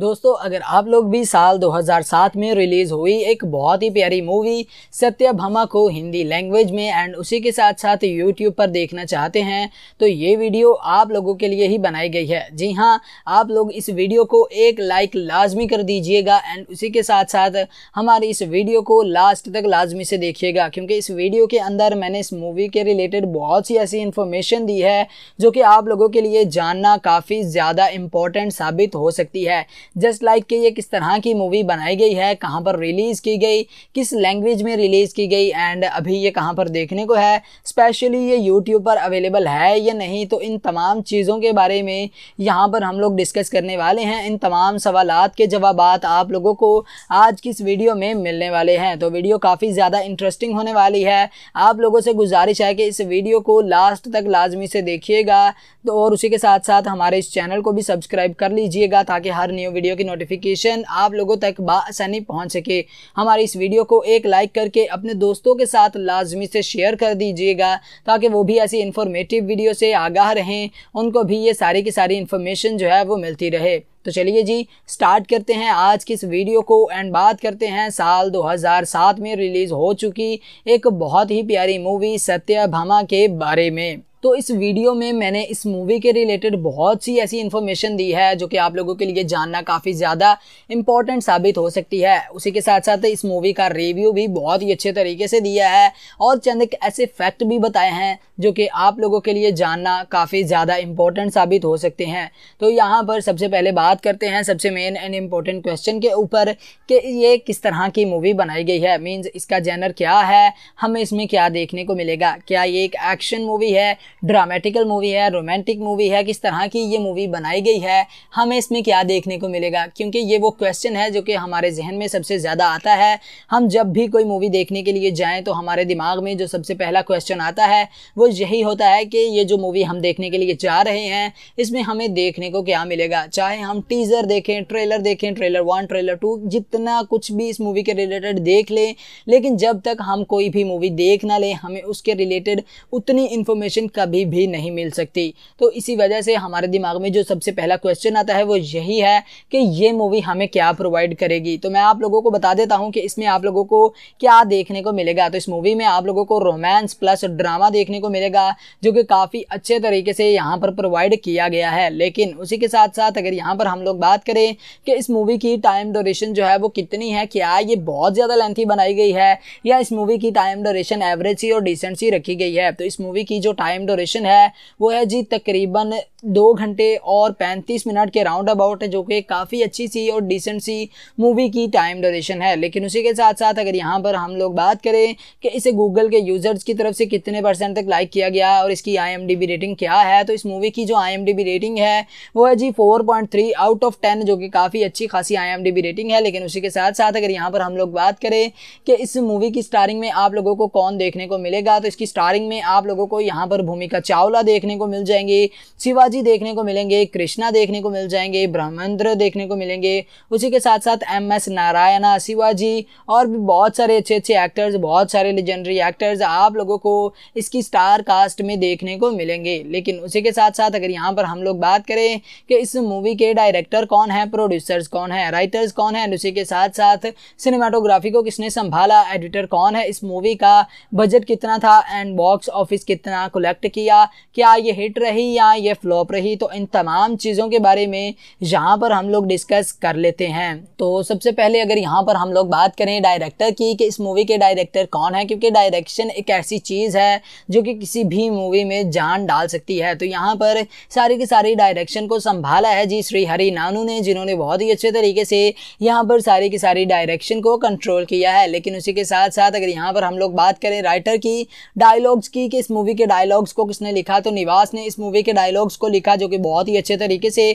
दोस्तों अगर आप लोग भी साल 2007 में रिलीज़ हुई एक बहुत ही प्यारी मूवी सत्यभामा को हिंदी लैंग्वेज में एंड उसी के साथ साथ यूट्यूब पर देखना चाहते हैं तो ये वीडियो आप लोगों के लिए ही बनाई गई है जी हाँ आप लोग इस वीडियो को एक लाइक लाजमी कर दीजिएगा एंड उसी के साथ साथ हमारी इस वीडियो को लास्ट तक लाजमी से देखिएगा क्योंकि इस वीडियो के अंदर मैंने इस मूवी के रिलेटेड बहुत सी ऐसी इन्फॉर्मेशन दी है जो कि आप लोगों के लिए जानना काफ़ी ज़्यादा इम्पोर्टेंट साबित हो सकती है जस्ट लाइक कि ये किस तरह की मूवी बनाई गई है कहाँ पर रिलीज़ की गई किस लैंग्वेज में रिलीज़ की गई एंड अभी ये कहाँ पर देखने को है स्पेशली ये यूट्यूब पर अवेलेबल है या नहीं तो इन तमाम चीज़ों के बारे में यहाँ पर हम लोग डिस्कस करने वाले हैं इन तमाम सवाल के जवाब आप लोगों को आज की इस वीडियो में मिलने वाले हैं तो वीडियो काफ़ी ज़्यादा इंटरेस्टिंग होने वाली है आप लोगों से गुजारिश है कि इस वीडियो को लास्ट तक लाजमी से देखिएगा तो और उसी के साथ साथ हमारे इस चैनल को भी सब्सक्राइब कर लीजिएगा ताकि हर न्यू वीडियो की नोटिफिकेशन आप लोगों तक बसानी पहुँच सके हमारी इस वीडियो को एक लाइक करके अपने दोस्तों के साथ लाजमी से शेयर कर दीजिएगा ताकि वो भी ऐसी इन्फॉर्मेटिव वीडियो से आगाह रहें उनको भी ये सारी की सारी इन्फॉर्मेशन जो है वो मिलती रहे तो चलिए जी स्टार्ट करते हैं आज की इस वीडियो को एंड बात करते हैं साल 2007 में रिलीज़ हो चुकी एक बहुत ही प्यारी मूवी सत्यभामा के बारे में तो इस वीडियो में मैंने इस मूवी के रिलेटेड बहुत सी ऐसी इन्फॉर्मेशन दी है जो कि आप लोगों के लिए जानना काफ़ी ज़्यादा इम्पॉर्टेंट साबित हो सकती है उसी के साथ साथ इस मूवी का रिव्यू भी बहुत ही अच्छे तरीके से दिया है और चंद ऐसे फैक्ट भी बताए हैं जो कि आप लोगों के लिए जानना काफ़ी ज़्यादा इम्पोर्टेंट साबित हो सकते हैं तो यहाँ पर सबसे पहले बात करते हैं सबसे मेन एंड इम्पोर्टेंट क्वेश्चन के ऊपर कि ये किस तरह की मूवी बनाई गई है मीन्स इसका जैनर क्या है हमें इसमें क्या देखने को मिलेगा क्या ये एक एक्शन मूवी है ड्रामेटिकल मूवी है रोमांटिक मूवी है किस तरह की ये मूवी बनाई गई है हमें इसमें क्या देखने को मिलेगा क्योंकि ये वो क्वेश्चन है जो कि हमारे जहन में सबसे ज़्यादा आता है हम जब भी कोई मूवी देखने के लिए जाएँ तो हमारे दिमाग में जो सबसे पहला क्वेश्चन आता है वो वो यही होता है कि ये जो मूवी हम देखने के लिए जा रहे हैं इसमें हमें देखने को क्या मिलेगा चाहे हम टीज़र देखें ट्रेलर देखें ट्रेलर वन ट्रेलर टू जितना कुछ भी इस मूवी के रिलेटेड देख लें लेकिन जब तक हम कोई भी मूवी देख ना लें हमें उसके रिलेटेड उतनी इन्फॉर्मेशन कभी भी नहीं मिल सकती तो इसी वजह से हमारे दिमाग में जो सबसे पहला क्वेश्चन आता है वो यही है कि ये मूवी हमें क्या प्रोवाइड करेगी तो मैं आप लोगों को बता देता हूँ कि इसमें आप लोगों को क्या देखने को मिलेगा तो इस मूवी में आप लोगों को रोमांस प्लस ड्रामा देखने को मिलेगा जो कि काफ़ी अच्छे तरीके से यहाँ पर प्रोवाइड किया गया है लेकिन उसी के साथ साथ अगर यहाँ पर हम लोग बात करें कि इस मूवी की टाइम डोरेशन जो है वो कितनी है क्या ये बहुत ज़्यादा लेंथी बनाई गई है या इस मूवी की टाइम डोरेशन एवरेज सी और डिसेंट सी रखी गई है तो इस मूवी की जो टाइम डोरेशन है वो है जी तकरीबन दो घंटे और पैंतीस मिनट के राउंड अबाउट जो कि काफ़ी अच्छी सी और डिसेंट सी मूवी की टाइम डोरेशन है लेकिन उसी के साथ साथ अगर यहाँ पर हम लोग बात करें कि इसे गूगल के यूज़र्स की तरफ से कितने परसेंट तक लाइक लाइक किया गया और इसकी आई रेटिंग क्या है तो इस मूवी की जो आई रेटिंग है वो है जी 4.3 आउट ऑफ 10 जो कि काफ़ी अच्छी खासी आई रेटिंग है लेकिन उसी के साथ साथ अगर यहाँ पर हम लोग बात करें कि इस मूवी की स्टारिंग में आप लोगों को कौन देखने को मिलेगा तो इसकी स्टारिंग में आप लोगों को यहाँ पर भूमिका चावला देखने को मिल जाएंगी शिवाजी देखने को मिलेंगे कृष्णा देखने को मिल जाएंगे ब्रह्मेंद्र देखने को मिलेंगे उसी के साथ साथ एम एस नारायणा शिवाजी और भी बहुत सारे अच्छे अच्छे एक्टर्स बहुत सारे लेजेंडरी एक्टर्स आप लोगों को इसकी स्टार चार कास्ट में देखने को मिलेंगे लेकिन उसी के साथ साथ अगर यहाँ पर हम लोग बात करें कि इस मूवी के डायरेक्टर कौन है प्रोड्यूसर्स कौन है राइटर्स कौन है उसी के साथ साथ सिनेमाटोग्राफी को किसने संभाला एडिटर कौन है इस मूवी का बजट कितना था एंड बॉक्स ऑफिस कितना कलेक्ट किया क्या ये हिट रही या ये फ्लॉप रही तो इन तमाम चीज़ों के बारे में यहाँ पर हम लोग डिस्कस कर लेते हैं तो सबसे पहले अगर यहाँ पर हम लोग बात करें डायरेक्टर की कि इस मूवी के डायरेक्टर कौन है क्योंकि डायरेक्शन एक ऐसी चीज़ है जो कि किसी भी मूवी में जान डाल सकती है तो यहाँ पर सारी की सारी डायरेक्शन को संभाला है जी श्री हरि नानू ने जिन्होंने बहुत ही अच्छे तरीके से यहाँ पर सारी की सारी डायरेक्शन को कंट्रोल किया है लेकिन उसी के साथ साथ अगर यहाँ पर हम लोग बात करें राइटर की डायलॉग्स की कि इस मूवी के डायलॉग्स को किसने लिखा तो निवास ने इस मूवी के डायलॉग्स को लिखा जो कि बहुत ही अच्छे तरीके से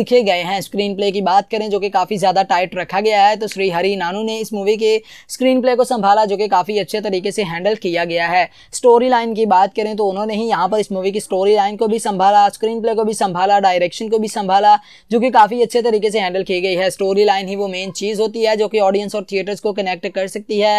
लिखे गए हैं स्क्रीन प्ले की बात करें जो कि काफ़ी ज़्यादा टाइट रखा गया है तो श्री हरि नानू ने इस मूवी के स्क्रीन प्ले को संभाला जो कि काफ़ी अच्छे तरीके से हैंडल किया गया है स्टोरी लाइन की बात करें तो उन्होंने ही यहाँ पर इस मूवी की स्टोरी लाइन को भी संभाला स्क्रीन प्ले को भी संभाला डायरेक्शन को भी संभाला जो कि काफ़ी अच्छे तरीके से हैंडल की गई है स्टोरी लाइन ही वो मेन चीज़ होती है जो कि ऑडियंस और थिएटर्स को कनेक्ट कर सकती है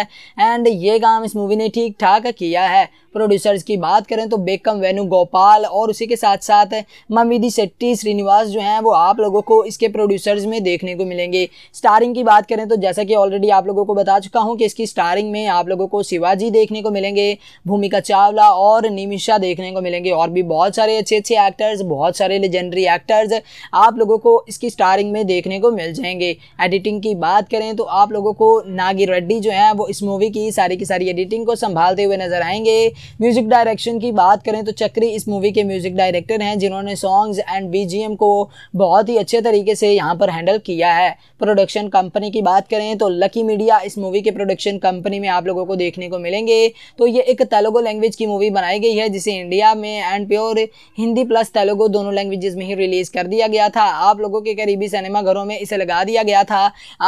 एंड ये काम इस मूवी ने ठीक ठाक किया है प्रोड्यूसर्स की बात करें तो बेकम वेनु गोपाल और उसी के साथ साथ ममिदी शेट्टी श्रीनिवास जो हैं वो आप लोगों को इसके प्रोड्यूसर्स में देखने को मिलेंगे स्टारिंग की बात करें तो जैसा कि ऑलरेडी आप लोगों को बता चुका हूँ कि इसकी स्टारिंग में आप लोगों को शिवाजी देखने को मिलेंगे भूमिका चावला और निमिषा देखने को मिलेंगे और भी बहुत सारे अच्छे अच्छे एक्टर्स बहुत सारे लेजेंडरी एक्टर्स आप लोगों को इसकी स्टारिंग में देखने को मिल जाएंगे एडिटिंग की बात करें तो आप लोगों को नागी रेड्डी जो है वो इस मूवी की सारी की सारी एडिटिंग को संभालते हुए नजर आएंगे म्यूजिक डायरेक्शन की बात करें तो चक्री इस मूवी के म्यूजिक डायरेक्टर हैं जिन्होंने सॉन्ग्स एंड बी को बहुत ही अच्छे तरीके से यहाँ पर हैंडल किया है प्रोडक्शन कंपनी की बात करें तो लकी मीडिया इस मूवी के प्रोडक्शन कंपनी में आप लोगों को देखने को मिलेंगे तो ये एक तेलुगु लैंग्वेज की मूवी बनाई बनाई गई है जिसे इंडिया में and pure Hindi plus Telugu दोनों लैंग्वेजेस में ही रिलीज़ कर दिया गया था आप लोगों के करीबी सिनेमा घरों में इसे लगा दिया गया था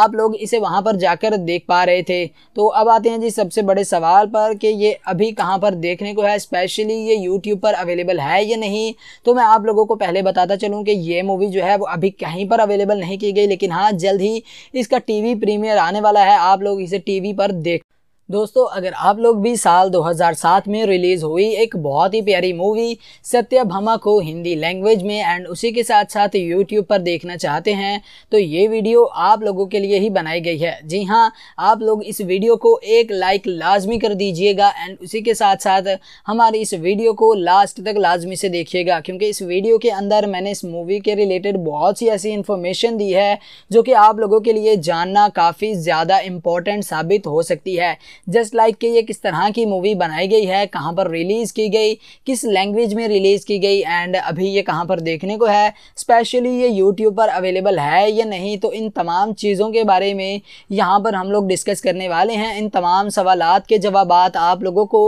आप लोग इसे वहां पर जाकर देख पा रहे थे तो अब आते हैं जी सबसे बड़े सवाल पर कि ये अभी कहाँ पर देखने को है स्पेशली ये यूट्यूब पर अवेलेबल है या नहीं तो मैं आप लोगों को पहले बताता चलूँ कि ये मूवी जो है वो अभी कहीं पर अवेलेबल नहीं की गई लेकिन हाँ जल्द ही इसका टीवी प्रीमियर आने वाला है आप लोग इसे टीवी पर देख दोस्तों अगर आप लोग भी साल 2007 में रिलीज़ हुई एक बहुत ही प्यारी मूवी सत्यभामा को हिंदी लैंग्वेज में एंड उसी के साथ साथ यूट्यूब पर देखना चाहते हैं तो ये वीडियो आप लोगों के लिए ही बनाई गई है जी हाँ आप लोग इस वीडियो को एक लाइक लाजमी कर दीजिएगा एंड उसी के साथ साथ हमारी इस वीडियो को लास्ट तक लाजमी से देखिएगा क्योंकि इस वीडियो के अंदर मैंने इस मूवी के रिलेटेड बहुत सी ऐसी इन्फॉर्मेशन दी है जो कि आप लोगों के लिए जानना काफ़ी ज़्यादा इम्पोर्टेंट साबित हो सकती है जस्ट लाइक कि ये किस तरह की मूवी बनाई गई है कहाँ पर रिलीज़ की गई किस लैंग्वेज में रिलीज़ की गई एंड अभी ये कहाँ पर देखने को है स्पेशली ये यूट्यूब पर अवेलेबल है या नहीं तो इन तमाम चीज़ों के बारे में यहाँ पर हम लोग डिस्कस करने वाले हैं इन तमाम सवाल के जवाब आप लोगों को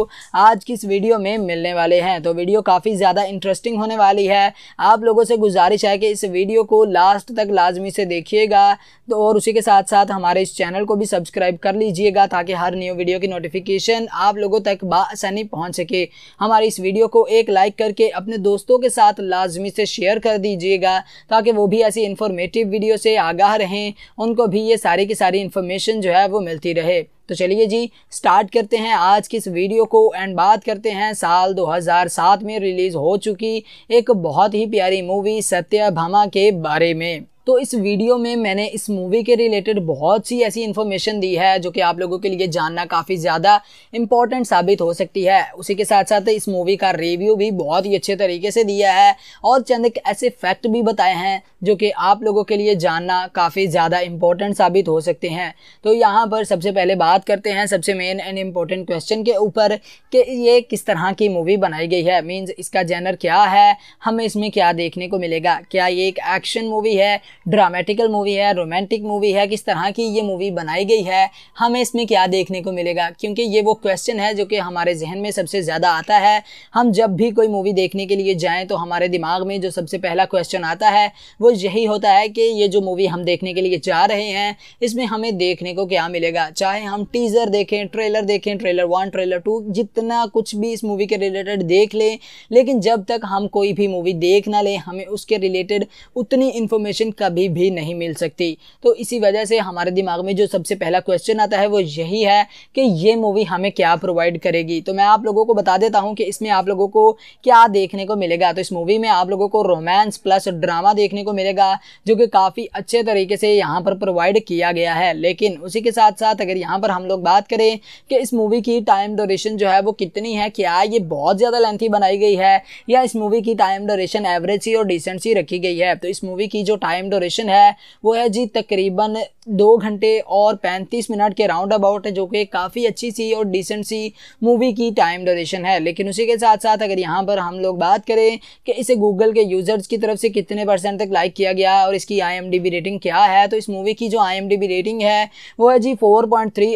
आज की इस वीडियो में मिलने वाले हैं तो वीडियो काफ़ी ज़्यादा इंटरेस्टिंग होने वाली है आप लोगों से गुजारिश है कि इस वीडियो को लास्ट तक लाजमी से देखिएगा तो और उसी के साथ साथ हमारे इस चैनल को भी सब्सक्राइब कर लीजिएगा ताकि हर न्यू वीडियो की नोटिफिकेशन आप लोगों तक बसानी पहुँच सके हमारी इस वीडियो को एक लाइक करके अपने दोस्तों के साथ लाजमी से शेयर कर दीजिएगा ताकि वो भी ऐसी इन्फॉर्मेटिव वीडियो से आगाह रहें उनको भी ये सारी की सारी इन्फॉर्मेशन जो है वो मिलती रहे तो चलिए जी स्टार्ट करते हैं आज की इस वीडियो को एंड बात करते हैं साल 2007 में रिलीज़ हो चुकी एक बहुत ही प्यारी मूवी सत्य भामा के बारे में तो इस वीडियो में मैंने इस मूवी के रिलेटेड बहुत सी ऐसी इन्फॉर्मेशन दी है जो कि आप लोगों के लिए जानना काफ़ी ज़्यादा इंपॉर्टेंट साबित हो सकती है उसी के साथ साथ इस मूवी का रिव्यू भी बहुत ही अच्छे तरीके से दिया है और चंद ऐसे फैक्ट भी बताए हैं जो कि आप लोगों के लिए जानना काफ़ी ज़्यादा इंपॉर्टेंट साबित हो सकते हैं तो यहाँ पर सबसे पहले बात करते हैं सबसे मेन एंड इम्पोर्टेंट क्वेश्चन के ऊपर कि ये किस तरह की मूवी बनाई गई है मीन्स इसका जैनर क्या है हमें इसमें क्या देखने को मिलेगा क्या ये एक एक्शन मूवी है ड्रामेटिकल मूवी है रोमांटिक मूवी है किस तरह की ये मूवी बनाई गई है हमें इसमें क्या देखने को मिलेगा क्योंकि ये वो क्वेश्चन है जो कि हमारे जहन में सबसे ज़्यादा आता है हम जब भी कोई मूवी देखने के लिए जाएँ तो हमारे दिमाग में जो सबसे पहला क्वेश्चन आता है वो यही होता है कि ये जो मूवी हम देखने के लिए जा रहे हैं इसमें हमें देखने को क्या मिलेगा चाहे हम टीज़र देखें ट्रेलर देखें ट्रेलर वन ट्रेलर टू जितना कुछ भी इस मूवी के रिलेटेड देख लें लेकिन जब तक हम कोई भी मूवी देख ना लें हमें उसके रिलेटेड उतनी इन्फॉर्मेशन कभी कभी भी नहीं मिल सकती तो इसी वजह से हमारे दिमाग में जो सबसे पहला क्वेश्चन आता है वो यही है कि ये मूवी हमें क्या प्रोवाइड करेगी तो मैं आप लोगों को बता देता हूँ कि इसमें आप लोगों को क्या देखने को मिलेगा तो इस मूवी में आप लोगों को रोमांस प्लस ड्रामा देखने को मिलेगा जो कि काफ़ी अच्छे तरीके से यहाँ पर प्रोवाइड किया गया है लेकिन उसी के साथ साथ अगर यहाँ पर हम लोग बात करें कि इस मूवी की टाइम डोरेशन जो है वो कितनी है क्या ये बहुत ज़्यादा लेंथी बनाई गई है या इस मूवी की टाइम डोरेशन एवरेज सी और डिसेंट सी रखी गई है तो इस मूवी की जो टाइम डोरे ऑपरेशन है वो है जी तकरीबन दो घंटे और पैंतीस मिनट के राउंड अबाउट है जो कि काफ़ी अच्छी सी और डिसेंट सी मूवी की टाइम ड्यूरेशन है लेकिन उसी के साथ साथ अगर यहाँ पर हम लोग बात करें कि इसे गूगल के यूज़र्स की तरफ से कितने परसेंट तक लाइक किया गया और इसकी आई रेटिंग क्या है तो इस मूवी की जो आई रेटिंग है वो है जी फोर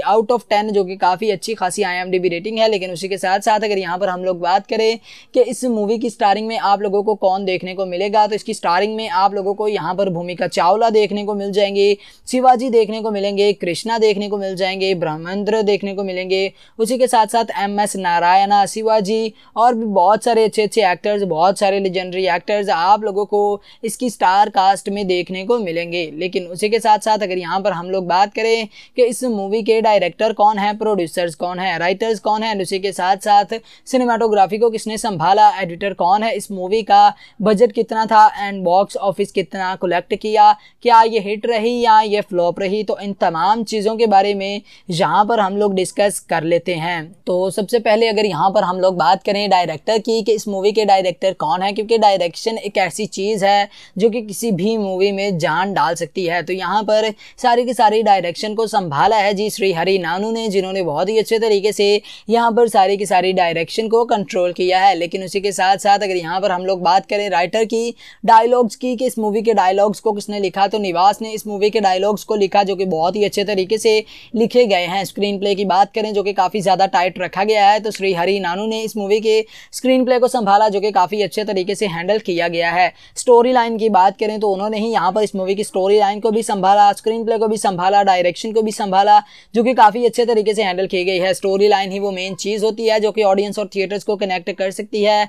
आउट ऑफ टेन जो कि काफ़ी अच्छी खासी आई रेटिंग है लेकिन उसी के साथ साथ अगर यहाँ पर हम लोग बात करें कि इस मूवी की स्टारिंग में आप लोगों को कौन देखने को मिलेगा तो इसकी स्टारिंग में आप लोगों को यहाँ पर भूमिका दीपिका चावला देखने को मिल जाएंगे शिवाजी देखने को मिलेंगे कृष्णा देखने को मिल जाएंगे ब्रह्मेंद्र देखने को मिलेंगे उसी के साथ साथ एम एस नारायणा शिवाजी और भी बहुत सारे अच्छे अच्छे एक्टर्स बहुत सारे लेजेंडरी एक्टर्स आप लोगों को इसकी स्टार कास्ट में देखने को मिलेंगे लेकिन उसी के साथ साथ अगर यहाँ पर हम लोग बात करें कि इस मूवी के डायरेक्टर कौन है प्रोड्यूसर्स कौन है राइटर्स कौन है उसी के साथ साथ सिनेमाटोग्राफी को किसने संभाला एडिटर कौन है इस मूवी का बजट कितना था एंड बॉक्स ऑफिस कितना कलेक्ट किया किया क्या ये हिट रही या ये फ्लॉप रही तो इन तमाम चीज़ों के बारे में यहाँ पर हम लोग डिस्कस कर लेते हैं तो सबसे पहले अगर यहाँ पर हम लोग बात करें डायरेक्टर की कि इस मूवी के डायरेक्टर कौन है क्योंकि डायरेक्शन एक ऐसी चीज़ है जो कि किसी भी मूवी में जान डाल सकती है तो यहाँ पर सारी की सारी डायरेक्शन को संभाला है जी श्री हरि नानू ने जिन्होंने बहुत ही अच्छे तरीके से यहाँ पर सारी की सारी डायरेक्शन को कंट्रोल किया है लेकिन उसी के साथ साथ अगर यहाँ पर हम लोग बात करें राइटर की डायलॉग्स की कि इस मूवी के डायलॉग्स को डायलॉग्स ने लिखा तो निवास ने इस मूवी के डायलॉग्स को लिखा जो कि बहुत ही अच्छे तरीके से लिखे गए हैं स्क्रीन प्ले की बात करें जो कि काफ़ी ज़्यादा टाइट रखा गया है तो श्री हरी नानू ने इस मूवी के स्क्रीन प्ले को संभाला जो कि काफ़ी अच्छे तरीके से हैंडल किया गया है स्टोरी लाइन की बात करें तो उन्होंने ही यहाँ पर इस मूवी की स्टोरी लाइन को भी संभाला स्क्रीन प्ले को भी संभाला डायरेक्शन को भी संभाला जो कि काफ़ी अच्छे तरीके से हैंडल की गई है स्टोरी लाइन ही वो मेन चीज़ होती है जो कि ऑडियंस और थिएटर्स को कनेक्ट कर सकती है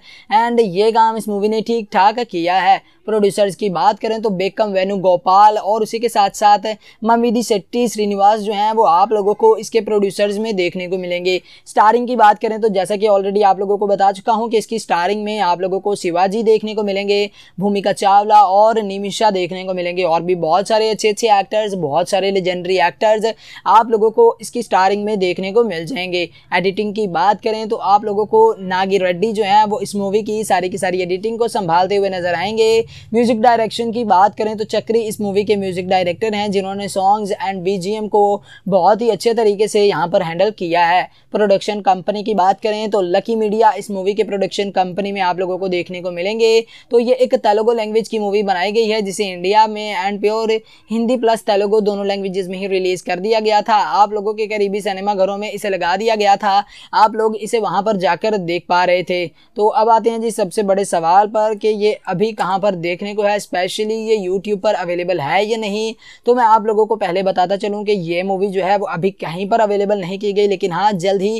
एंड ये काम इस मूवी ने ठीक ठाक किया है प्रोड्यूसर्स की बात करें तो बेकम वेनु गोपाल और उसी के साथ साथ ममिदी शेट्टी श्रीनिवास जो हैं वो आप लोगों को इसके प्रोड्यूसर्स में देखने को मिलेंगे स्टारिंग की बात करें तो जैसा कि ऑलरेडी आप लोगों को बता चुका हूँ कि इसकी स्टारिंग में आप लोगों को शिवाजी देखने को मिलेंगे भूमिका चावला और निमिषा देखने को मिलेंगे और भी बहुत सारे अच्छे अच्छे एक्टर्स बहुत सारे लेजेंडरी एक्टर्स आप लोगों को इसकी स्टारिंग में देखने को मिल जाएंगे एडिटिंग की बात करें तो आप लोगों को नागी रेड्डी जो है वो इस मूवी की सारी की सारी एडिटिंग को संभालते हुए नजर आएंगे म्यूजिक डायरेक्शन की बात करें तो चक्री इस मूवी के म्यूजिक डायरेक्टर हैं जिन्होंने सॉन्ग्स एंड बी को बहुत ही अच्छे तरीके से यहाँ पर हैंडल किया है प्रोडक्शन कंपनी की बात करें तो लकी मीडिया इस मूवी के प्रोडक्शन कंपनी में आप लोगों को देखने को मिलेंगे तो ये एक तेलुगु लैंग्वेज की मूवी बनाई गई है जिसे इंडिया में and pure Hindi plus Telugu दोनों लैंग्वेजेस में ही रिलीज़ कर दिया गया था आप लोगों के करीबी सिनेमाघरों में इसे लगा दिया गया था आप लोग इसे वहाँ पर जाकर देख पा रहे थे तो अब आते हैं जी सबसे बड़े सवाल पर कि ये अभी कहाँ पर देखने को है स्पेशली ये यूट्यूब पर अवेलेबल है या नहीं तो मैं आप लोगों को पहले बताता चलूँ कि ये मूवी जो है वो अभी कहीं पर अवेलेबल नहीं की गई लेकिन हाँ जल्द ही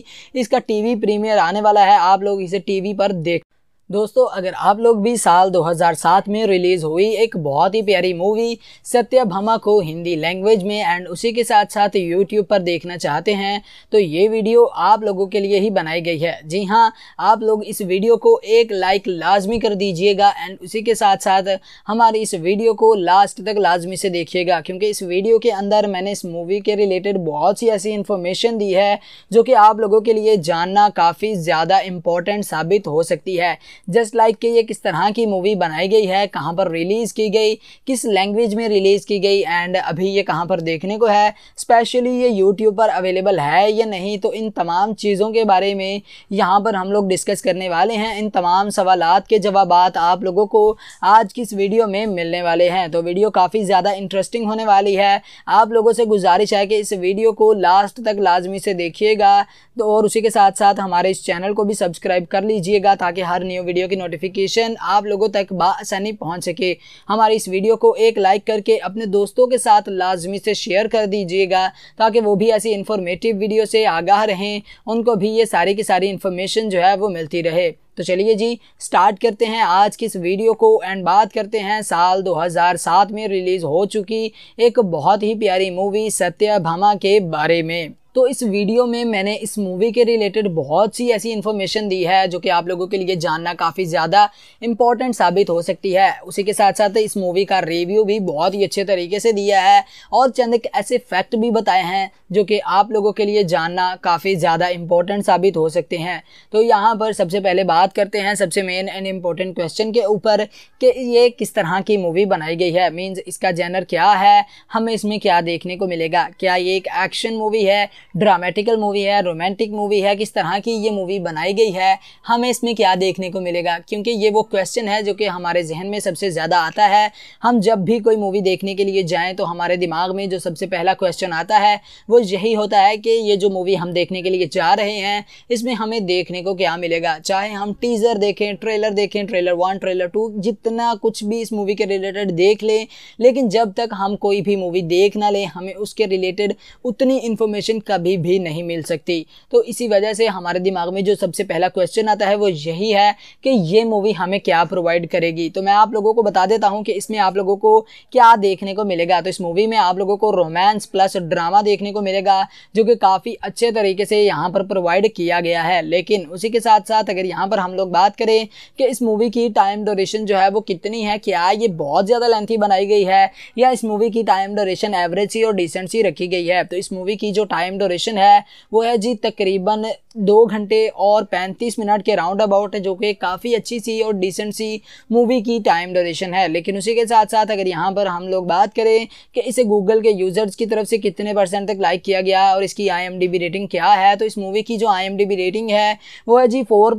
इसका टी प्रीमियर आने वाला है आप लोग इसे टी पर देख दोस्तों अगर आप लोग भी साल 2007 में रिलीज़ हुई एक बहुत ही प्यारी मूवी सत्यभामा को हिंदी लैंग्वेज में एंड उसी के साथ साथ यूट्यूब पर देखना चाहते हैं तो ये वीडियो आप लोगों के लिए ही बनाई गई है जी हाँ आप लोग इस वीडियो को एक लाइक लाजमी कर दीजिएगा एंड उसी के साथ साथ हमारी इस वीडियो को लास्ट तक लाजमी से देखिएगा क्योंकि इस वीडियो के अंदर मैंने इस मूवी के रिलेटेड बहुत सी ऐसी इन्फॉर्मेशन दी है जो कि आप लोगों के लिए जानना काफ़ी ज़्यादा इम्पोर्टेंट साबित हो सकती है जस्ट लाइक कि ये किस तरह की मूवी बनाई गई है कहाँ पर रिलीज़ की गई किस लैंग्वेज में रिलीज़ की गई एंड अभी ये कहाँ पर देखने को है स्पेशली ये यूट्यूब पर अवेलेबल है या नहीं तो इन तमाम चीज़ों के बारे में यहाँ पर हम लोग डिस्कस करने वाले हैं इन तमाम सवाल के जवाब आप लोगों को आज की इस वीडियो में मिलने वाले हैं तो वीडियो काफ़ी ज़्यादा इंटरेस्टिंग होने वाली है आप लोगों से गुजारिश है कि इस वीडियो को लास्ट तक लाजमी से देखिएगा तो और उसी के साथ साथ हमारे इस चैनल को भी सब्सक्राइब कर लीजिएगा ताकि हर न्यू वीडियो की नोटिफिकेशन आप लोगों तक बसानी पहुँच सके हमारी इस वीडियो को एक लाइक करके अपने दोस्तों के साथ लाजमी से शेयर कर दीजिएगा ताकि वो भी ऐसी इन्फॉर्मेटिव वीडियो से आगाह रहें उनको भी ये सारी की सारी इन्फॉर्मेशन जो है वो मिलती रहे तो चलिए जी स्टार्ट करते हैं आज की इस वीडियो को एंड बात करते हैं साल 2007 में रिलीज़ हो चुकी एक बहुत ही प्यारी मूवी सत्य भामा के बारे में तो इस वीडियो में मैंने इस मूवी के रिलेटेड बहुत सी ऐसी इन्फॉर्मेशन दी है जो कि आप लोगों के लिए जानना काफ़ी ज़्यादा इंपॉर्टेंट साबित हो सकती है उसी के साथ साथ इस मूवी का रिव्यू भी बहुत ही अच्छे तरीके से दिया है और चंद एक ऐसे फैक्ट भी बताए हैं जो कि आप लोगों के लिए जानना काफ़ी ज़्यादा इंपॉर्टेंट साबित हो सकते हैं तो यहाँ पर सबसे पहले बात करते हैं सबसे मेन एंड इम्पोर्टेंट क्वेश्चन के ऊपर कि ये किस तरह की मूवी बनाई गई है मीन्स इसका जैनर क्या है हमें इसमें क्या देखने को मिलेगा क्या ये एक एक्शन मूवी है ड्रामेटिकल मूवी है रोमांटिक मूवी है किस तरह की ये मूवी बनाई गई है हमें इसमें क्या देखने को मिलेगा क्योंकि ये वो क्वेश्चन है जो कि हमारे जहन में सबसे ज़्यादा आता है हम जब भी कोई मूवी देखने के लिए जाएँ तो हमारे दिमाग में जो सबसे पहला क्वेश्चन आता है वो यही होता है कि ये जो मूवी हम देखने के लिए जा रहे हैं इसमें हमें देखने को क्या मिलेगा चाहे हम टीज़र देखें ट्रेलर देखें ट्रेलर वन ट्रेलर टू जितना कुछ भी इस मूवी के रिलेटेड देख लें लेकिन जब तक हम कोई भी मूवी देख ना लें हमें उसके रिलेटेड उतनी इन्फॉर्मेशन कभी कभी भी नहीं मिल सकती तो इसी वजह से हमारे दिमाग में जो सबसे पहला क्वेश्चन आता है वो यही है कि ये मूवी हमें क्या प्रोवाइड करेगी तो मैं आप लोगों को बता देता हूँ कि इसमें आप लोगों को क्या देखने को मिलेगा तो इस मूवी में आप लोगों को रोमांस प्लस ड्रामा देखने को मिलेगा जो कि काफ़ी अच्छे तरीके से यहाँ पर प्रोवाइड किया गया है लेकिन उसी के साथ साथ अगर यहाँ पर हम लोग बात करें कि इस मूवी की टाइम डोरेशन जो है वो कितनी है क्या ये बहुत ज़्यादा लेंथी बनाई गई है या इस मूवी की टाइम डोरेशन एवरेज सी और डिसेंट सी रखी गई है तो इस मूवी की जो टाइम ड्यूरेशन है वो है जी तकरीबन दो घंटे और पैंतीस मिनट के राउंड अबाउट है जो कि काफ़ी अच्छी सी और डिसेंट सी मूवी की टाइम ड्यूरेशन है लेकिन उसी के साथ साथ अगर यहाँ पर हम लोग बात करें कि इसे गूगल के यूज़र्स की तरफ से कितने परसेंट तक लाइक किया गया और इसकी आई रेटिंग क्या है तो इस मूवी की जो आई रेटिंग है वो है जी फोर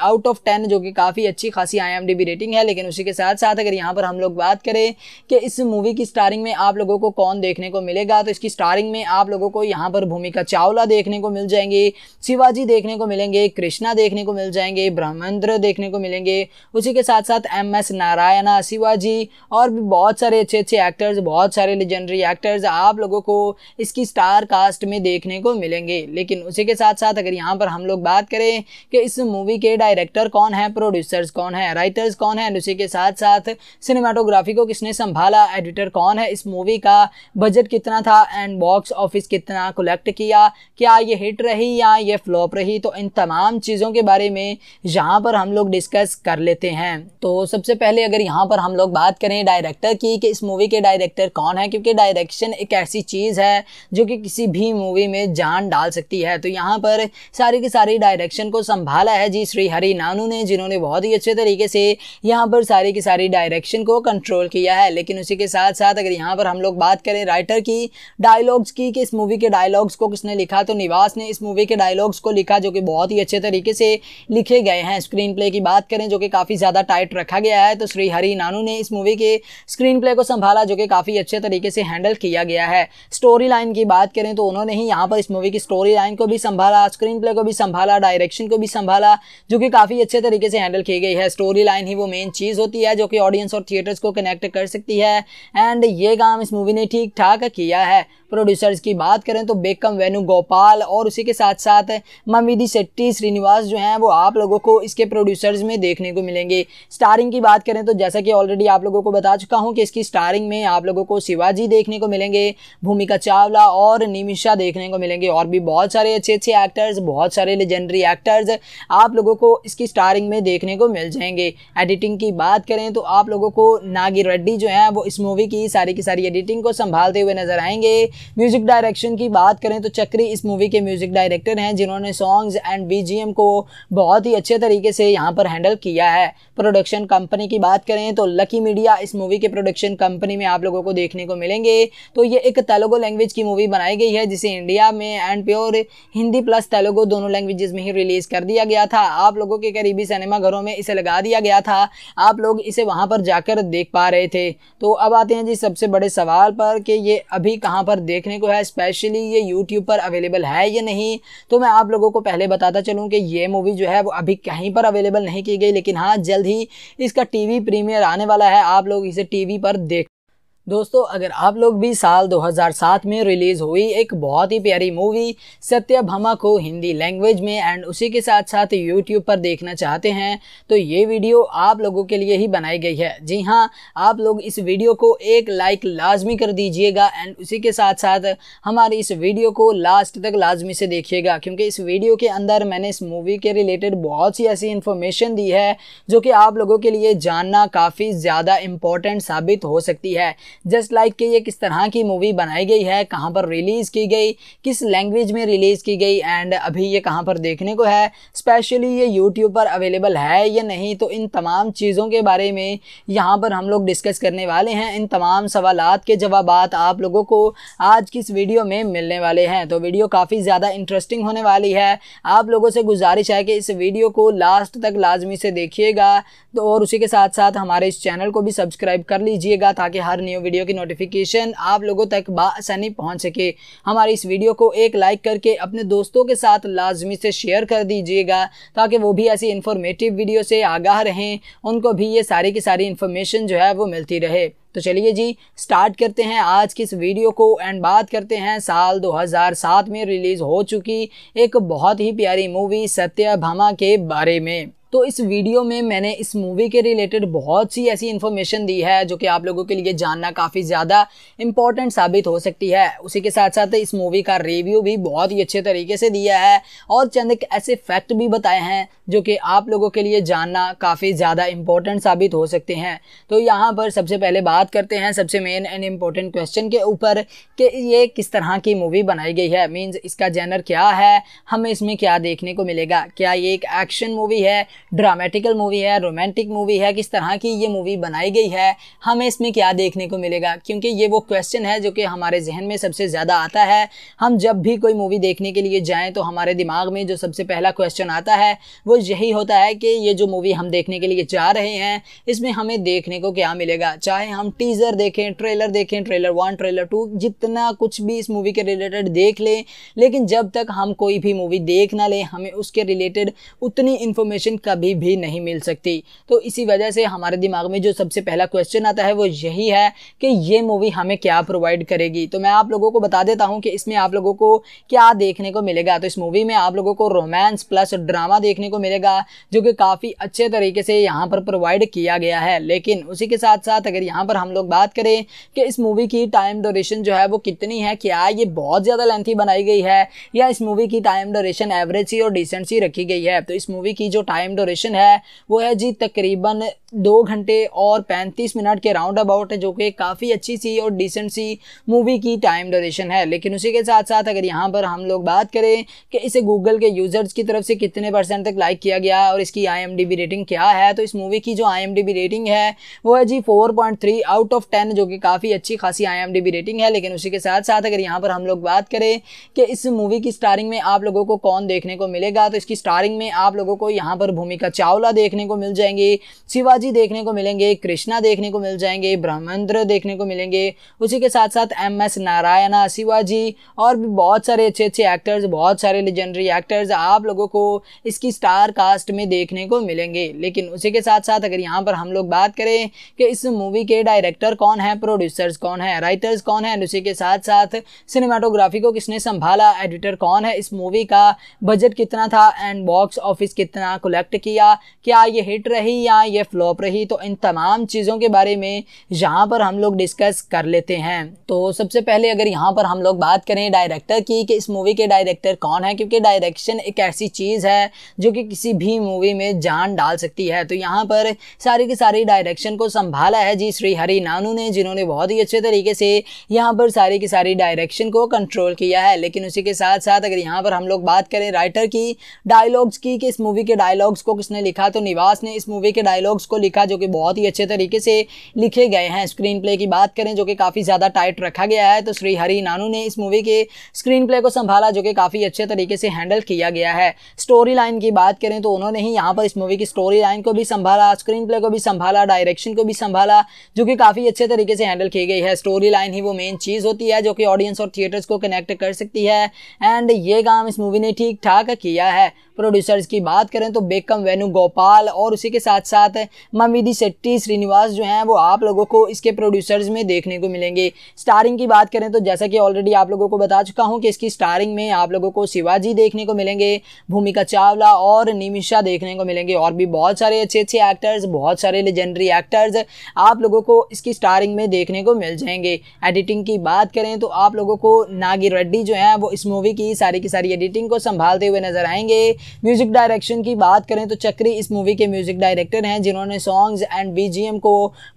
आउट ऑफ टेन जो कि काफ़ी अच्छी खासी आई रेटिंग है लेकिन उसी के साथ साथ अगर यहाँ पर हम लोग बात करें कि इस मूवी की स्टारिंग में आप लोगों को कौन देखने को मिलेगा तो इसकी स्टारिंग में आप लोगों को यहाँ पर भूमिका चावला देखने को मिल जाएंगी सिवा जी देखने को मिलेंगे कृष्णा देखने को मिल जाएंगे ब्रह्मेंद्र देखने को मिलेंगे उसी के साथ साथ एम एस नारायणा शिवाजी और भी बहुत सारे अच्छे अच्छे एक्टर्स बहुत सारे लेजेंडरी एक्टर्स आप लोगों को इसकी स्टार कास्ट में देखने को मिलेंगे लेकिन उसी के साथ साथ अगर यहाँ पर हम लोग बात करें कि इस मूवी के डायरेक्टर कौन है प्रोड्यूसर्स कौन है राइटर्स कौन है उसी के साथ साथ सिनेमाटोग्राफी को किसने संभाला एडिटर कौन है इस मूवी का बजट कितना था एंड बॉक्स ऑफिस कितना कलेक्ट किया क्या ये हिट रही या ये फ्लॉ फ्लॉप रही तो इन तमाम चीज़ों के बारे में यहाँ पर हम लोग डिस्कस कर लेते हैं तो सबसे पहले अगर यहाँ पर हम लोग बात करें डायरेक्टर की कि इस मूवी के डायरेक्टर कौन है क्योंकि डायरेक्शन एक ऐसी चीज़ है जो कि किसी भी मूवी में जान डाल सकती है तो यहाँ पर सारी की सारी डायरेक्शन को संभाला है जी श्री हरी नानू ने जिन्होंने बहुत ही अच्छे तरीके से यहाँ पर सारी की सारी डायरेक्शन को कंट्रोल किया है लेकिन उसी के साथ साथ अगर यहाँ पर हम लोग बात करें राइटर की डायलॉग्स की कि इस मूवी के डायलॉग्स को किसने लिखा तो निवास ने इस मूवी के डायलॉग्स को को लिखा जो कि बहुत ही अच्छे तरीके से लिखे गए हैं स्क्रीन प्ले की बात करें जो कि काफ़ी ज़्यादा टाइट रखा गया है तो श्री हरी नानू ने इस मूवी के स्क्रीन प्ले को संभाला जो कि काफ़ी अच्छे तरीके से हैंडल किया गया है स्टोरी लाइन की बात करें तो उन्होंने ही यहाँ पर इस मूवी की स्टोरी लाइन को भी संभाला स्क्रीन प्ले को भी संभाला डायरेक्शन को भी संभाला जो कि काफ़ी अच्छे तरीके से हैंडल की गई है स्टोरी लाइन ही वो मेन चीज़ होती है जो कि ऑडियंस और थिएटर्स को कनेक्ट कर सकती है एंड ये काम इस मूवी ने ठीक ठाक किया है प्रोड्यूसर्स की बात करें तो बेकम वेनु गोपाल और उसी के साथ साथ ममिदी शेट्टी श्रीनिवास जो हैं वो आप लोगों को इसके प्रोड्यूसर्स में देखने को मिलेंगे स्टारिंग की बात करें तो जैसा कि ऑलरेडी आप लोगों को बता चुका हूँ कि इसकी स्टारिंग में आप लोगों को शिवाजी देखने को मिलेंगे भूमिका चावला और निमिषा देखने को मिलेंगे और भी बहुत सारे अच्छे अच्छे एक्टर्स बहुत सारे लेजेंडरी एक्टर्स आप लोगों को इसकी स्टारिंग में देखने को मिल जाएंगे एडिटिंग की बात करें तो आप लोगों को नागी रेड्डी जो हैं वो इस मूवी की सारी की सारी एडिटिंग को संभालते हुए नजर आएंगे म्यूजिक डायरेक्शन की बात करें तो चक्री इस मूवी के म्यूजिक डायरेक्टर हैं जिन्होंने सॉन्ग्स एंड बीजीएम को बहुत ही अच्छे तरीके से यहाँ पर हैंडल किया है प्रोडक्शन कंपनी की बात करें तो लकी मीडिया इस मूवी के प्रोडक्शन कंपनी में आप लोगों को देखने को मिलेंगे तो ये एक तेलुगु लैंग्वेज की मूवी बनाई गई है जिसे इंडिया में and pure Hindi plus Telugu दोनों लैंग्वेजेस में ही रिलीज़ कर दिया गया था आप लोगों के करीबी सिनेमा घरों में इसे लगा दिया गया था आप लोग इसे वहां पर जाकर देख पा रहे थे तो अब आते हैं जी सबसे बड़े सवाल पर कि ये अभी कहाँ पर देखने को है स्पेशली ये यूट्यूब पर अवेलेबल है या नहीं तो मैं आप लोगों को पहले बताता चलूँ कि ये मूवी जो है वो अभी कहीं पर अवेलेबल नहीं की गई लेकिन हाँ जल्द ही इसका टी वी प्रीमियर आने वाला है आप लोग इसे टी वी पर देख दोस्तों अगर आप लोग भी साल 2007 में रिलीज़ हुई एक बहुत ही प्यारी मूवी सत्यभामा को हिंदी लैंग्वेज में एंड उसी के साथ साथ यूट्यूब पर देखना चाहते हैं तो ये वीडियो आप लोगों के लिए ही बनाई गई है जी हाँ आप लोग इस वीडियो को एक लाइक लाजमी कर दीजिएगा एंड उसी के साथ साथ हमारी इस वीडियो को लास्ट तक लाजमी से देखिएगा क्योंकि इस वीडियो के अंदर मैंने इस मूवी के रिलेटेड बहुत सी ऐसी इन्फॉर्मेशन दी है जो कि आप लोगों के लिए जानना काफ़ी ज़्यादा इम्पोर्टेंट साबित हो सकती है जस्ट लाइक कि ये किस तरह की मूवी बनाई गई है कहाँ पर रिलीज़ की गई किस लैंग्वेज में रिलीज़ की गई एंड अभी ये कहाँ पर देखने को है स्पेशली ये यूट्यूब पर अवेलेबल है या नहीं तो इन तमाम चीज़ों के बारे में यहाँ पर हम लोग डिस्कस करने वाले हैं इन तमाम सवाल के जवाब आप लोगों को आज की इस वीडियो में मिलने वाले हैं तो वीडियो काफ़ी ज़्यादा इंटरेस्टिंग होने वाली है आप लोगों से गुजारिश है कि इस वीडियो को लास्ट तक लाजमी से देखिएगा तो और उसी के साथ साथ हमारे इस चैनल को भी सब्सक्राइब कर लीजिएगा ताकि हर न्यू न्यू वीडियो की नोटिफिकेशन आप लोगों तक बसानी पहुँच सके हमारी इस वीडियो को एक लाइक करके अपने दोस्तों के साथ लाजमी से शेयर कर दीजिएगा ताकि वो भी ऐसी इन्फॉर्मेटिव वीडियो से आगाह रहें उनको भी ये सारी की सारी इन्फॉर्मेशन जो है वो मिलती रहे तो चलिए जी स्टार्ट करते हैं आज की इस वीडियो को एंड बात करते हैं साल 2007 में रिलीज़ हो चुकी एक बहुत ही प्यारी मूवी सत्य भामा के बारे में तो इस वीडियो में मैंने इस मूवी के रिलेटेड बहुत सी ऐसी इन्फॉर्मेशन दी है जो कि आप लोगों के लिए जानना काफ़ी ज़्यादा इंपॉर्टेंट साबित हो सकती है उसी के साथ साथ इस मूवी का रिव्यू भी बहुत ही अच्छे तरीके से दिया है और चंद ऐसे फैक्ट भी बताए हैं जो कि आप लोगों के लिए जानना काफ़ी ज़्यादा इंपॉर्टेंट साबित हो सकते हैं तो यहाँ पर सबसे पहले बात करते हैं सबसे मेन एंड इम्पोर्टेंट क्वेश्चन के ऊपर कि ये किस तरह की मूवी बनाई गई है मीन्स इसका जैनर क्या है हमें इसमें क्या देखने को मिलेगा क्या ये एक एक्शन मूवी है ड्रामेटिकल मूवी है रोमांटिक मूवी है किस तरह की ये मूवी बनाई गई है हमें इसमें क्या देखने को मिलेगा क्योंकि ये वो क्वेश्चन है जो कि हमारे जहन में सबसे ज़्यादा आता है हम जब भी कोई मूवी देखने के लिए जाएँ तो हमारे दिमाग में जो सबसे पहला क्वेश्चन आता है वो यही होता है कि ये जो मूवी हम देखने के लिए जा रहे हैं इसमें हमें देखने को क्या मिलेगा चाहे हम टीज़र देखें ट्रेलर देखें ट्रेलर वन ट्रेलर टू जितना कुछ भी इस मूवी के रिलेटेड देख लें लेकिन जब तक हम कोई भी मूवी देख ना लें हमें उसके रिलेटेड उतनी इन्फॉर्मेशन कभी भी नहीं मिल सकती तो इसी वजह से हमारे दिमाग में जो सबसे पहला क्वेश्चन आता है वो यही है कि ये मूवी हमें क्या प्रोवाइड करेगी तो मैं आप लोगों को बता देता हूँ कि इसमें आप लोगों को क्या देखने को मिलेगा तो इस मूवी में आप लोगों को रोमांस प्लस ड्रामा देखने को मिलेगा जो कि काफ़ी अच्छे तरीके से यहाँ पर प्रोवाइड किया गया है लेकिन उसी के साथ साथ अगर यहाँ पर हम लोग बात करें कि इस मूवी की टाइम डोरेशन जो है वो कितनी है क्या ये बहुत ज़्यादा लेंथी बनाई गई है या इस मूवी की टाइम डोरेशन एवरेज सी और डिसेंट सी रखी गई है तो इस मूवी की जो टाइम ड्यूरेशन है वो है जी तकरीबन दो घंटे और पैंतीस मिनट के राउंड अबाउट है जो कि काफ़ी अच्छी सी और डिसेंट सी मूवी की टाइम ड्यूरेशन है लेकिन उसी के साथ साथ अगर यहाँ पर हम लोग बात करें कि इसे गूगल के यूज़र्स की तरफ से कितने परसेंट तक लाइक किया गया और इसकी आई रेटिंग क्या है तो इस मूवी की जो आई रेटिंग है वो है जी फोर आउट ऑफ टेन जो कि काफ़ी अच्छी खासी आई रेटिंग है लेकिन उसी के साथ साथ अगर यहाँ पर हम लोग बात करें कि इस मूवी की स्टारिंग में आप लोगों को कौन देखने को मिलेगा तो इसकी स्टारिंग में आप लोगों को यहाँ पर भूमि भूमिका चावला देखने को मिल जाएंगे शिवाजी देखने को मिलेंगे कृष्णा देखने को मिल जाएंगे ब्रह्मेंद्र देखने को मिलेंगे उसी के साथ साथ एम एस नारायणा शिवाजी और भी बहुत सारे अच्छे अच्छे एक्टर्स बहुत सारे लेजेंडरी एक्टर्स आप लोगों को इसकी स्टार कास्ट में देखने को मिलेंगे लेकिन उसी के साथ साथ अगर यहाँ पर हम लोग बात करें कि इस मूवी के डायरेक्टर कौन है प्रोड्यूसर्स कौन है राइटर्स कौन है उसी के साथ साथ सिनेमाटोग्राफी को किसने संभाला एडिटर कौन है इस मूवी का बजट कितना था एंड बॉक्स ऑफिस कितना कलेक्ट किया क्या ये हिट रही या ये फ्लॉप रही तो इन तमाम चीज़ों के बारे में यहाँ पर हम लोग डिस्कस कर लेते हैं तो सबसे पहले अगर यहाँ पर हम लोग बात करें डायरेक्टर की कि इस मूवी के डायरेक्टर कौन है क्योंकि डायरेक्शन एक ऐसी चीज़ है जो कि किसी भी मूवी में जान डाल सकती है तो यहाँ पर सारी की सारी डायरेक्शन को संभाला है जी श्री हरि नानू ने जिन्होंने बहुत ही अच्छे तरीके से यहाँ पर सारी की सारी डायरेक्शन को कंट्रोल किया है लेकिन उसी के साथ साथ अगर यहाँ पर हम लोग बात करें राइटर की डायलॉग्स की कि इस मूवी के डायलॉग्स डायलॉग्स को किसने लिखा तो निवास ने इस मूवी के डायलॉग्स को लिखा जो कि बहुत ही अच्छे तरीके से लिखे गए हैं स्क्रीन प्ले की बात करें जो कि काफ़ी ज़्यादा टाइट रखा गया है तो श्री हरी नानू ने इस मूवी के स्क्रीन प्ले को संभाला जो कि काफ़ी अच्छे तरीके से हैंडल किया गया है स्टोरी लाइन की बात करें तो उन्होंने ही यहाँ पर इस मूवी की स्टोरी लाइन को भी संभाला स्क्रीन प्ले को भी संभाला डायरेक्शन को भी संभाला जो कि काफ़ी अच्छे तरीके से हैंडल की गई है स्टोरी लाइन ही वो मेन चीज़ होती है जो कि ऑडियंस और थिएटर्स को कनेक्ट कर सकती है एंड ये काम इस मूवी ने ठीक ठाक किया है प्रोड्यूसर्स की बात करें तो बेक वेलकम वेनु गोपाल और उसी के साथ साथ ममिदी शेट्टी श्रीनिवास जो हैं वो आप लोगों को इसके प्रोड्यूसर्स में देखने को मिलेंगे स्टारिंग की बात करें तो जैसा कि ऑलरेडी आप लोगों को बता चुका हूँ कि इसकी स्टारिंग में आप लोगों को शिवाजी देखने को मिलेंगे भूमिका चावला और निमिषा देखने को मिलेंगे और भी बहुत सारे अच्छे अच्छे एक्टर्स बहुत सारे लेजेंडरी एक्टर्स आप लोगों को इसकी स्टारिंग में देखने को मिल जाएंगे एडिटिंग की बात करें तो आप लोगों को नागी रेड्डी जो है वो इस मूवी की सारी की सारी एडिटिंग को संभालते हुए नजर आएंगे म्यूजिक डायरेक्शन की बात करें करें तो चक्री इस मूवी के म्यूजिक डायरेक्टर हैं जिन्होंने सॉन्ग्स एंड बीजीएम को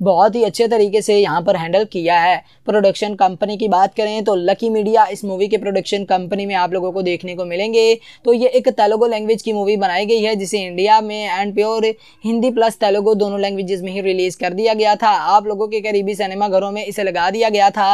बहुत ही अच्छे तरीके से यहाँ पर हैंडल किया है प्रोडक्शन कंपनी की बात करें तो लकी मीडिया इस मूवी के प्रोडक्शन कंपनी में आप लोगों को देखने को मिलेंगे तो ये एक तेलुगु लैंग्वेज की मूवी बनाई गई है जिसे इंडिया में and pure Hindi plus Telugu दोनों लैंग्वेजेस में ही रिलीज़ कर दिया गया था आप लोगों के करीबी सिनेमा घरों में इसे लगा दिया गया था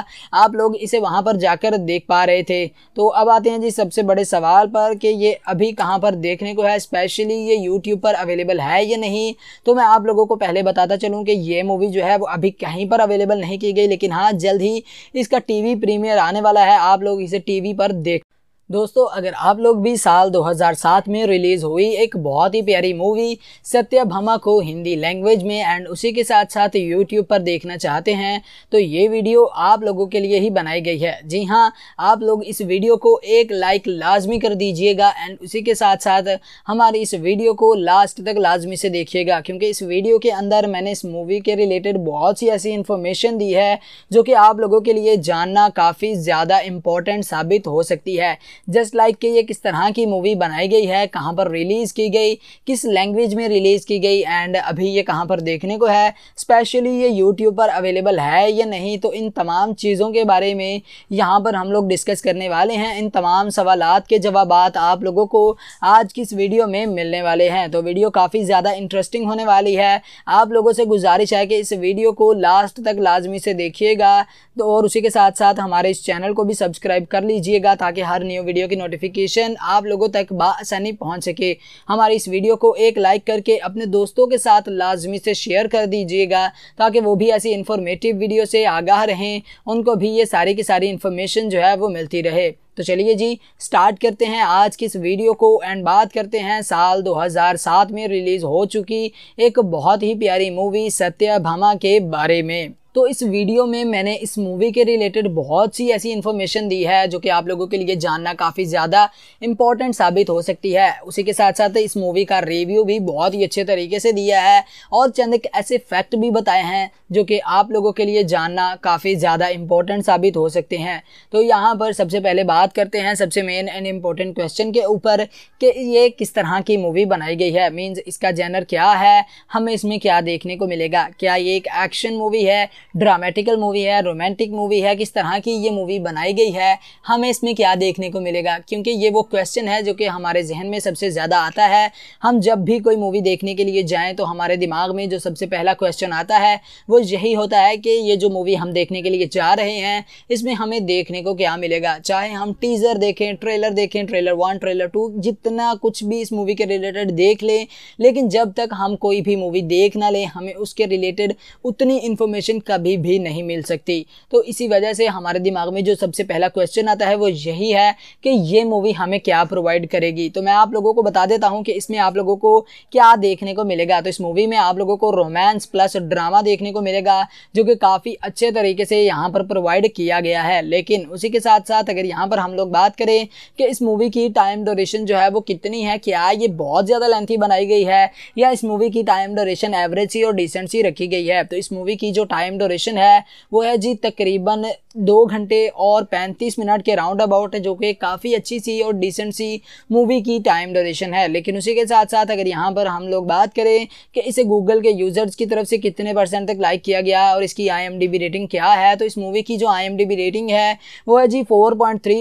आप लोग इसे वहां पर जाकर देख पा रहे थे तो अब आते हैं जी सबसे बड़े सवाल पर कि ये अभी कहां पर देखने को है स्पेशली ये यू यूट्यूब पर अवेलेबल है या नहीं तो मैं आप लोगों को पहले बताता चलूँ कि ये मूवी जो है वो अभी कहीं पर अवेलेबल नहीं की गई लेकिन हाँ जल्द ही इसका टी वी प्रीमियर आने वाला है आप लोग इसे टी वी पर देख दोस्तों अगर आप लोग भी साल 2007 में रिलीज़ हुई एक बहुत ही प्यारी मूवी सत्यभामा को हिंदी लैंग्वेज में एंड उसी के साथ साथ यूट्यूब पर देखना चाहते हैं तो ये वीडियो आप लोगों के लिए ही बनाई गई है जी हाँ आप लोग इस वीडियो को एक लाइक लाजमी कर दीजिएगा एंड उसी के साथ साथ हमारी इस वीडियो को लास्ट तक लाजमी से देखिएगा क्योंकि इस वीडियो के अंदर मैंने इस मूवी के रिलेटेड बहुत सी ऐसी इन्फॉर्मेशन दी है जो कि आप लोगों के लिए जानना काफ़ी ज़्यादा इम्पोर्टेंट साबित हो सकती है जस्ट लाइक कि ये किस तरह की मूवी बनाई गई है कहाँ पर रिलीज़ की गई किस लैंग्वेज में रिलीज़ की गई एंड अभी ये कहाँ पर देखने को है स्पेशली ये यूट्यूब पर अवेलेबल है या नहीं तो इन तमाम चीज़ों के बारे में यहाँ पर हम लोग डिस्कस करने वाले हैं इन तमाम सवाल के जवाब आप लोगों को आज की इस वीडियो में मिलने वाले हैं तो वीडियो काफ़ी ज़्यादा इंटरेस्टिंग होने वाली है आप लोगों से गुजारिश है कि इस वीडियो को लास्ट तक लाजमी से देखिएगा तो और उसी के साथ साथ हमारे इस चैनल को भी सब्सक्राइब कर लीजिएगा ताकि हर न्यू वीडियो की नोटिफिकेशन आप लोगों तक बासानी पहुँच सके हमारी इस वीडियो को एक लाइक करके अपने दोस्तों के साथ लाजमी से शेयर कर दीजिएगा ताकि वो भी ऐसी इन्फॉर्मेटिव वीडियो से आगाह रहें उनको भी ये सारी की सारी इन्फॉर्मेशन जो है वो मिलती रहे तो चलिए जी स्टार्ट करते हैं आज की इस वीडियो को एंड बात करते हैं साल 2007 में रिलीज़ हो चुकी एक बहुत ही प्यारी मूवी सत्य भामा के बारे में तो इस वीडियो में मैंने इस मूवी के रिलेटेड बहुत सी ऐसी इन्फॉर्मेशन दी है जो कि आप लोगों के लिए जानना काफ़ी ज़्यादा इंपॉर्टेंट साबित हो सकती है उसी के साथ साथ इस मूवी का रिव्यू भी बहुत ही अच्छे तरीके से दिया है और चंद ऐसे फैक्ट भी बताए हैं जो कि आप लोगों के लिए जानना काफ़ी ज़्यादा इम्पोर्टेंट साबित हो सकते हैं तो यहाँ पर सबसे पहले बात करते हैं सबसे मेन एंड इम्पोर्टेंट क्वेश्चन के ऊपर कि ये किस तरह की मूवी बनाई गई है मीन्स इसका जैनर क्या है हमें इसमें क्या देखने को मिलेगा क्या ये एक एक्शन मूवी है ड्रामेटिकल मूवी है रोमांटिक मूवी है किस तरह की ये मूवी बनाई गई है हमें इसमें क्या देखने को मिलेगा क्योंकि ये वो क्वेश्चन है जो कि हमारे जहन में सबसे ज़्यादा आता है हम जब भी कोई मूवी देखने के लिए जाएँ तो हमारे दिमाग में जो सबसे पहला क्वेश्चन आता है वो सपोज यही होता है कि ये जो मूवी हम देखने के लिए जा रहे हैं इसमें हमें देखने को क्या मिलेगा चाहे हम टीज़र देखें ट्रेलर देखें ट्रेलर वन ट्रेलर टू जितना कुछ भी इस मूवी के रिलेटेड देख लें लेकिन जब तक हम कोई भी मूवी देख ना लें हमें उसके रिलेटेड उतनी इन्फॉर्मेशन कभी भी नहीं मिल सकती तो इसी वजह से हमारे दिमाग में जो सबसे पहला क्वेश्चन आता है वो यही है कि ये मूवी हमें क्या प्रोवाइड करेगी तो मैं आप लोगों को बता देता हूँ कि इसमें आप लोगों को क्या देखने को मिलेगा तो इस मूवी में आप लोगों को रोमांस प्लस ड्रामा देखने को मिलेगा जो कि काफ़ी अच्छे तरीके से यहाँ पर प्रोवाइड किया गया है लेकिन उसी के साथ साथ अगर यहाँ पर हम लोग बात करें कि इस मूवी की टाइम डोरेशन जो है वो कितनी है क्या ये बहुत ज़्यादा लेंथी बनाई गई है या इस मूवी की टाइम डोरेशन एवरेज सी और डिसेंट सी रखी गई है तो इस मूवी की जो टाइम डोरेशन है वो है जी तकरीबन दो घंटे और पैंतीस मिनट के राउंड अबाउट है जो कि काफ़ी अच्छी सी और डिसेंट सी मूवी की टाइम डोरेशन है लेकिन उसी के साथ साथ अगर यहाँ पर हम लोग बात करें कि इसे गूगल के यूज़र्स की तरफ से कितने परसेंट तक लाइक लाइक किया गया और इसकी आई रेटिंग क्या है तो इस मूवी की जो आई रेटिंग है वो है जी फोर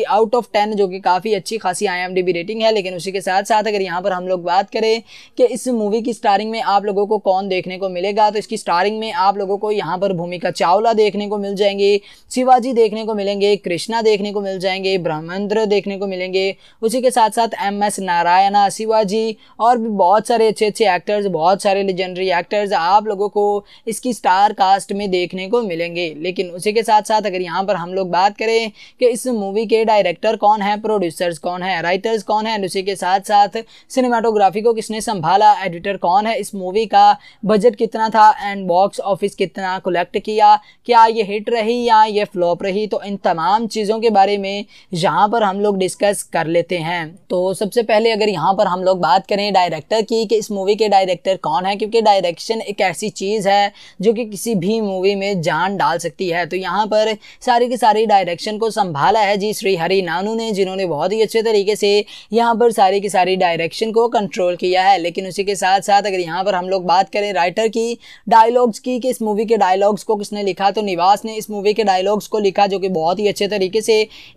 आउट ऑफ टेन जो कि काफ़ी अच्छी खासी आई रेटिंग है लेकिन उसी के साथ साथ अगर यहाँ पर हम लोग बात करें कि इस मूवी की स्टारिंग में आप लोगों को कौन देखने को मिलेगा तो इसकी स्टारिंग में आप लोगों को यहाँ पर भूमिका चावला देखने को मिल जाएंगी शिवाजी देखने को मिलेंगे कृष्णा देखने को मिल जाएंगे ब्रह्मेंद्र देखने को मिलेंगे उसी के साथ साथ एम एस नारायणा शिवाजी और भी बहुत सारे अच्छे अच्छे एक्टर्स बहुत सारे लेजेंडरी एक्टर्स आप लोगों को इसकी स्टार स्टार कास्ट में देखने को मिलेंगे लेकिन उसी के साथ साथ अगर यहाँ पर हम लोग बात करें कि इस मूवी के डायरेक्टर कौन है प्रोड्यूसर्स कौन है राइटर्स कौन है उसी के साथ साथ सिनेमाटोग्राफी को किसने संभाला एडिटर कौन है इस मूवी का बजट कितना था एंड बॉक्स ऑफिस कितना कलेक्ट किया क्या ये हिट रही या ये फ्लॉप रही तो इन तमाम चीज़ों के बारे में यहाँ पर हम लोग डिस्कस कर लेते हैं तो सबसे पहले अगर यहाँ पर हम लोग बात करें डायरेक्टर की कि इस मूवी के डायरेक्टर कौन है क्योंकि डायरेक्शन एक ऐसी चीज़ है जो कि किसी भी मूवी में जान डाल सकती है तो यहाँ पर सारी की सारी डायरेक्शन को संभाला है जी श्री हरी नानू ने जिन्होंने बहुत ही अच्छे तरीके से यहाँ पर सारी की सारी डायरेक्शन को कंट्रोल किया है लेकिन उसी के साथ साथ अगर यहाँ पर हम लोग बात करें राइटर की डायलॉग्स की कि इस मूवी के डायलॉग्स को किसने लिखा तो निवास ने इस मूवी के डायलॉग्स को लिखा जो कि बहुत ही अच्छे तरीके से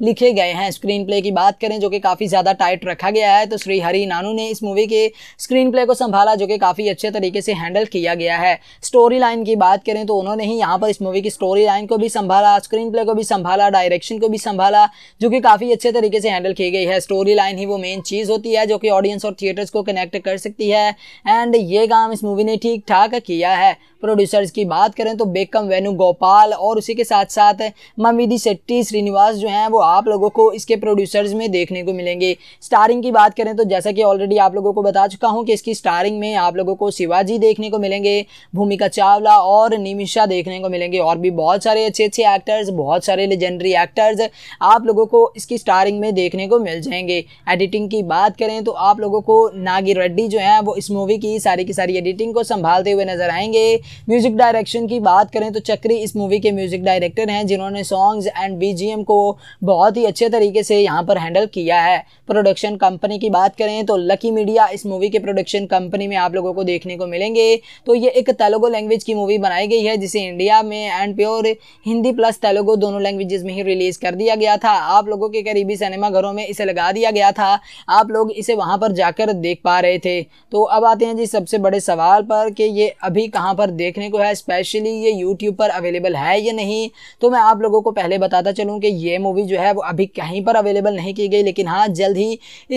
लिखे गए हैं स्क्रीन प्ले की बात करें जो कि काफ़ी ज़्यादा टाइट रखा गया है तो श्री हरी नानू ने इस मूवी के स्क्रीन प्ले को संभाला जो कि काफ़ी अच्छे तरीके से हैंडल किया गया है स्टोरी लाइन की बात बात करें तो उन्होंने ही यहाँ पर इस मूवी की स्टोरी लाइन को भी संभाला स्क्रीन प्ले को भी संभाला डायरेक्शन को भी संभाला जो कि काफ़ी अच्छे तरीके से हैंडल की गई है स्टोरी लाइन ही वो मेन चीज़ होती है जो कि ऑडियंस और थिएटर्स को कनेक्ट कर सकती है एंड ये काम इस मूवी ने ठीक ठाक किया है प्रोड्यूसर्स की बात करें तो बेकम वेनु गोपाल और उसी के साथ साथ ममिदी शेट्टी श्रीनिवास जो हैं वो आप लोगों को इसके प्रोड्यूसर्स में देखने को मिलेंगे स्टारिंग की बात करें तो जैसा कि ऑलरेडी आप लोगों को बता चुका हूँ कि इसकी स्टारिंग में आप लोगों को शिवाजी देखने को मिलेंगे भूमिका चावला और और निमिषा देखने को मिलेंगे और भी बहुत सारे अच्छे अच्छे एक्टर्स बहुत सारे लेजेंडरी एक्टर्स आप लोगों को इसकी स्टारिंग में देखने को मिल जाएंगे एडिटिंग की बात करें तो आप लोगों को नागी रेड्डी जो है वो इस मूवी की सारी की सारी एडिटिंग को संभालते हुए नजर आएंगे म्यूजिक डायरेक्शन की बात करें तो चक्री इस मूवी के म्यूजिक डायरेक्टर हैं जिन्होंने सॉन्ग्स एंड बी को बहुत ही अच्छे तरीके से यहाँ पर हैंडल किया है प्रोडक्शन कंपनी की बात करें तो लकी मीडिया इस मूवी के प्रोडक्शन कंपनी में आप लोगों को देखने को मिलेंगे तो ये एक तेलुगु लैंग्वेज की मूवी बनाई बनाई गई है जिसे इंडिया में and pure Hindi plus Telugu दोनों लैंग्वेजेस में ही रिलीज़ कर दिया गया था आप लोगों के करीबी सिनेमा घरों में इसे लगा दिया गया था आप लोग इसे वहां पर जाकर देख पा रहे थे तो अब आते हैं जी सबसे बड़े सवाल पर कि ये अभी कहाँ पर देखने को है स्पेशली ये यूट्यूब पर अवेलेबल है या नहीं तो मैं आप लोगों को पहले बताता चलूँ कि ये मूवी जो है वो अभी कहीं पर अवेलेबल नहीं की गई लेकिन हाँ जल्द ही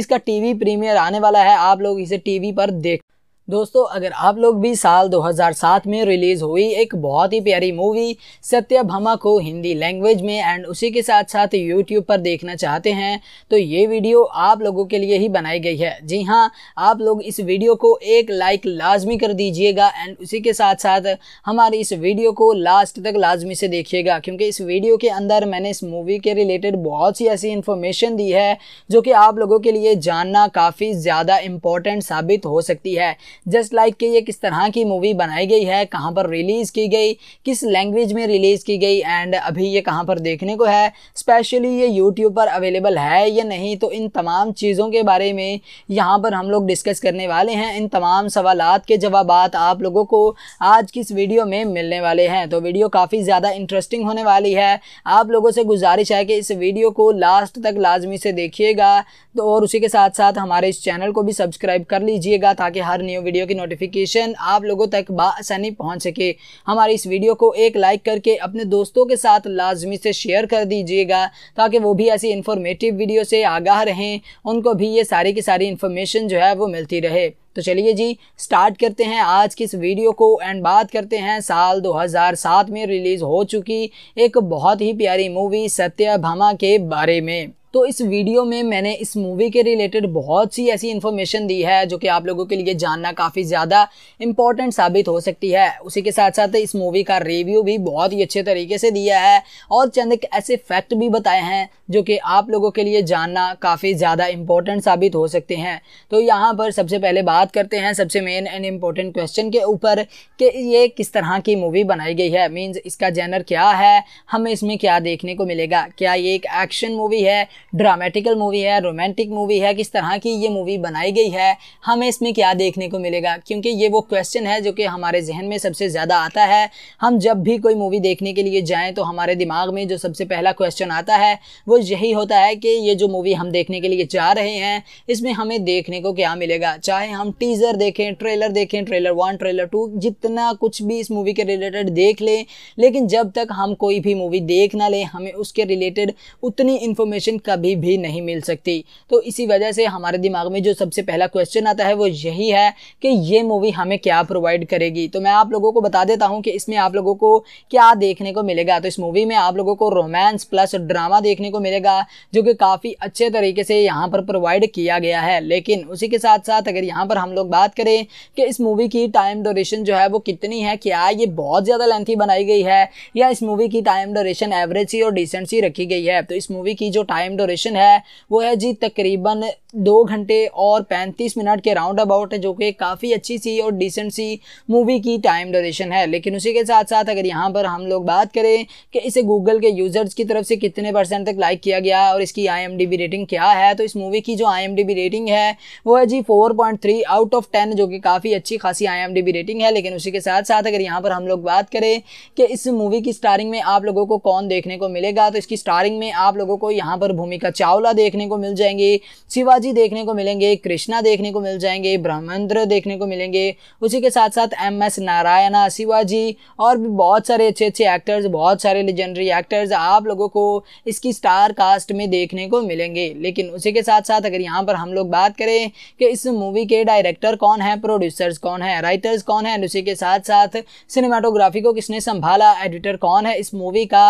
इसका टीवी प्रीमियर आने वाला है आप लोग इसे टीवी पर देख दोस्तों अगर आप लोग भी साल 2007 में रिलीज़ हुई एक बहुत ही प्यारी मूवी सत्यभामा को हिंदी लैंग्वेज में एंड उसी के साथ साथ यूट्यूब पर देखना चाहते हैं तो ये वीडियो आप लोगों के लिए ही बनाई गई है जी हाँ आप लोग इस वीडियो को एक लाइक लाजमी कर दीजिएगा एंड उसी के साथ साथ हमारी इस वीडियो को लास्ट तक लाजमी से देखिएगा क्योंकि इस वीडियो के अंदर मैंने इस मूवी के रिलेटेड बहुत सी ऐसी इन्फॉर्मेशन दी है जो कि आप लोगों के लिए जानना काफ़ी ज़्यादा इम्पोर्टेंट साबित हो सकती है जस्ट लाइक कि ये किस तरह की मूवी बनाई गई है कहाँ पर रिलीज़ की गई किस लैंग्वेज में रिलीज़ की गई एंड अभी ये कहाँ पर देखने को है स्पेशली ये यूट्यूब पर अवेलेबल है या नहीं तो इन तमाम चीज़ों के बारे में यहाँ पर हम लोग डिस्कस करने वाले हैं इन तमाम सवाल के जवाब आप लोगों को आज की इस वीडियो में मिलने वाले हैं तो वीडियो काफ़ी ज़्यादा इंटरेस्टिंग होने वाली है आप लोगों से गुजारिश है कि इस वीडियो को लास्ट तक लाजमी से देखिएगा तो और उसी के साथ साथ हमारे इस चैनल को भी सब्सक्राइब कर लीजिएगा ताकि हर न्यू वीडियो की नोटिफिकेशन आप लोगों तक बसानी पहुँच सके हमारी इस वीडियो को एक लाइक करके अपने दोस्तों के साथ लाजमी से शेयर कर दीजिएगा ताकि वो भी ऐसी इन्फॉर्मेटिव वीडियो से आगाह रहें उनको भी ये सारी की सारी इन्फॉर्मेशन जो है वो मिलती रहे तो चलिए जी स्टार्ट करते हैं आज की इस वीडियो को एंड बात करते हैं साल 2007 में रिलीज़ हो चुकी एक बहुत ही प्यारी मूवी सत्य भामा के बारे में तो इस वीडियो में मैंने इस मूवी के रिलेटेड बहुत सी ऐसी इन्फॉर्मेशन दी है जो कि आप लोगों के लिए जानना काफ़ी ज़्यादा इंपॉर्टेंट साबित हो सकती है उसी के साथ साथ इस मूवी का रिव्यू भी बहुत ही अच्छे तरीके से दिया है और चंद ऐसे फैक्ट भी बताए हैं जो कि आप लोगों के लिए जानना काफ़ी ज़्यादा इंपॉर्टेंट साबित हो सकते हैं तो यहाँ पर सबसे पहले बात करते हैं सबसे मेन एंड इम्पोर्टेंट क्वेश्चन के ऊपर कि ये किस तरह की मूवी बनाई गई है मीन्स इसका जेनर क्या है हमें इसमें क्या देखने को मिलेगा क्या ये एक एक्शन मूवी है ड्रामेटिकल मूवी है रोमांटिक मूवी है किस तरह की ये मूवी बनाई गई है हमें इसमें क्या देखने को मिलेगा क्योंकि ये वो क्वेश्चन है जो कि हमारे जहन में सबसे ज़्यादा आता है हम जब भी कोई मूवी देखने के लिए जाएँ तो हमारे दिमाग में जो सबसे पहला क्वेश्चन आता है वो यही होता है कि ये जो मूवी हम देखने के लिए जा रहे हैं इसमें हमें देखने को क्या मिलेगा चाहे हम टीज़र देखें ट्रेलर देखें ट्रेलर वन ट्रेलर टू जितना कुछ भी इस मूवी के रिलेटेड देख लें लेकिन जब तक हम कोई भी मूवी देख ना लें हमें उसके रिलेटेड उतनी इन्फॉर्मेशन कभी कभी भी नहीं मिल सकती तो इसी वजह से हमारे दिमाग में जो सबसे पहला क्वेश्चन आता है वो यही है कि ये मूवी हमें क्या प्रोवाइड करेगी तो मैं आप लोगों को बता देता हूँ कि इसमें आप लोगों को क्या देखने को मिलेगा तो इस मूवी में आप लोगों को रोमांस प्लस ड्रामा देखने को मिलेगा जो कि काफ़ी अच्छे तरीके से यहाँ पर प्रोवाइड किया गया है लेकिन उसी के साथ साथ अगर यहाँ पर हम लोग बात करें कि इस मूवी की टाइम डोरेशन जो है वो कितनी है क्या ये बहुत ज़्यादा लेंथी बनाई गई है या इस मूवी की टाइम डोरेशन एवरेज सी और डिसेंट सी रखी गई है तो इस मूवी की जो टाइम डोरेशन ड्यूरेशन है वो है जी तकरीबन दो घंटे और पैंतीस मिनट के राउंड अबाउट है जो कि काफ़ी अच्छी सी और डिसेंट सी मूवी की टाइम ड्यूरेशन है लेकिन उसी के साथ साथ अगर यहाँ पर हम लोग बात करें कि इसे गूगल के यूज़र्स की तरफ से कितने परसेंट तक लाइक किया गया और इसकी आई रेटिंग क्या है तो इस मूवी की जो आई रेटिंग है वो है जी फोर आउट ऑफ टेन जो कि काफ़ी अच्छी खासी आई रेटिंग है लेकिन उसी के साथ साथ अगर यहाँ पर हम लोग बात करें कि इस मूवी की स्टारिंग में आप लोगों को कौन देखने को मिलेगा तो इसकी स्टारिंग में आप लोगों को यहाँ पर भूमिका का चावला देखने को मिल जाएंगे शिवाजी देखने को मिलेंगे कृष्णा देखने को मिल जाएंगे ब्रह्मेंद्र देखने को मिलेंगे उसी के साथ साथ एम एस नारायणा शिवाजी और भी बहुत सारे अच्छे अच्छे एक्टर्स बहुत सारे लेजेंडरी एक्टर्स आप लोगों को इसकी स्टार कास्ट में देखने को मिलेंगे लेकिन उसी के साथ साथ अगर यहाँ पर हम लोग बात करें कि इस मूवी के डायरेक्टर कौन है प्रोड्यूसर्स कौन है राइटर्स कौन है उसी के साथ साथ सिनेमाटोग्राफी को किसने संभाला एडिटर कौन है इस मूवी का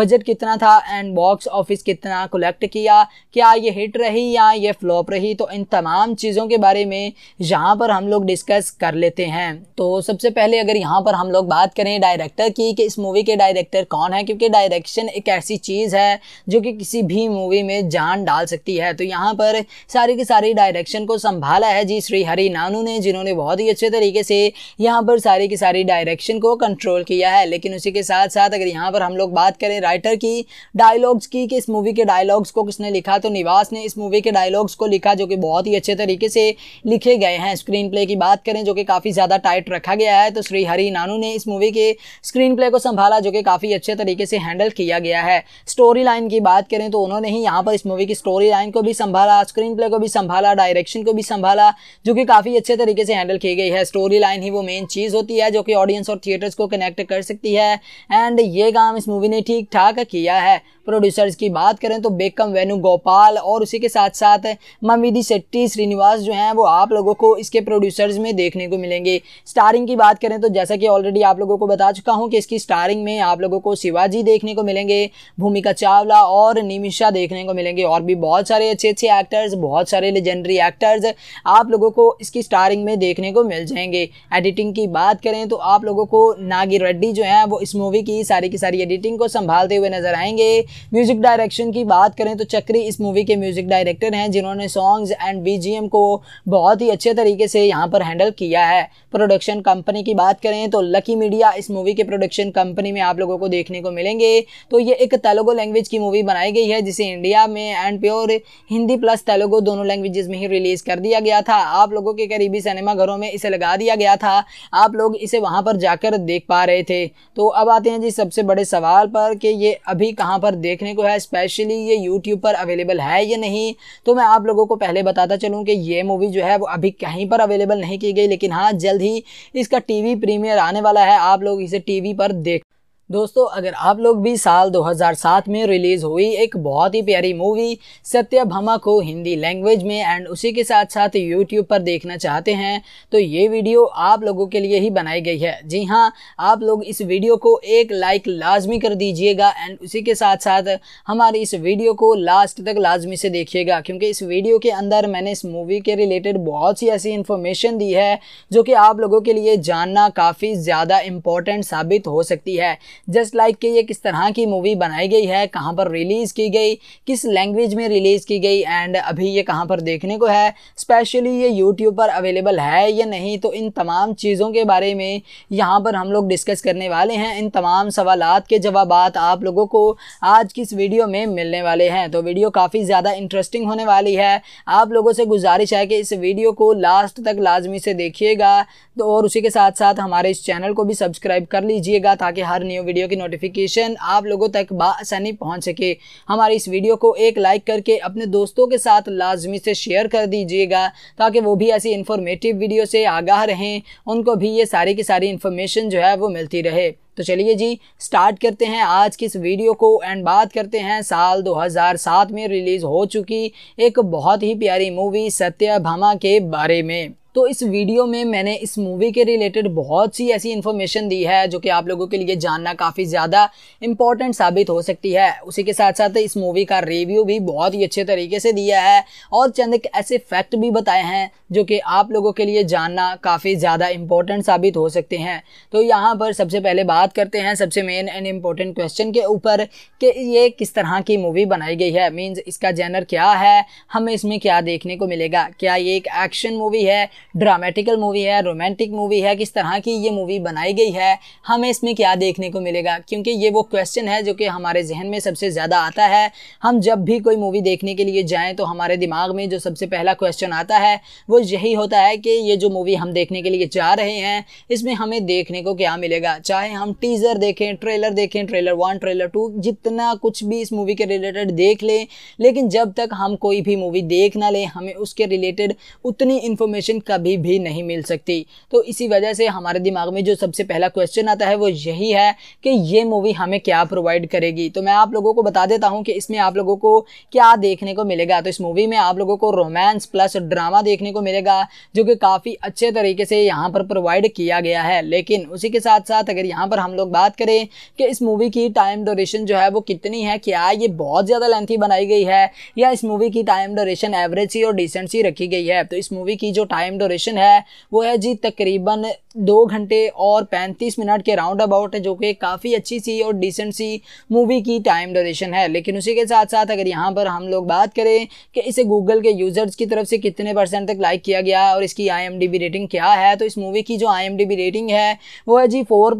बजट कितना था एंड बॉक्स ऑफिस कितना कलेक्ट किया क्या ये हिट रही या ये फ्लॉप रही तो इन तमाम चीज़ों के बारे में यहाँ पर हम लोग डिस्कस कर लेते हैं तो सबसे पहले अगर यहाँ पर हम लोग बात करें डायरेक्टर की कि इस मूवी के डायरेक्टर कौन है क्योंकि डायरेक्शन एक ऐसी चीज़ है जो कि किसी भी मूवी में जान डाल सकती है तो यहाँ पर सारी की सारी डायरेक्शन को संभाला है जी श्री हरि नानू ने जिन्होंने बहुत ही अच्छे तरीके से यहाँ पर सारी की सारी डायरेक्शन को कंट्रोल किया है लेकिन उसी के साथ साथ अगर यहाँ पर हम लोग बात करें राइटर की डायलॉग्स की कि इस मूवी के डायलॉग्स को को किसने लिखा तो निवास ने इस मूवी के डायलॉग्स को लिखा जो कि बहुत ही अच्छे तरीके से लिखे गए हैं स्क्रीन प्ले की बात करें जो कि काफ़ी ज़्यादा टाइट रखा गया है तो श्री हरी नानू ने इस मूवी के स्क्रीन प्ले को संभाला जो कि काफ़ी अच्छे तरीके से हैंडल किया गया है स्टोरी लाइन की बात करें तो उन्होंने ही यहाँ पर इस मूवी की स्टोरी लाइन को भी संभाला स्क्रीन प्ले को भी संभाला डायरेक्शन को भी संभाला जो कि काफ़ी अच्छे तरीके से हैंडल की गई है स्टोरी लाइन ही वो मेन चीज़ होती है जो कि ऑडियंस और थिएटर्स को कनेक्ट कर सकती है एंड ये काम इस मूवी ने ठीक ठाक किया है प्रोड्यूसर्स की बात करें तो बेकम वेनु गोपाल और उसी के साथ साथ ममिदी शेट्टी श्रीनिवास जो हैं वो आप लोगों को इसके प्रोड्यूसर्स में देखने को मिलेंगे स्टारिंग की बात करें तो जैसा कि ऑलरेडी आप लोगों को बता चुका हूँ कि इसकी स्टारिंग में आप लोगों को शिवाजी देखने को मिलेंगे भूमिका चावला और निमिषा देखने को मिलेंगे और भी बहुत सारे अच्छे अच्छे एक्टर्स बहुत सारे लेजेंडरी एक्टर्स आप लोगों को इसकी स्टारिंग में देखने को मिल जाएंगे एडिटिंग की बात करें तो आप लोगों को नागी रेड्डी जो हैं वो इस मूवी की सारी की सारी एडिटिंग को संभालते हुए नजर आएंगे म्यूजिक डायरेक्शन की बात करें तो चक्री इस मूवी के म्यूजिक डायरेक्टर हैं जिन्होंने सॉन्ग्स एंड बीजीएम को बहुत ही अच्छे तरीके से यहाँ पर हैंडल किया है प्रोडक्शन कंपनी की बात करें तो लकी मीडिया इस मूवी के प्रोडक्शन कंपनी में आप लोगों को देखने को मिलेंगे तो ये एक तेलुगु लैंग्वेज की मूवी बनाई गई है जिसे इंडिया में and pure Hindi plus Telugu दोनों लैंग्वेजेस में ही रिलीज़ कर दिया गया था आप लोगों के करीबी सिनेमा घरों में इसे लगा दिया गया था आप लोग इसे वहाँ पर जाकर देख पा रहे थे तो अब आते हैं जी सबसे बड़े सवाल पर कि ये अभी कहाँ पर देखने को है स्पेशली ये यूट्यूब पर अवेलेबल है या नहीं तो मैं आप लोगों को पहले बताता चलूँ कि ये मूवी जो है वो अभी कहीं पर अवेलेबल नहीं की गई लेकिन हाँ जल्द ही इसका टी प्रीमियर आने वाला है आप लोग इसे टी पर देख दोस्तों अगर आप लोग भी साल 2007 में रिलीज़ हुई एक बहुत ही प्यारी मूवी सत्यभामा को हिंदी लैंग्वेज में एंड उसी के साथ साथ यूट्यूब पर देखना चाहते हैं तो ये वीडियो आप लोगों के लिए ही बनाई गई है जी हाँ आप लोग इस वीडियो को एक लाइक लाजमी कर दीजिएगा एंड उसी के साथ साथ हमारी इस वीडियो को लास्ट तक लाजमी से देखिएगा क्योंकि इस वीडियो के अंदर मैंने इस मूवी के रिलेटेड बहुत सी ऐसी इन्फॉर्मेशन दी है जो कि आप लोगों के लिए जानना काफ़ी ज़्यादा इम्पोर्टेंट साबित हो सकती है जस्ट लाइक कि ये किस तरह की मूवी बनाई गई है कहाँ पर रिलीज़ की गई किस लैंग्वेज में रिलीज़ की गई एंड अभी ये कहाँ पर देखने को है स्पेशली ये यूट्यूब पर अवेलेबल है या नहीं तो इन तमाम चीज़ों के बारे में यहाँ पर हम लोग डिस्कस करने वाले हैं इन तमाम सवाल के जवाब आप लोगों को आज की इस वीडियो में मिलने वाले हैं तो वीडियो काफ़ी ज़्यादा इंटरेस्टिंग होने वाली है आप लोगों से गुजारिश है कि इस वीडियो को लास्ट तक लाजमी से देखिएगा तो और उसी के साथ साथ हमारे इस चैनल को भी सब्सक्राइब कर लीजिएगा ताकि हर न्यू वीडियो की नोटिफिकेशन आप लोगों तक बसानी पहुँच सके हमारी इस वीडियो को एक लाइक करके अपने दोस्तों के साथ लाजमी से शेयर कर दीजिएगा ताकि वो भी ऐसी इन्फॉर्मेटिव वीडियो से आगाह रहें उनको भी ये सारी की सारी इन्फॉर्मेशन जो है वो मिलती रहे तो चलिए जी स्टार्ट करते हैं आज की इस वीडियो को एंड बात करते हैं साल 2007 में रिलीज़ हो चुकी एक बहुत ही प्यारी मूवी सत्या भामा के बारे में तो इस वीडियो में मैंने इस मूवी के रिलेटेड बहुत सी ऐसी इन्फॉर्मेशन दी है जो कि आप लोगों के लिए जानना काफ़ी ज़्यादा इंपॉर्टेंट साबित हो सकती है उसी के साथ साथ इस मूवी का रिव्यू भी बहुत ही अच्छे तरीके से दिया है और चंद ऐसे फैक्ट भी बताए हैं जो कि आप लोगों के लिए जानना काफ़ी ज़्यादा इंपॉर्टेंट साबित हो सकते हैं तो यहाँ पर सबसे पहले बात करते हैं सबसे मेन एंड इम्पोर्टेंट क्वेश्चन के ऊपर कि ये किस तरह की मूवी बनाई गई है मीन्स इसका जैनर क्या है हमें इसमें क्या देखने को मिलेगा क्या ये एक एक्शन मूवी है ड्रामेटिकल मूवी है रोमांटिक मूवी है किस तरह की ये मूवी बनाई गई है हमें इसमें क्या देखने को मिलेगा क्योंकि ये वो क्वेश्चन है जो कि हमारे जहन में सबसे ज़्यादा आता है हम जब भी कोई मूवी देखने के लिए जाएँ तो हमारे दिमाग में जो सबसे पहला क्वेश्चन आता है वो यही होता है कि ये जो मूवी हम देखने के लिए जा रहे हैं इसमें हमें देखने को क्या मिलेगा चाहे हम टीज़र देखें ट्रेलर देखें ट्रेलर वन ट्रेलर टू जितना कुछ भी इस मूवी के रिलेटेड देख लें लेकिन जब तक हम कोई भी मूवी देख ना लें हमें उसके रिलेटेड उतनी इन्फॉर्मेशन कभी कभी भी नहीं मिल सकती तो इसी वजह से हमारे दिमाग में जो सबसे पहला क्वेश्चन आता है वो यही है कि ये मूवी हमें क्या प्रोवाइड करेगी तो मैं आप लोगों को बता देता हूँ कि इसमें आप लोगों को क्या देखने को मिलेगा तो इस मूवी में आप लोगों को रोमांस प्लस ड्रामा देखने को मिलेगा जो कि काफ़ी अच्छे तरीके से यहाँ पर प्रोवाइड किया गया है लेकिन उसी के साथ साथ अगर यहाँ पर हम लोग बात करें कि इस मूवी की टाइम डोरेशन जो है वो कितनी है क्या ये बहुत ज़्यादा लेंथी बनाई गई है या इस मूवी की टाइम डोरेशन एवरेज सी और डिसेंट सी रखी गई है तो इस मूवी की जो टाइम डोरे ऑपरेशन है वो है जी तकरीबन दो घंटे और पैंतीस मिनट के राउंड अबाउट है जो कि काफ़ी अच्छी सी और डिसेंट सी मूवी की टाइम ड्यूरेशन है लेकिन उसी के साथ साथ अगर यहाँ पर हम लोग बात करें कि इसे गूगल के यूज़र्स की तरफ से कितने परसेंट तक लाइक किया गया और इसकी आई रेटिंग क्या है तो इस मूवी की जो आई रेटिंग है वो है जी फोर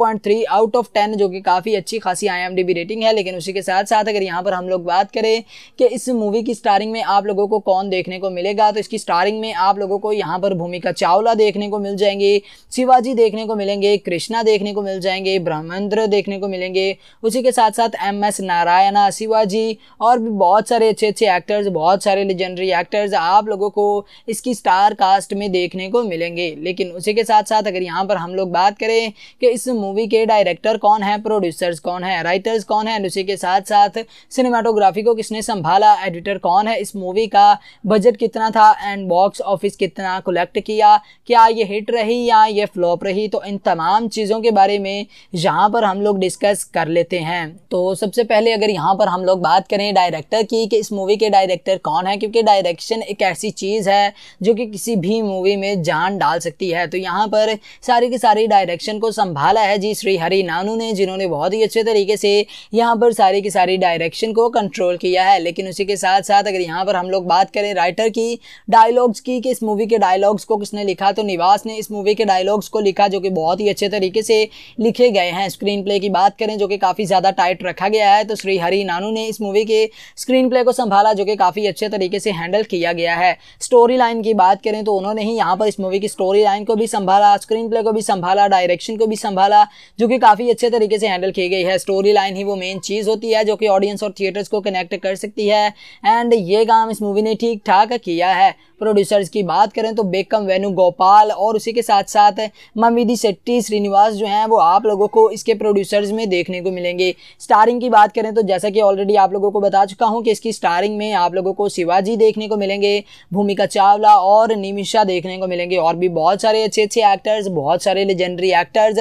आउट ऑफ टेन जो कि काफ़ी अच्छी खासी आई रेटिंग है लेकिन उसी के साथ साथ अगर यहाँ पर हम लोग बात करें कि इस मूवी की स्टारिंग में आप लोगों को कौन देखने को मिलेगा तो इसकी स्टारिंग में आप लोगों को यहाँ पर भूमिका चावला देखने को मिल जाएंगी शिवा जी देखने को मिलेंगे कृष्णा देखने को मिल जाएंगे ब्रह्मेंद्र देखने को मिलेंगे उसी के साथ साथ एम एस नारायणा शिवाजी और भी बहुत सारे अच्छे अच्छे एक्टर्स बहुत सारे लेजेंडरी एक्टर्स आप लोगों को इसकी स्टार कास्ट में देखने को मिलेंगे लेकिन उसी के साथ साथ अगर यहाँ पर हम लोग बात करें कि इस मूवी के डायरेक्टर कौन है प्रोड्यूसर्स कौन है राइटर्स कौन है उसी के साथ साथ सिनेमाटोग्राफी को किसने संभाला एडिटर कौन है इस मूवी का बजट कितना था एंड बॉक्स ऑफिस कितना कलेक्ट किया क्या ये हिट रही या ये फ्लॉप टॉप रही तो इन तमाम चीज़ों के बारे में यहाँ पर हम लोग डिस्कस कर लेते हैं तो सबसे पहले अगर यहाँ पर हम लोग बात करें डायरेक्टर की कि इस मूवी के डायरेक्टर कौन है क्योंकि डायरेक्शन एक ऐसी चीज़ है जो कि किसी भी मूवी में जान डाल सकती है तो यहाँ पर सारी की सारी डायरेक्शन को संभाला है जी श्री हरि नानू ने जिन्होंने बहुत ही अच्छे तरीके से यहाँ पर सारी की सारी डायरेक्शन को कंट्रोल किया है लेकिन उसी के साथ साथ अगर यहाँ पर हम लोग बात करें राइटर की डायलॉग्स की कि इस मूवी के डायलॉग्स को किसने लिखा तो निवास ने इस मूवी के डायलॉग्स को लिखा जो कि बहुत ही अच्छे तरीके से लिखे गए हैं स्क्रीन प्ले की बात करें जो कि काफ़ी ज़्यादा टाइट रखा गया है तो श्री हरी नानू ने इस मूवी के स्क्रीन प्ले को संभाला जो कि काफ़ी अच्छे तरीके से हैंडल किया गया है स्टोरी लाइन की बात करें तो उन्होंने ही यहाँ पर इस मूवी की स्टोरी लाइन को भी संभाला स्क्रीन प्ले को भी संभाला डायरेक्शन को भी संभाला जो कि काफ़ी अच्छे तरीके से हैंडल की गई है स्टोरी लाइन ही वो मेन चीज़ होती है जो कि ऑडियंस और थिएटर्स को कनेक्ट कर सकती है एंड ये काम इस मूवी ने ठीक ठाक किया है प्रोड्यूसर्स की बात करें तो बेकम वेनु गोपाल और उसी के साथ साथ ममिदी शेट्टी श्रीनिवास जो हैं वो आप लोगों को इसके प्रोड्यूसर्स में देखने को मिलेंगे स्टारिंग की बात करें तो जैसा कि ऑलरेडी आप लोगों को बता चुका हूँ कि इसकी स्टारिंग में आप लोगों को शिवाजी देखने को मिलेंगे भूमिका चावला और निमिषा देखने को मिलेंगे और भी बहुत सारे अच्छे अच्छे एक्टर्स बहुत सारे लेजेंडरी एक्टर्स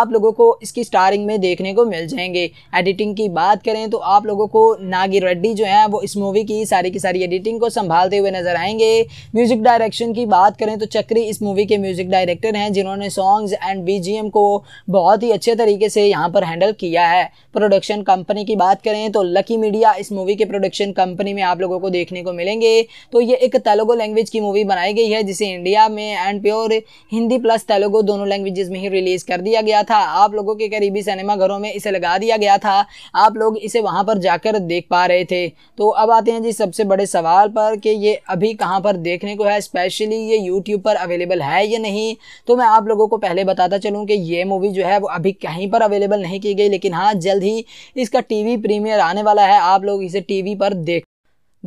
आप लोगों को इसकी स्टारिंग में देखने को मिल जाएंगे एडिटिंग की बात करें तो आप लोगों को नागी रेड्डी जो है वो इस मूवी की सारी की सारी एडिटिंग को संभालते हुए नजर आएंगे म्यूजिक डायरेक्शन की बात करें तो चक्री इस मूवी के म्यूजिक डायरेक्टर हैं जिन्होंने सॉन्ग्स एंड बी को बहुत ही अच्छे तरीके से यहाँ पर हैंडल किया है प्रोडक्शन कंपनी की बात करें तो लकी मीडिया इस मूवी के प्रोडक्शन कंपनी में आप लोगों को देखने को मिलेंगे तो ये एक तेलुगु लैंग्वेज की मूवी बनाई गई है जिसे इंडिया में and pure Hindi plus Telugu दोनों लैंग्वेजेस में ही रिलीज़ कर दिया गया था आप लोगों के करीबी सिनेमाघरों में इसे लगा दिया गया था आप लोग इसे वहां पर जाकर देख पा रहे थे तो अब आते हैं जी सबसे बड़े सवाल पर कि ये अभी कहाँ पर देखने को है स्पेशली ये यूट्यूब पर अवेलेबल है या नहीं तो मैं आप लोगों को पहले बताता चलूँ कि ये मूवी जो है वो अभी कहीं पर अवेलेबल नहीं की गई लेकिन हाँ जल्द ही इसका टी प्रीमियर आने वाला है आप लोग इसे टी पर देख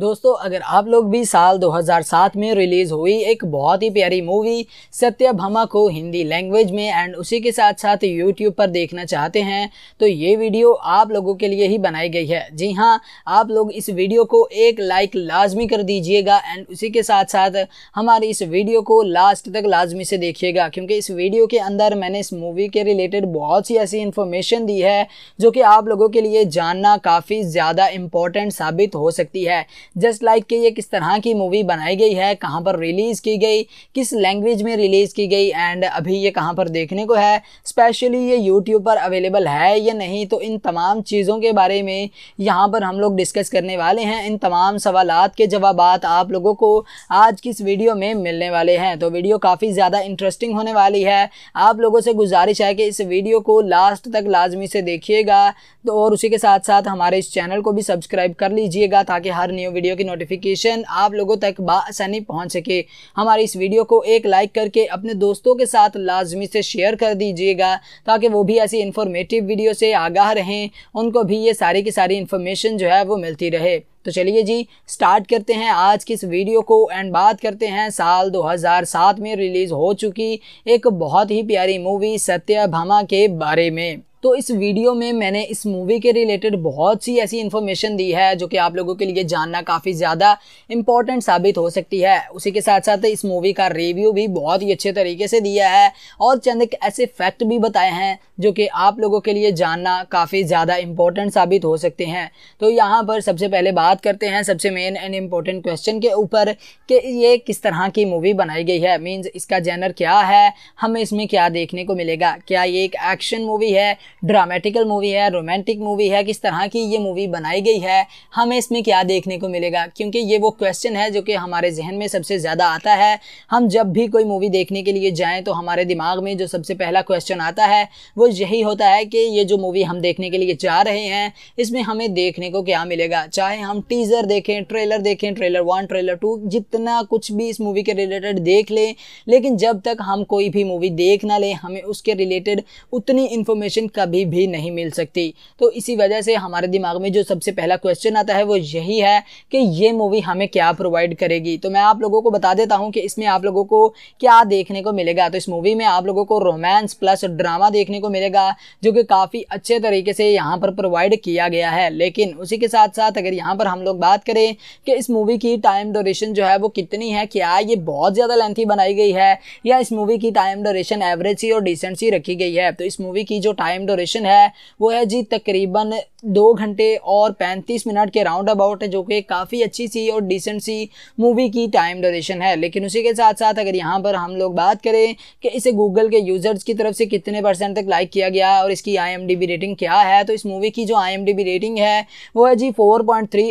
दोस्तों अगर आप लोग भी साल 2007 में रिलीज़ हुई एक बहुत ही प्यारी मूवी सत्यभामा को हिंदी लैंग्वेज में एंड उसी के साथ साथ यूट्यूब पर देखना चाहते हैं तो ये वीडियो आप लोगों के लिए ही बनाई गई है जी हाँ आप लोग इस वीडियो को एक लाइक लाजमी कर दीजिएगा एंड उसी के साथ साथ हमारी इस वीडियो को लास्ट तक लाजमी से देखिएगा क्योंकि इस वीडियो के अंदर मैंने इस मूवी के रिलेटेड बहुत सी ऐसी इन्फॉर्मेशन दी है जो कि आप लोगों के लिए जानना काफ़ी ज़्यादा इम्पोर्टेंट साबित हो सकती है जस्ट लाइक कि ये किस तरह की मूवी बनाई गई है कहाँ पर रिलीज़ की गई किस लैंग्वेज में रिलीज़ की गई एंड अभी ये कहाँ पर देखने को है स्पेशली ये यूट्यूब पर अवेलेबल है या नहीं तो इन तमाम चीज़ों के बारे में यहाँ पर हम लोग डिस्कस करने वाले हैं इन तमाम सवाल के जवाब आप लोगों को आज की इस वीडियो में मिलने वाले हैं तो वीडियो काफ़ी ज़्यादा इंटरेस्टिंग होने वाली है आप लोगों से गुजारिश है कि इस वीडियो को लास्ट तक लाजमी से देखिएगा तो और उसी के साथ साथ हमारे इस चैनल को भी सब्सक्राइब कर लीजिएगा ताकि हर न्यू वीडियो की नोटिफिकेशन आप लोगों तक बसानी पहुँच सके हमारी इस वीडियो को एक लाइक करके अपने दोस्तों के साथ लाजमी से शेयर कर दीजिएगा ताकि वो भी ऐसी इन्फॉर्मेटिव वीडियो से आगाह रहें उनको भी ये सारी की सारी इन्फॉर्मेशन जो है वो मिलती रहे तो चलिए जी स्टार्ट करते हैं आज की इस वीडियो को एंड बात करते हैं साल 2007 में रिलीज़ हो चुकी एक बहुत ही प्यारी मूवी सत्य भामा के बारे में तो इस वीडियो में मैंने इस मूवी के रिलेटेड बहुत सी ऐसी इन्फॉर्मेशन दी है जो कि आप लोगों के लिए जानना काफ़ी ज़्यादा इंपॉर्टेंट साबित हो सकती है उसी के साथ साथ इस मूवी का रिव्यू भी बहुत ही अच्छे तरीके से दिया है और चंद एक ऐसे फैक्ट भी बताए हैं जो कि आप लोगों के लिए जानना काफ़ी ज़्यादा इंपॉर्टेंट साबित हो सकते हैं तो यहाँ पर सबसे पहले बात करते हैं सबसे मेन एंड इम्पोर्टेंट क्वेश्चन के ऊपर कि ये किस तरह की मूवी बनाई गई है मीन्स इसका जेनर क्या है हमें इसमें क्या देखने को मिलेगा क्या ये एक एक्शन मूवी है ड्रामेटिकल मूवी है रोमांटिक मूवी है किस तरह की ये मूवी बनाई गई है हमें इसमें क्या देखने को मिलेगा क्योंकि ये वो क्वेश्चन है जो कि हमारे जहन में सबसे ज़्यादा आता है हम जब भी कोई मूवी देखने के लिए जाएँ तो हमारे दिमाग में जो सबसे पहला क्वेश्चन आता है वो यही होता है कि ये जो मूवी हम देखने के लिए जा रहे हैं इसमें हमें देखने को क्या मिलेगा चाहे हम टीज़र देखें ट्रेलर देखें ट्रेलर वन ट्रेलर टू जितना कुछ भी इस मूवी के रिलेटेड देख लें लेकिन जब तक हम कोई भी मूवी देख ना लें हमें उसके रिलेटेड उतनी इन्फॉर्मेशन कभी कभी भी नहीं मिल सकती तो इसी वजह से हमारे दिमाग में जो सबसे पहला क्वेश्चन आता है वो यही है कि ये मूवी हमें क्या प्रोवाइड करेगी तो मैं आप लोगों को बता देता हूँ कि इसमें आप लोगों को क्या देखने को मिलेगा तो इस मूवी में आप लोगों को रोमांस प्लस ड्रामा देखने को मिलेगा जो कि काफ़ी अच्छे तरीके से यहाँ पर प्रोवाइड किया गया है लेकिन उसी के साथ साथ अगर यहाँ पर हम लोग बात करें कि इस मूवी की टाइम डोरेशन जो है वो कितनी है क्या ये बहुत ज़्यादा लेंथी बनाई गई है या इस मूवी की टाइम डोरेशन एवरेज सी और डिसेंट सी रखी गई है तो इस मूवी की जो टाइम ड्यूरेशन है वो है जी तकरीबन दो घंटे और पैंतीस मिनट के राउंड अबाउट है जो कि काफ़ी अच्छी सी और डिसेंट सी मूवी की टाइम ड्यूरेशन है लेकिन उसी के साथ साथ अगर यहाँ पर हम लोग बात करें कि इसे गूगल के यूज़र्स की तरफ से कितने परसेंट तक लाइक किया गया और इसकी आई रेटिंग क्या है तो इस मूवी की जो आई रेटिंग है वो है जी फोर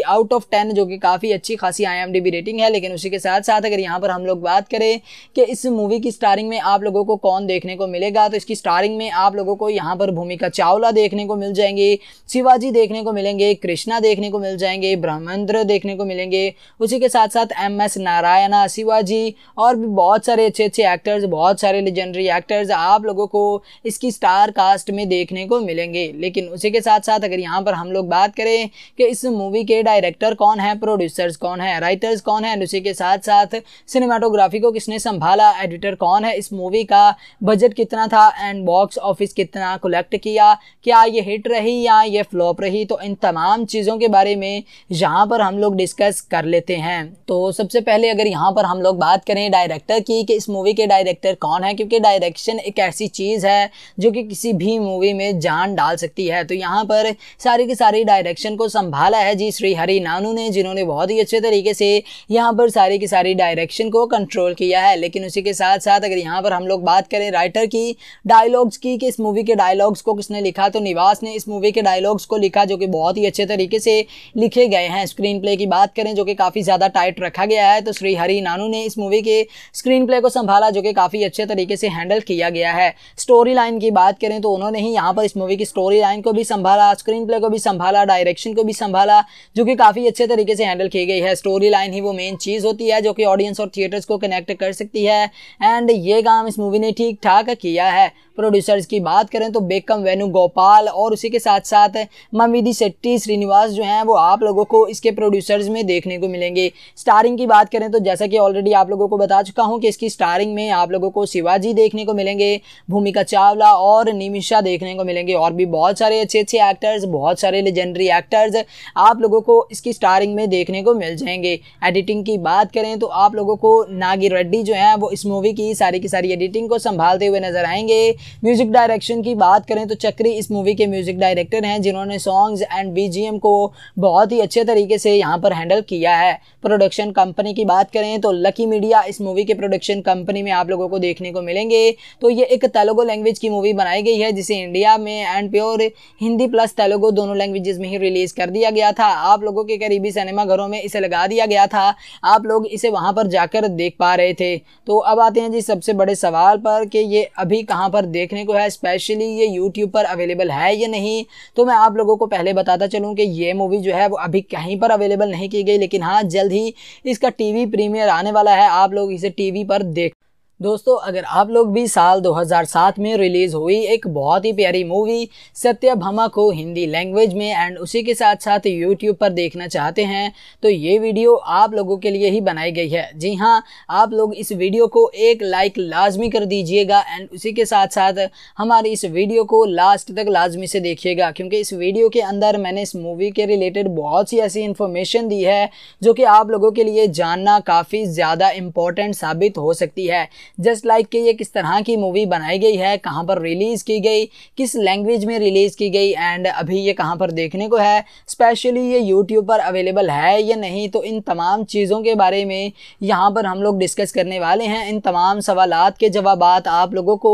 आउट ऑफ टेन जो कि काफ़ी अच्छी खासी आई रेटिंग है लेकिन उसी के साथ साथ अगर यहाँ पर हम लोग बात करें कि इस मूवी की स्टारिंग में आप लोगों को कौन देखने को मिलेगा तो इसकी स्टारिंग में आप लोगों को यहाँ पर भूमिका चावला देखने को मिल जाएंगी शिवाजी जी देखने को मिलेंगे कृष्णा देखने को मिल जाएंगे ब्रह्मेंद्र देखने को मिलेंगे उसी के साथ साथ एम एस नारायणा शिवाजी और भी बहुत सारे अच्छे अच्छे एक्टर्स बहुत सारे लेजेंडरी एक्टर्स आप लोगों को इसकी स्टार कास्ट में देखने को मिलेंगे लेकिन उसी के साथ साथ अगर यहाँ पर हम लोग बात करें कि इस मूवी के डायरेक्टर कौन है प्रोड्यूसर्स कौन है राइटर्स कौन है उसी के साथ साथ सिनेमाटोग्राफी को किसने संभाला एडिटर कौन है इस मूवी का बजट कितना था एंड बॉक्स ऑफिस कितना कलेक्ट किया क्या ये हिट रही या ये फ्लॉप जॉब रही तो इन तमाम चीज़ों के बारे में यहाँ पर हम लोग डिस्कस कर लेते हैं तो सबसे पहले अगर यहाँ पर हम लोग बात करें डायरेक्टर की कि इस मूवी के डायरेक्टर कौन है क्योंकि डायरेक्शन एक ऐसी चीज़ है जो कि किसी भी मूवी में जान डाल सकती है तो यहाँ पर सारी की सारी डायरेक्शन को संभाला है जी श्री हरि नानू ने जिन्होंने बहुत ही अच्छे तरीके से यहाँ पर सारी की सारी डायरेक्शन को कंट्रोल किया है लेकिन उसी के साथ साथ अगर यहाँ पर हम लोग बात करें राइटर की डायलॉग्स की कि इस मूवी के डायलॉग्स को किसने लिखा तो निवास ने इस मूवी के डायलॉग्स को लिखा जो कि बहुत ही अच्छे तरीके से लिखे गए हैं स्क्रीन प्ले की बात करें जो कि काफ़ी ज़्यादा टाइट रखा गया है तो श्री हरी नानू ने इस मूवी के स्क्रीन प्ले को संभाला जो कि काफ़ी अच्छे तरीके से हैंडल किया गया है स्टोरी लाइन की बात करें तो उन्होंने ही यहाँ पर इस मूवी की स्टोरी लाइन को भी संभाला स्क्रीन प्ले को भी संभाला डायरेक्शन को भी संभाला जो कि काफ़ी अच्छे तरीके से हैंडल की गई है स्टोरी लाइन ही वो मेन चीज़ होती है जो कि ऑडियंस और थिएटर्स को कनेक्ट कर सकती है एंड ये काम इस मूवी ने ठीक ठाक किया है प्रोड्यूसर्स की बात करें तो बेकम वेनु गोपाल और उसी के साथ साथ ममिदी शेट्टी श्रीनिवास जो हैं वो आप लोगों को इसके प्रोड्यूसर्स में देखने को मिलेंगे स्टारिंग की बात करें तो जैसा कि ऑलरेडी आप लोगों को बता चुका हूँ कि इसकी स्टारिंग में आप लोगों को शिवाजी देखने को मिलेंगे भूमिका चावला और निमिषा देखने को मिलेंगे और भी बहुत सारे अच्छे अच्छे एक्टर्स बहुत सारे लेजेंडरी एक्टर्स आप लोगों को इसकी स्टारिंग में देखने को मिल जाएंगे एडिटिंग की बात करें तो आप लोगों को नागी रेड्डी जो हैं वो इस मूवी की सारी की सारी एडिटिंग को संभालते हुए नजर आएंगे म्यूजिक डायरेक्शन की बात करें तो चक्री इस मूवी के म्यूजिक डायरेक्टर हैं जिन्होंने सॉन्ग्स एंड बीजीएम को बहुत ही अच्छे तरीके से यहाँ पर हैंडल किया है प्रोडक्शन कंपनी की बात करें तो लकी मीडिया इस मूवी के प्रोडक्शन कंपनी में आप लोगों को देखने को मिलेंगे तो ये एक तेलुगु लैंग्वेज की मूवी बनाई गई है जिसे इंडिया में and pure Hindi plus Telugu दोनों लैंग्वेजेस में ही रिलीज़ कर दिया गया था आप लोगों के करीबी सिनेमा घरों में इसे लगा दिया गया था आप लोग इसे वहाँ पर जाकर देख पा रहे थे तो अब आते हैं जी सबसे बड़े सवाल पर कि ये अभी कहाँ पर देखने को है स्पेशली ये यूट्यूब पर अवेलेबल है या नहीं तो मैं आप लोगों को पहले बताता चलूँ कि ये मूवी जो है वो अभी कहीं पर अवेलेबल नहीं की गई लेकिन हाँ जल्द ही इसका टीवी प्रीमियर आने वाला है आप लोग इसे टीवी पर देख दोस्तों अगर आप लोग भी साल 2007 में रिलीज़ हुई एक बहुत ही प्यारी मूवी सत्यभामा को हिंदी लैंग्वेज में एंड उसी के साथ साथ यूट्यूब पर देखना चाहते हैं तो ये वीडियो आप लोगों के लिए ही बनाई गई है जी हाँ आप लोग इस वीडियो को एक लाइक लाजमी कर दीजिएगा एंड उसी के साथ साथ हमारी इस वीडियो को लास्ट तक लाजमी से देखिएगा क्योंकि इस वीडियो के अंदर मैंने इस मूवी के रिलेटेड बहुत सी ऐसी इन्फॉर्मेशन दी है जो कि आप लोगों के लिए जानना काफ़ी ज़्यादा इम्पोर्टेंट साबित हो सकती है जस्ट लाइक कि ये किस तरह की मूवी बनाई गई है कहाँ पर रिलीज़ की गई किस लैंग्वेज में रिलीज़ की गई एंड अभी ये कहाँ पर देखने को है स्पेशली ये यूट्यूब पर अवेलेबल है या नहीं तो इन तमाम चीज़ों के बारे में यहाँ पर हम लोग डिस्कस करने वाले हैं इन तमाम सवाल के जवाब आप लोगों को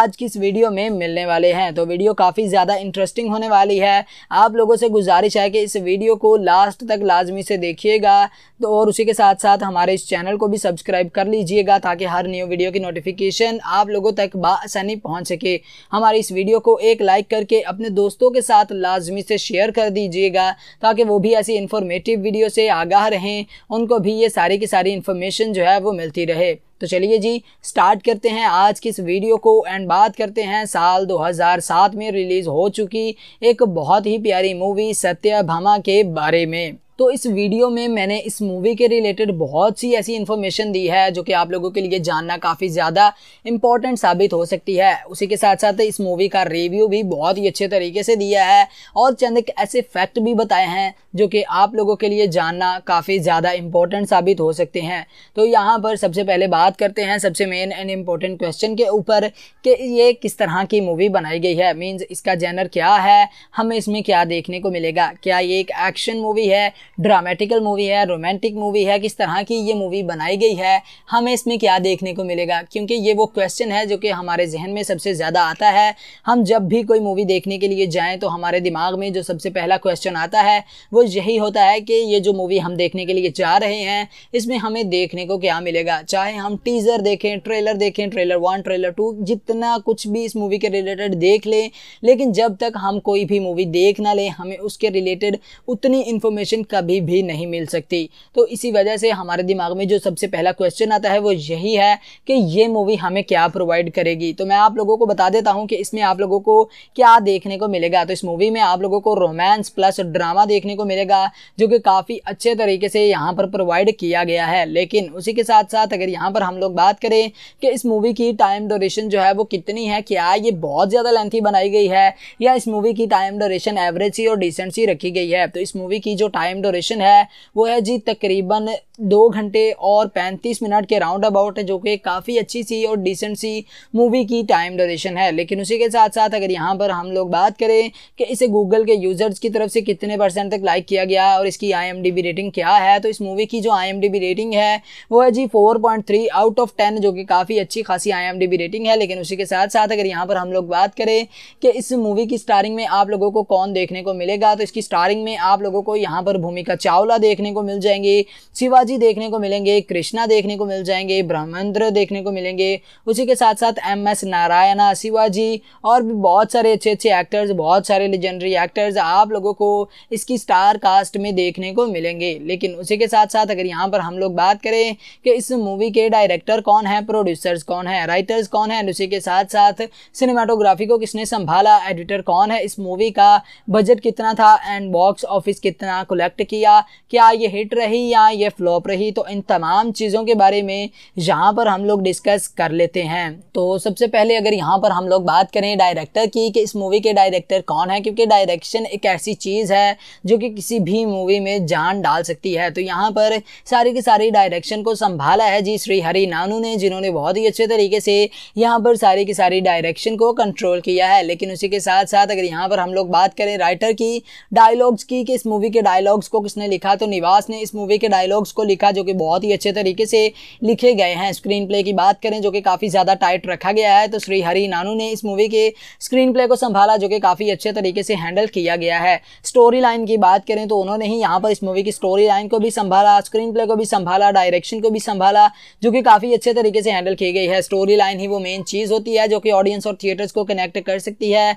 आज की इस वीडियो में मिलने वाले हैं तो वीडियो काफ़ी ज़्यादा इंटरेस्टिंग होने वाली है आप लोगों से गुजारिश है कि इस वीडियो को लास्ट तक लाजमी से देखिएगा तो और उसी के साथ साथ हमारे इस चैनल को भी सब्सक्राइब कर लीजिएगा ताकि हर न्यू न्यू वीडियो की नोटिफिकेशन आप लोगों तक बसानी पहुँच सके हमारी इस वीडियो को एक लाइक करके अपने दोस्तों के साथ लाजमी से शेयर कर दीजिएगा ताकि वो भी ऐसी इन्फॉर्मेटिव वीडियो से आगाह रहें उनको भी ये सारी की सारी इन्फॉर्मेशन जो है वो मिलती रहे तो चलिए जी स्टार्ट करते हैं आज की इस वीडियो को एंड बात करते हैं साल 2007 में रिलीज़ हो चुकी एक बहुत ही प्यारी मूवी सत्य भामा के बारे में तो इस वीडियो में मैंने इस मूवी के रिलेटेड बहुत सी ऐसी इन्फॉर्मेशन दी है जो कि आप लोगों के लिए जानना काफ़ी ज़्यादा इंपॉर्टेंट साबित हो सकती है उसी के साथ साथ इस मूवी का रिव्यू भी बहुत ही अच्छे तरीके से दिया है और चंद ऐसे फैक्ट भी बताए हैं जो कि आप लोगों के लिए जानना काफ़ी ज़्यादा इंपॉर्टेंट साबित हो सकते हैं तो यहाँ पर सबसे पहले बात करते हैं सबसे मेन एंड इम्पोर्टेंट क्वेश्चन के ऊपर कि ये किस तरह की मूवी बनाई गई है मीन्स इसका जैनर क्या है हमें इसमें क्या देखने को मिलेगा क्या ये एक एक्शन मूवी है ड्रामेटिकल मूवी है रोमांटिक मूवी है किस तरह की ये मूवी बनाई गई है हमें इसमें क्या देखने को मिलेगा क्योंकि ये वो क्वेश्चन है जो कि हमारे जहन में सबसे ज़्यादा आता है हम जब भी कोई मूवी देखने के लिए जाएँ तो हमारे दिमाग में जो सबसे पहला क्वेश्चन आता है वो यही होता है कि ये जो मूवी हम देखने के लिए जा रहे हैं इसमें हमें देखने को क्या मिलेगा चाहे हम टीज़र देखें ट्रेलर देखें ट्रेलर वन ट्रेलर टू जितना कुछ भी इस मूवी के रिलेटेड देख लें लेकिन जब तक हम कोई भी मूवी देख ना लें हमें उसके रिलेटेड उतनी इन्फॉर्मेशन कभी भी नहीं मिल सकती तो इसी वजह से हमारे दिमाग में जो सबसे पहला क्वेश्चन आता है वो यही है कि ये मूवी हमें क्या प्रोवाइड करेगी तो मैं आप लोगों को बता देता हूँ कि इसमें आप लोगों को क्या देखने को मिलेगा तो इस मूवी में आप लोगों को रोमांस प्लस ड्रामा देखने को मिलेगा जो कि काफ़ी अच्छे तरीके से यहाँ पर प्रोवाइड किया गया है लेकिन उसी के साथ साथ अगर यहाँ पर हम लोग बात करें कि इस मूवी की टाइम डोरेशन जो है वो कितनी है क्या ये बहुत ज़्यादा लेंथी बनाई गई है या इस मूवी की टाइम डोरेशन एवरेज सी और डिसेंट सी रखी गई है तो इस मूवी की जो टाइम ड्यूरेशन है वो है जी तकरीबन दो घंटे और पैंतीस मिनट के राउंड अबाउट है जो कि काफ़ी अच्छी सी और डिसेंट सी मूवी की टाइम ड्यूरेशन है लेकिन उसी के साथ साथ अगर यहाँ पर हम लोग बात करें कि इसे गूगल के यूज़र्स की तरफ से कितने परसेंट तक लाइक किया गया और इसकी आई रेटिंग क्या है तो इस मूवी की जो आई रेटिंग है वो है जी फोर आउट ऑफ टेन जो कि काफ़ी अच्छी खासी आई रेटिंग है लेकिन उसी के साथ साथ अगर यहाँ पर हम लोग बात करें कि इस मूवी की स्टारिंग में आप लोगों को कौन देखने को मिलेगा तो इसकी स्टारिंग में आप लोगों को यहाँ पर भूमि भूमिका चावला देखने को मिल जाएंगे शिवाजी देखने को मिलेंगे कृष्णा देखने को मिल जाएंगे ब्रह्मेंद्र देखने को मिलेंगे उसी के साथ साथ एम एस नारायणा शिवाजी और भी बहुत सारे अच्छे अच्छे एक्टर्स बहुत सारे लेजेंडरी एक्टर्स आप लोगों को इसकी स्टार कास्ट में देखने को मिलेंगे लेकिन उसी के साथ साथ अगर यहाँ पर हम लोग बात करें कि इस मूवी के डायरेक्टर कौन है प्रोड्यूसर्स कौन है राइटर्स कौन है उसी के साथ साथ सिनेमाटोग्राफी को किसने संभाला एडिटर कौन है इस मूवी का बजट कितना था एंड बॉक्स ऑफिस कितना कलेक्ट किया क्या ये हिट रही या ये फ्लॉप रही तो इन तमाम चीज़ों के बारे में यहाँ पर हम लोग डिस्कस कर लेते हैं तो सबसे पहले अगर यहाँ पर हम लोग बात करें डायरेक्टर की कि इस मूवी के डायरेक्टर कौन है क्योंकि डायरेक्शन एक ऐसी चीज़ है जो कि किसी भी मूवी में जान डाल सकती है तो यहाँ पर सारी की सारी डायरेक्शन को संभाला है जी श्री हरि नानू ने जिन्होंने बहुत ही अच्छे तरीके से यहाँ पर सारी की सारी डायरेक्शन को कंट्रोल किया है लेकिन उसी के साथ साथ अगर यहाँ पर हम लोग बात करें राइटर की डायलॉग्स की कि इस मूवी के डायलॉग्स डायलॉग्स को किसने लिखा तो निवास ने इस मूवी के डायलॉग्स को लिखा जो कि बहुत ही अच्छे तरीके से लिखे गए हैं स्क्रीन प्ले की बात करें जो कि काफ़ी ज़्यादा टाइट रखा गया है तो श्री हरी नानू ने इस मूवी के स्क्रीन प्ले को संभाला जो कि काफ़ी अच्छे तरीके से हैंडल किया गया है स्टोरी लाइन की बात करें तो उन्होंने ही यहाँ पर इस मूवी की स्टोरी लाइन को भी संभाला स्क्रीन प्ले को भी संभाला डायरेक्शन को भी संभाला जो कि काफ़ी अच्छे तरीके से हैंडल की गई है स्टोरी लाइन ही वो मेन चीज़ होती है जो कि ऑडियंस और थिएटर्स को कनेक्ट कर सकती है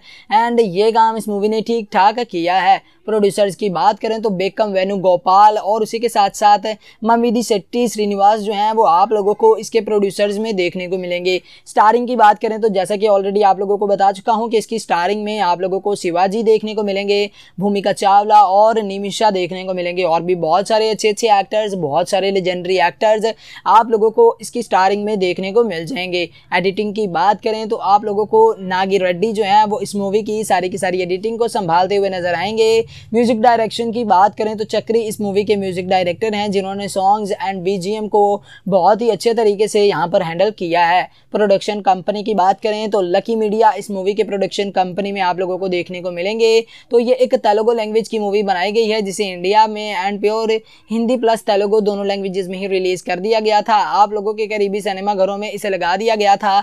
एंड ये काम इस मूवी ने ठीक ठाक किया है प्रोड्यूसर्स की बात करें तो बेक वेलकम वेनु गोपाल और उसी के साथ साथ ममिदी शेट्टी श्रीनिवास जो हैं वो आप लोगों को इसके प्रोड्यूसर्स में देखने को मिलेंगे स्टारिंग की बात करें तो जैसा कि ऑलरेडी आप लोगों को बता चुका हूँ कि इसकी स्टारिंग में आप लोगों को शिवाजी देखने को मिलेंगे भूमिका चावला और निमिषा देखने को मिलेंगे और भी बहुत सारे अच्छे अच्छे एक्टर्स बहुत सारे लेजेंडरी एक्टर्स आप लोगों को इसकी स्टारिंग में देखने को मिल जाएंगे एडिटिंग की बात करें तो आप लोगों को नागी रेड्डी जो है वो इस मूवी की सारी की सारी एडिटिंग को संभालते हुए नजर आएंगे म्यूजिक डायरेक्शन की बात करें करें तो चक्री इस मूवी के म्यूजिक डायरेक्टर हैं जिन्होंने सॉन्ग्स एंड बीजीएम को बहुत ही अच्छे तरीके से यहाँ पर हैंडल किया है प्रोडक्शन कंपनी की बात करें तो लकी मीडिया इस मूवी के प्रोडक्शन कंपनी में आप लोगों को देखने को मिलेंगे तो ये एक तेलुगु लैंग्वेज की मूवी बनाई गई है जिसे इंडिया में and pure Hindi plus Telugu दोनों लैंग्वेजेस में ही रिलीज़ कर दिया गया था आप लोगों के करीबी सिनेमा घरों में इसे लगा दिया गया था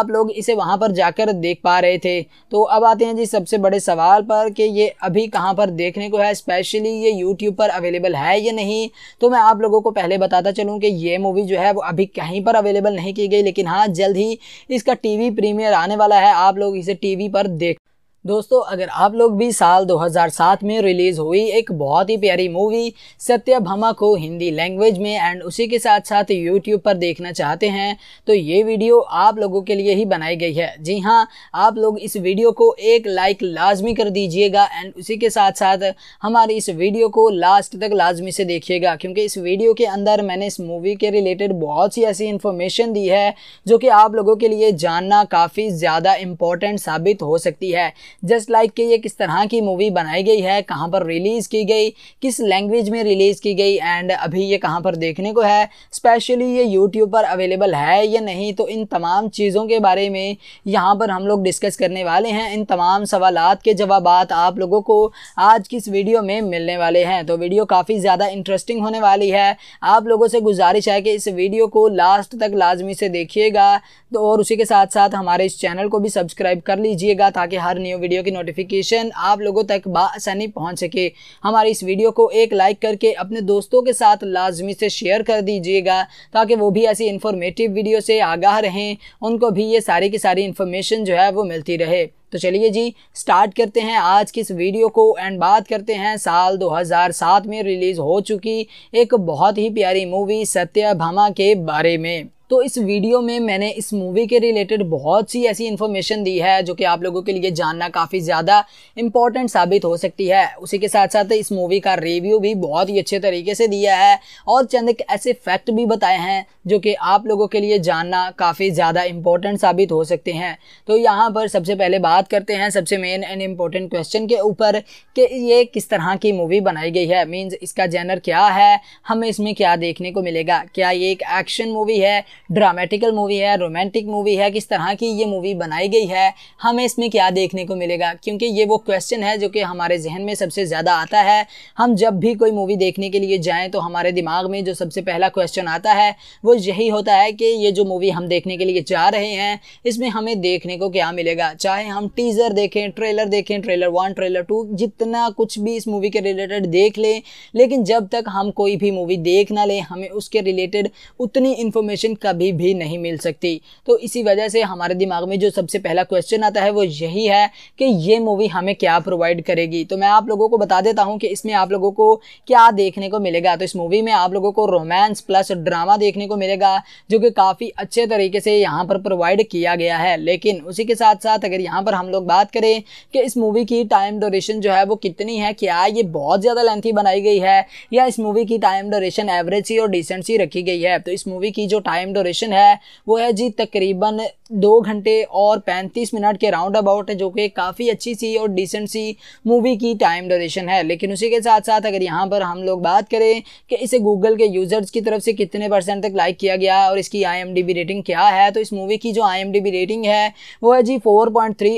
आप लोग इसे वहां पर जाकर देख पा रहे थे तो अब आते हैं जी सबसे बड़े सवाल पर कि ये अभी कहां पर देखने को है स्पेशली ये यू यूट्यूब पर अवेलेबल है या नहीं तो मैं आप लोगों को पहले बताता चलूँ कि ये मूवी जो है वो अभी कहीं पर अवेलेबल नहीं की गई लेकिन हाँ जल्द ही इसका टी वी प्रीमियर आने वाला है आप लोग इसे टी वी पर देख दोस्तों अगर आप लोग भी साल 2007 में रिलीज़ हुई एक बहुत ही प्यारी मूवी सत्यभामा को हिंदी लैंग्वेज में एंड उसी के साथ साथ यूट्यूब पर देखना चाहते हैं तो ये वीडियो आप लोगों के लिए ही बनाई गई है जी हाँ आप लोग इस वीडियो को एक लाइक लाजमी कर दीजिएगा एंड उसी के साथ साथ हमारी इस वीडियो को लास्ट तक लाजमी से देखिएगा क्योंकि इस वीडियो के अंदर मैंने इस मूवी के रिलेटेड बहुत सी ऐसी इन्फॉर्मेशन दी है जो कि आप लोगों के लिए जानना काफ़ी ज़्यादा इम्पोर्टेंट साबित हो सकती है जस्ट लाइक कि ये किस तरह की मूवी बनाई गई है कहाँ पर रिलीज़ की गई किस लैंग्वेज में रिलीज़ की गई एंड अभी ये कहाँ पर देखने को है स्पेशली ये यूट्यूब पर अवेलेबल है या नहीं तो इन तमाम चीज़ों के बारे में यहाँ पर हम लोग डिस्कस करने वाले हैं इन तमाम सवाल के जवाब आप लोगों को आज की इस वीडियो में मिलने वाले हैं तो वीडियो काफ़ी ज़्यादा इंटरेस्टिंग होने वाली है आप लोगों से गुजारिश है कि इस वीडियो को लास्ट तक लाजमी से देखिएगा तो और उसी के साथ साथ हमारे इस चैनल को भी सब्सक्राइब कर लीजिएगा ताकि हर न्यू वीडियो की नोटिफिकेशन आप लोगों तक बसानी पहुंच सके हमारी इस वीडियो को एक लाइक करके अपने दोस्तों के साथ लाजमी से शेयर कर दीजिएगा ताकि वो भी ऐसी इन्फॉर्मेटिव वीडियो से आगाह रहें उनको भी ये सारी की सारी इन्फॉर्मेशन जो है वो मिलती रहे तो चलिए जी स्टार्ट करते हैं आज की इस वीडियो को एंड बात करते हैं साल 2007 में रिलीज़ हो चुकी एक बहुत ही प्यारी मूवी सत्यभामा के बारे में तो इस वीडियो में मैंने इस मूवी के रिलेटेड बहुत सी ऐसी इन्फॉर्मेशन दी है जो कि आप लोगों के लिए जानना काफ़ी ज़्यादा इंपॉर्टेंट साबित हो सकती है उसी के साथ साथ इस मूवी का रिव्यू भी बहुत ही अच्छे तरीके से दिया है और चंद एक ऐसे फैक्ट भी बताए हैं जो कि आप लोगों के लिए जानना काफ़ी ज़्यादा इम्पोर्टेंट साबित हो सकते हैं तो यहाँ पर सबसे पहले बात करते हैं सबसे मेन एंड इम्पोर्टेंट क्वेश्चन के ऊपर कि ये किस तरह की मूवी बनाई गई है मीन्स इसका जैनर क्या है हमें इसमें क्या देखने को मिलेगा क्या ये एक एक्शन मूवी है ड्रामेटिकल मूवी है रोमांटिक मूवी है किस तरह की ये मूवी बनाई गई है हमें इसमें क्या देखने को मिलेगा क्योंकि ये वो क्वेश्चन है जो कि हमारे जहन में सबसे ज़्यादा आता है हम जब भी कोई मूवी देखने के लिए जाएँ तो हमारे दिमाग में जो सबसे पहला क्वेश्चन आता है वो सपोज यही होता है कि ये जो मूवी हम देखने के लिए जा रहे हैं इसमें हमें देखने को क्या मिलेगा चाहे हम टीज़र देखें ट्रेलर देखें ट्रेलर वन ट्रेलर टू जितना कुछ भी इस मूवी के रिलेटेड देख लें लेकिन जब तक हम कोई भी मूवी देख ना लें हमें उसके रिलेटेड उतनी इन्फॉर्मेशन कभी भी नहीं मिल सकती तो इसी वजह से हमारे दिमाग में जो सबसे पहला क्वेश्चन आता है वो यही है कि ये मूवी हमें क्या प्रोवाइड करेगी तो मैं आप लोगों को बता देता हूँ कि इसमें आप लोगों को क्या देखने को मिलेगा तो इस मूवी में आप लोगों को रोमांस प्लस ड्रामा देखने को मिलेगा जो कि काफ़ी अच्छे तरीके से यहाँ पर प्रोवाइड किया गया है लेकिन उसी के साथ साथ अगर यहाँ पर हम लोग बात करें कि इस मूवी की टाइम डोरेशन जो है वो कितनी है क्या ये बहुत ज़्यादा लेंथी बनाई गई है या इस मूवी की टाइम डोरेशन एवरेज सी और डिसेंट सी रखी गई है तो इस मूवी की जो टाइम डोरेशन है वो है जी तकरीबन दो घंटे और पैंतीस मिनट के राउंड अबाउट है जो कि काफ़ी अच्छी सी और डिसेंट सी मूवी की टाइम डोरेशन है लेकिन उसी के साथ साथ अगर यहाँ पर हम लोग बात करें कि इसे गूगल के यूज़र्स की तरफ से कितने परसेंट तक लाइक लाइक किया गया और इसकी आई रेटिंग क्या है तो इस मूवी की जो आई रेटिंग है वो है जी फोर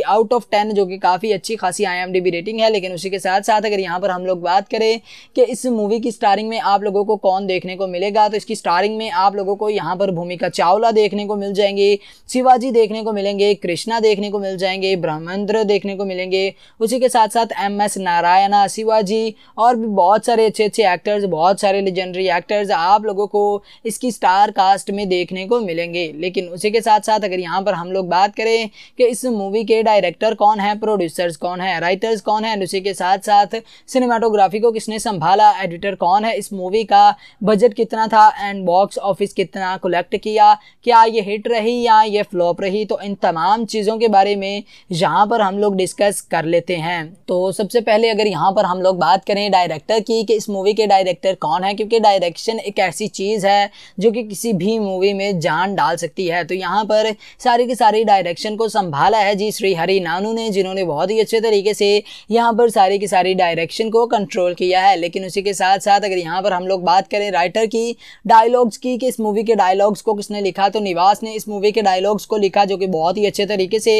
आउट ऑफ टेन जो कि काफ़ी अच्छी खासी आई रेटिंग है लेकिन उसी के साथ साथ अगर यहाँ पर हम लोग बात करें कि इस मूवी की स्टारिंग में आप लोगों को कौन देखने को मिलेगा तो इसकी स्टारिंग में आप लोगों को यहाँ पर भूमिका चावला देखने को मिल जाएंगी शिवाजी देखने को मिलेंगे कृष्णा देखने को मिल जाएंगे ब्रह्मेंद्र देखने को मिलेंगे उसी के साथ साथ एम एस नारायणा शिवाजी और भी बहुत सारे अच्छे अच्छे एक्टर्स बहुत सारे लेजेंडरी एक्टर्स आप लोगों को इसकी स्टार स्टार कास्ट में देखने को मिलेंगे लेकिन उसी के साथ साथ अगर यहाँ पर हम लोग बात करें कि इस मूवी के डायरेक्टर कौन है प्रोड्यूसर्स कौन है राइटर्स कौन है उसी के साथ साथ सिनेमाटोग्राफी को किसने संभाला एडिटर कौन है इस मूवी का बजट कितना था एंड बॉक्स ऑफिस कितना कलेक्ट किया क्या ये हिट रही या ये फ्लॉप रही तो इन तमाम चीज़ों के बारे में यहाँ पर हम लोग डिस्कस कर लेते हैं तो सबसे पहले अगर यहाँ पर हम लोग बात करें डायरेक्टर की कि इस मूवी के डायरेक्टर कौन है क्योंकि डायरेक्शन एक ऐसी चीज़ है जो कि किसी भी मूवी में जान डाल सकती है तो यहाँ पर सारी की सारी डायरेक्शन को संभाला है जी श्री हरी नानू ने जिन्होंने बहुत ही अच्छे तरीके से यहाँ पर सारी की सारी डायरेक्शन को कंट्रोल किया है लेकिन उसी के साथ साथ अगर यहाँ पर हम लोग बात करें राइटर की डायलॉग्स की कि इस मूवी के डायलॉग्स को किसने लिखा तो निवास ने इस मूवी के डायलॉग्स को लिखा जो कि बहुत ही अच्छे तरीके से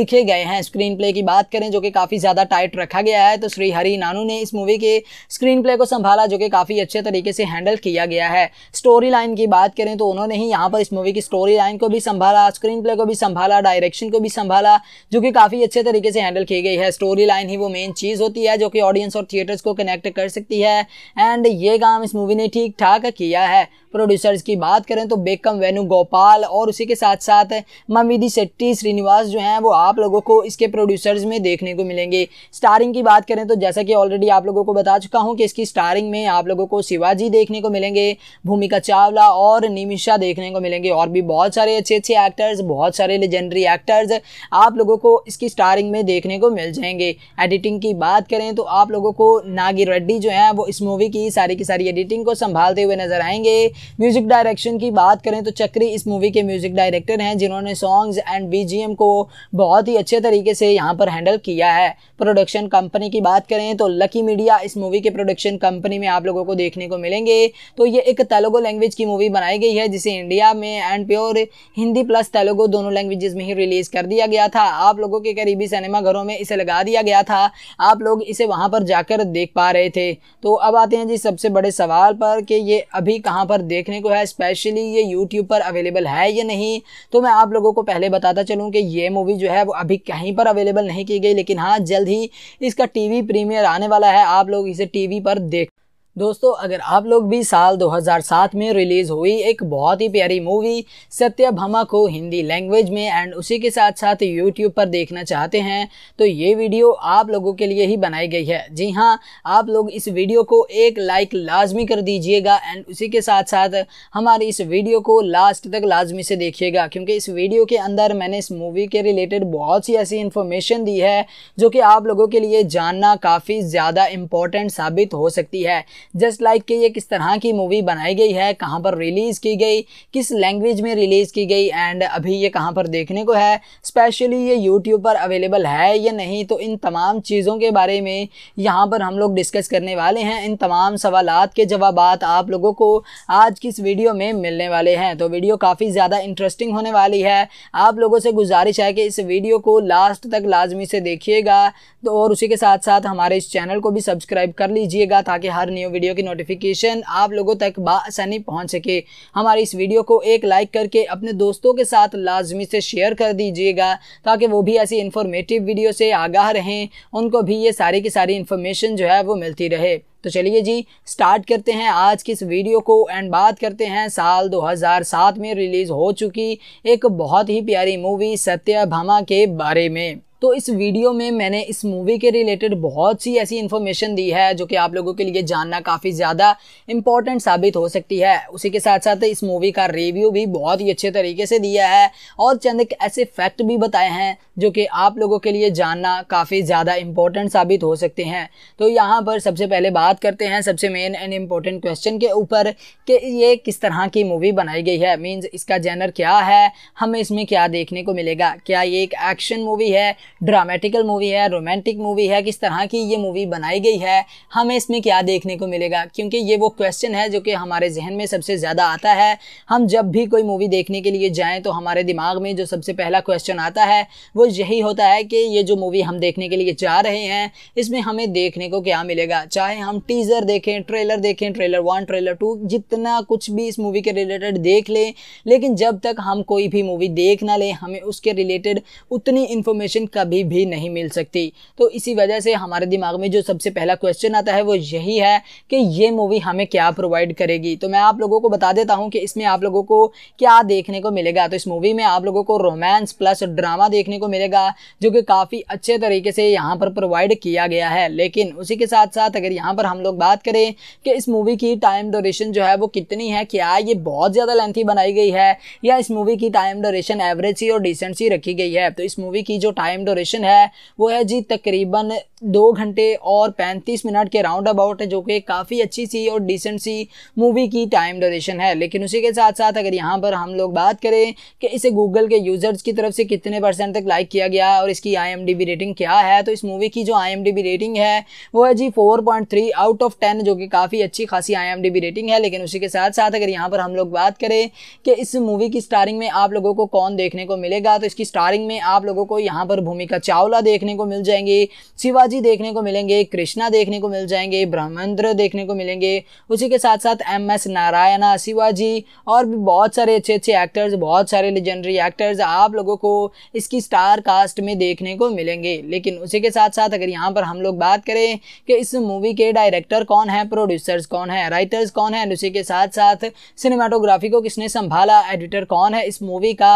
लिखे गए हैं स्क्रीन प्ले की बात करें जो कि काफ़ी ज़्यादा टाइट रखा गया है तो श्री हरी नानू ने इस मूवी के स्क्रीन प्ले को संभाला जो कि काफ़ी अच्छे तरीके से हैंडल किया गया है स्टोरी लाइन की बात बात करें तो उन्होंने ही यहाँ पर इस मूवी की स्टोरी लाइन को भी संभाला स्क्रीन प्ले को भी संभाला डायरेक्शन को भी संभाला जो कि काफ़ी अच्छे तरीके से हैंडल की गई है स्टोरी लाइन ही वो मेन चीज़ होती है जो कि ऑडियंस और थिएटर्स को कनेक्ट कर सकती है एंड ये काम इस मूवी ने ठीक ठाक किया है प्रोड्यूसर्स की बात करें तो बेकम वेनु गोपाल और उसी के साथ साथ ममिदी शेट्टी श्रीनिवास जो हैं वो आप लोगों को इसके प्रोड्यूसर्स में देखने को मिलेंगे स्टारिंग की बात करें तो जैसा कि ऑलरेडी आप लोगों को बता चुका हूँ कि इसकी स्टारिंग में आप लोगों को शिवाजी देखने को मिलेंगे भूमिका चावला और और निमिषा देखने को मिलेंगे और भी बहुत सारे अच्छे अच्छे एक्टर्स बहुत सारे लेजेंडरी एक्टर्स आप लोगों को इसकी स्टारिंग में देखने को मिल जाएंगे एडिटिंग की बात करें तो आप लोगों को नागी रेड्डी जो है वो इस मूवी की सारी की सारी एडिटिंग को संभालते हुए नजर आएंगे म्यूजिक डायरेक्शन की बात करें तो चक्री इस मूवी के म्यूजिक डायरेक्टर हैं जिन्होंने सॉन्ग्स एंड बी को बहुत ही अच्छे तरीके से यहाँ पर हैंडल किया है प्रोडक्शन कंपनी की बात करें तो लकी मीडिया इस मूवी के प्रोडक्शन कंपनी में आप लोगों को देखने को मिलेंगे तो ये एक तेलुगु लैंग्वेज की मूवी बनाई बनाई गई है जिसे इंडिया में and pure Hindi plus Telugu दोनों लैंग्वेजेस में ही रिलीज़ कर दिया गया था आप लोगों के करीबी सिनेमा घरों में इसे लगा दिया गया था आप लोग इसे वहां पर जाकर देख पा रहे थे तो अब आते हैं जी सबसे बड़े सवाल पर कि ये अभी कहाँ पर देखने को है स्पेशली ये यूट्यूब पर अवेलेबल है या नहीं तो मैं आप लोगों को पहले बताता चलूँ कि ये मूवी जो है वो अभी कहीं पर अवेलेबल नहीं की गई लेकिन हाँ जल्द ही इसका टीवी प्रीमियर आने वाला है आप लोग इसे टीवी पर देख दोस्तों अगर आप लोग भी साल 2007 में रिलीज हुई एक बहुत ही प्यारी मूवी सत्यभामा को हिंदी लैंग्वेज में एंड उसी के साथ साथ यूट्यूब पर देखना चाहते हैं तो ये वीडियो आप लोगों के लिए ही बनाई गई है जी हाँ आप लोग इस वीडियो को एक लाइक लाजमी कर दीजिएगा एंड उसी के साथ साथ हमारी इस वीडियो को लास्ट तक लाजमी से देखिएगा क्योंकि इस वीडियो के अंदर मैंने इस मूवी के रिलेटेड बहुत सी ऐसी इन्फॉर्मेशन दी है जो कि आप लोगों के लिए जानना काफ़ी ज़्यादा इम्पोर्टेंट साबित हो सकती है जस्ट लाइक कि ये किस तरह की मूवी बनाई गई है कहाँ पर रिलीज़ की गई किस लैंग्वेज में रिलीज़ की गई एंड अभी ये कहाँ पर देखने को है स्पेशली ये यूट्यूब पर अवेलेबल है या नहीं तो इन तमाम चीज़ों के बारे में यहाँ पर हम लोग डिस्कस करने वाले हैं इन तमाम सवाल के जवाब आप लोगों को आज की इस वीडियो में मिलने वाले हैं तो वीडियो काफ़ी ज़्यादा इंटरेस्टिंग होने वाली है आप लोगों से गुजारिश है कि इस वीडियो को लास्ट तक लाजमी से देखिएगा तो और उसी के साथ साथ हमारे इस चैनल को भी सब्सक्राइब कर लीजिएगा ताकि हर न्यू वीडियो की नोटिफिकेशन आप लोगों तक बसानी पहुँच सके हमारी इस वीडियो को एक लाइक करके अपने दोस्तों के साथ लाजमी से शेयर कर दीजिएगा ताकि वो भी ऐसी इन्फॉर्मेटिव वीडियो से आगाह रहें उनको भी ये सारी की सारी इन्फॉर्मेशन जो है वो मिलती रहे तो चलिए जी स्टार्ट करते हैं आज की इस वीडियो को एंड बात करते हैं साल 2007 में रिलीज़ हो चुकी एक बहुत ही प्यारी मूवी सत्य भामा के बारे में तो इस वीडियो में मैंने इस मूवी के रिलेटेड बहुत सी ऐसी इन्फॉर्मेशन दी है जो कि आप लोगों के लिए जानना काफ़ी ज़्यादा इंपॉर्टेंट साबित हो सकती है उसी के साथ साथ इस मूवी का रिव्यू भी बहुत ही अच्छे तरीके से दिया है और चंद ऐसे फैक्ट भी बताए हैं जो कि आप लोगों के लिए जानना काफ़ी ज़्यादा इंपॉर्टेंट साबित हो सकते हैं तो यहाँ पर सबसे पहले बात करते हैं सबसे मेन एंड इम्पोर्टेंट क्वेश्चन के ऊपर कि ये किस तरह की मूवी बनाई गई है मीन्स इसका जेनर क्या है हमें इसमें क्या देखने को मिलेगा क्या ये एक एक्शन मूवी है ड्रामेटिकल मूवी है रोमांटिक मूवी है किस तरह की ये मूवी बनाई गई है हमें इसमें क्या देखने को मिलेगा क्योंकि ये वो क्वेश्चन है जो कि हमारे जहन में सबसे ज़्यादा आता है हम जब भी कोई मूवी देखने के लिए जाएँ तो हमारे दिमाग में जो सबसे पहला क्वेश्चन आता है वो यही होता है कि ये जो मूवी हम देखने के लिए जा रहे हैं इसमें हमें देखने को क्या मिलेगा चाहे हम टीज़र देखें ट्रेलर देखें ट्रेलर वन ट्रेलर टू जितना कुछ भी इस मूवी के रिलेटेड देख लें लेकिन जब तक हम कोई भी मूवी देख ना लें हमें उसके रिलेटेड उतनी इन्फॉर्मेशन कभी कभी भी नहीं मिल सकती तो इसी वजह से हमारे दिमाग में जो सबसे पहला क्वेश्चन आता है वो यही है कि ये मूवी हमें क्या प्रोवाइड करेगी तो मैं आप लोगों को बता देता हूँ कि इसमें आप लोगों को क्या देखने को मिलेगा तो इस मूवी में आप लोगों को रोमांस प्लस ड्रामा देखने को मिलेगा जो कि काफ़ी अच्छे तरीके से यहाँ पर प्रोवाइड किया गया है लेकिन उसी के साथ साथ अगर यहाँ पर हम लोग बात करें कि इस मूवी की टाइम डोरेशन जो है वो कितनी है क्या ये बहुत ज़्यादा लेंथी बनाई गई है या इस मूवी की टाइम डोरेशन एवरेज सी और डिसेंट सी रखी गई है तो इस मूवी की जो टाइम डोरेशन ड्यूरेशन है वो है जी तकरीबन दो घंटे और पैंतीस मिनट के राउंड अबाउट है जो कि काफ़ी अच्छी सी और डिसेंट सी मूवी की टाइम ड्यूरेशन है लेकिन उसी के साथ साथ अगर यहाँ पर हम लोग बात करें कि इसे गूगल के यूज़र्स की तरफ से कितने परसेंट तक लाइक किया गया और इसकी आई रेटिंग क्या है तो इस मूवी की जो आई रेटिंग है वो है जी फोर आउट ऑफ टेन जो कि काफ़ी अच्छी खासी आई रेटिंग है लेकिन उसी के साथ साथ अगर यहाँ पर हम लोग बात करें कि इस मूवी की स्टारिंग में आप लोगों को कौन देखने को मिलेगा तो इसकी स्टारिंग में आप लोगों को यहाँ पर भूमिका का चावला देखने को मिल जाएंगे शिवाजी देखने को मिलेंगे कृष्णा देखने को मिल जाएंगे ब्रह्मेंद्र देखने को मिलेंगे उसी के साथ साथ एम एस नारायणा शिवाजी और भी बहुत सारे अच्छे अच्छे एक्टर्स बहुत सारे लेजेंडरी एक्टर्स आप लोगों को इसकी स्टार कास्ट में देखने को मिलेंगे लेकिन उसी के साथ साथ अगर यहाँ पर हम लोग बात करें कि इस मूवी के डायरेक्टर कौन है प्रोड्यूसर्स कौन है राइटर्स कौन है उसी के साथ साथ सिनेमाटोग्राफी को किसने संभाला एडिटर कौन है इस मूवी का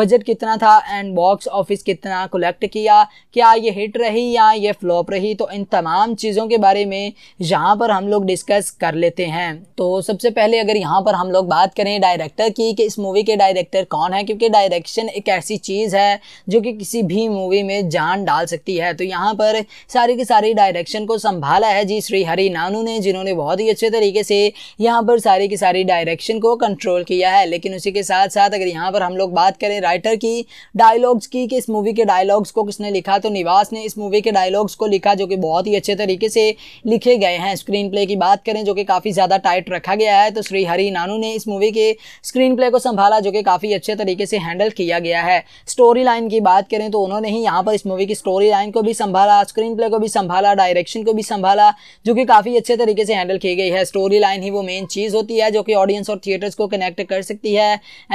बजट कितना था एंड बॉक्स ऑफिस कितना कलेक्ट किया क्या ये हिट रही या ये फ्लॉप रही तो इन तमाम चीज़ों के बारे में यहाँ पर हम लोग डिस्कस कर लेते हैं तो सबसे पहले अगर यहाँ पर हम लोग बात करें डायरेक्टर की कि इस मूवी के डायरेक्टर कौन है क्योंकि डायरेक्शन एक ऐसी चीज़ है जो कि किसी भी मूवी में जान डाल सकती है तो यहाँ पर सारी की सारी डायरेक्शन को संभाला है जी श्री हरि नानू ने जिन्होंने बहुत ही अच्छे तरीके से यहाँ पर सारी की सारी डायरेक्शन को कंट्रोल किया है लेकिन उसी के साथ साथ अगर यहाँ पर हम लोग बात करें राइटर की डायलॉग्स की कि इस मूवी के डायलॉग्स को को किसने लिखा तो निवास ने इस मूवी के डायलॉग्स को लिखा जो कि बहुत ही अच्छे तरीके से लिखे गए हैं स्क्रीन प्ले की बात करें जो कि काफ़ी ज़्यादा टाइट रखा गया है तो श्री हरी नानू ने इस मूवी के स्क्रीन प्ले को संभाला जो कि काफ़ी अच्छे तरीके से हैंडल किया गया है स्टोरी लाइन की बात करें तो उन्होंने ही यहाँ पर इस मूवी की स्टोरी लाइन को भी संभाला स्क्रीन प्ले को भी संभाला डायरेक्शन को भी संभाला जो कि काफ़ी अच्छे तरीके से हैंडल की गई है स्टोरी लाइन ही वो मेन चीज़ होती है जो कि ऑडियंस और थिएटर्स को कनेक्ट कर सकती है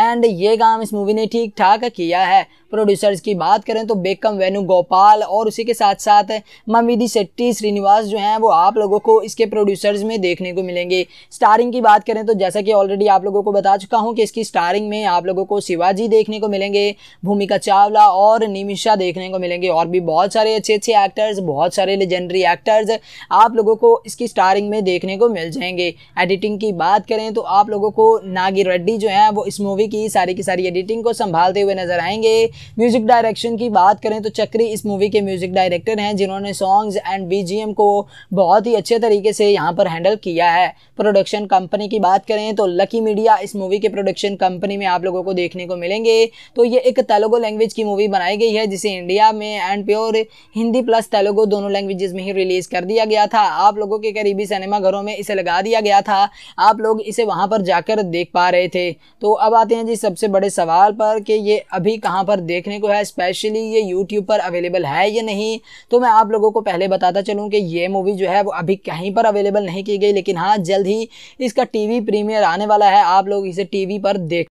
एंड ये काम इस मूवी ने ठीक ठाक किया है प्रोड्यूसर्स की बात करें तो बेकम वेनु गोपाल और उसी के साथ साथ ममिदी शेट्टी श्रीनिवास जो हैं वो आप लोगों को इसके प्रोड्यूसर्स में देखने को मिलेंगे स्टारिंग की बात करें तो जैसा कि ऑलरेडी आप लोगों को बता चुका हूँ कि इसकी स्टारिंग में आप लोगों को शिवाजी देखने को मिलेंगे भूमिका चावला और निमिषा देखने को मिलेंगे और भी बहुत सारे अच्छे अच्छे एक्टर्स बहुत सारे लेजेंडरी एक्टर्स आप लोगों को इसकी स्टारिंग में देखने को मिल जाएंगे एडिटिंग की बात करें तो आप लोगों को नागी रेड्डी जो हैं वो इस मूवी की सारी की सारी एडिटिंग को संभालते हुए नजर आएंगे म्यूजिक डायरेक्शन की बात करें तो चक्री इस मूवी के म्यूजिक डायरेक्टर हैं जिन्होंने सॉन्ग्स एंड बीजीएम को बहुत ही अच्छे तरीके से यहाँ पर हैंडल किया है प्रोडक्शन कंपनी की बात करें तो लकी मीडिया इस मूवी के प्रोडक्शन कंपनी में आप लोगों को देखने को मिलेंगे तो ये एक तेलुगु लैंग्वेज की मूवी बनाई गई है जिसे इंडिया में and pure Hindi plus Telugu दोनों लैंग्वेजेस में ही रिलीज़ कर दिया गया था आप लोगों के करीबी सिनेमा घरों में इसे लगा दिया गया था आप लोग इसे वहाँ पर जाकर देख पा रहे थे तो अब आते हैं जी सबसे बड़े सवाल पर कि ये अभी कहाँ पर देखने को है स्पेशली ये यूट्यूब पर अवेलेबल है या नहीं तो मैं आप लोगों को पहले बताता चलूँ कि ये मूवी जो है वो अभी कहीं पर अवेलेबल नहीं की गई लेकिन हाँ जल्द ही इसका टी प्रीमियर आने वाला है आप लोग इसे टी पर देख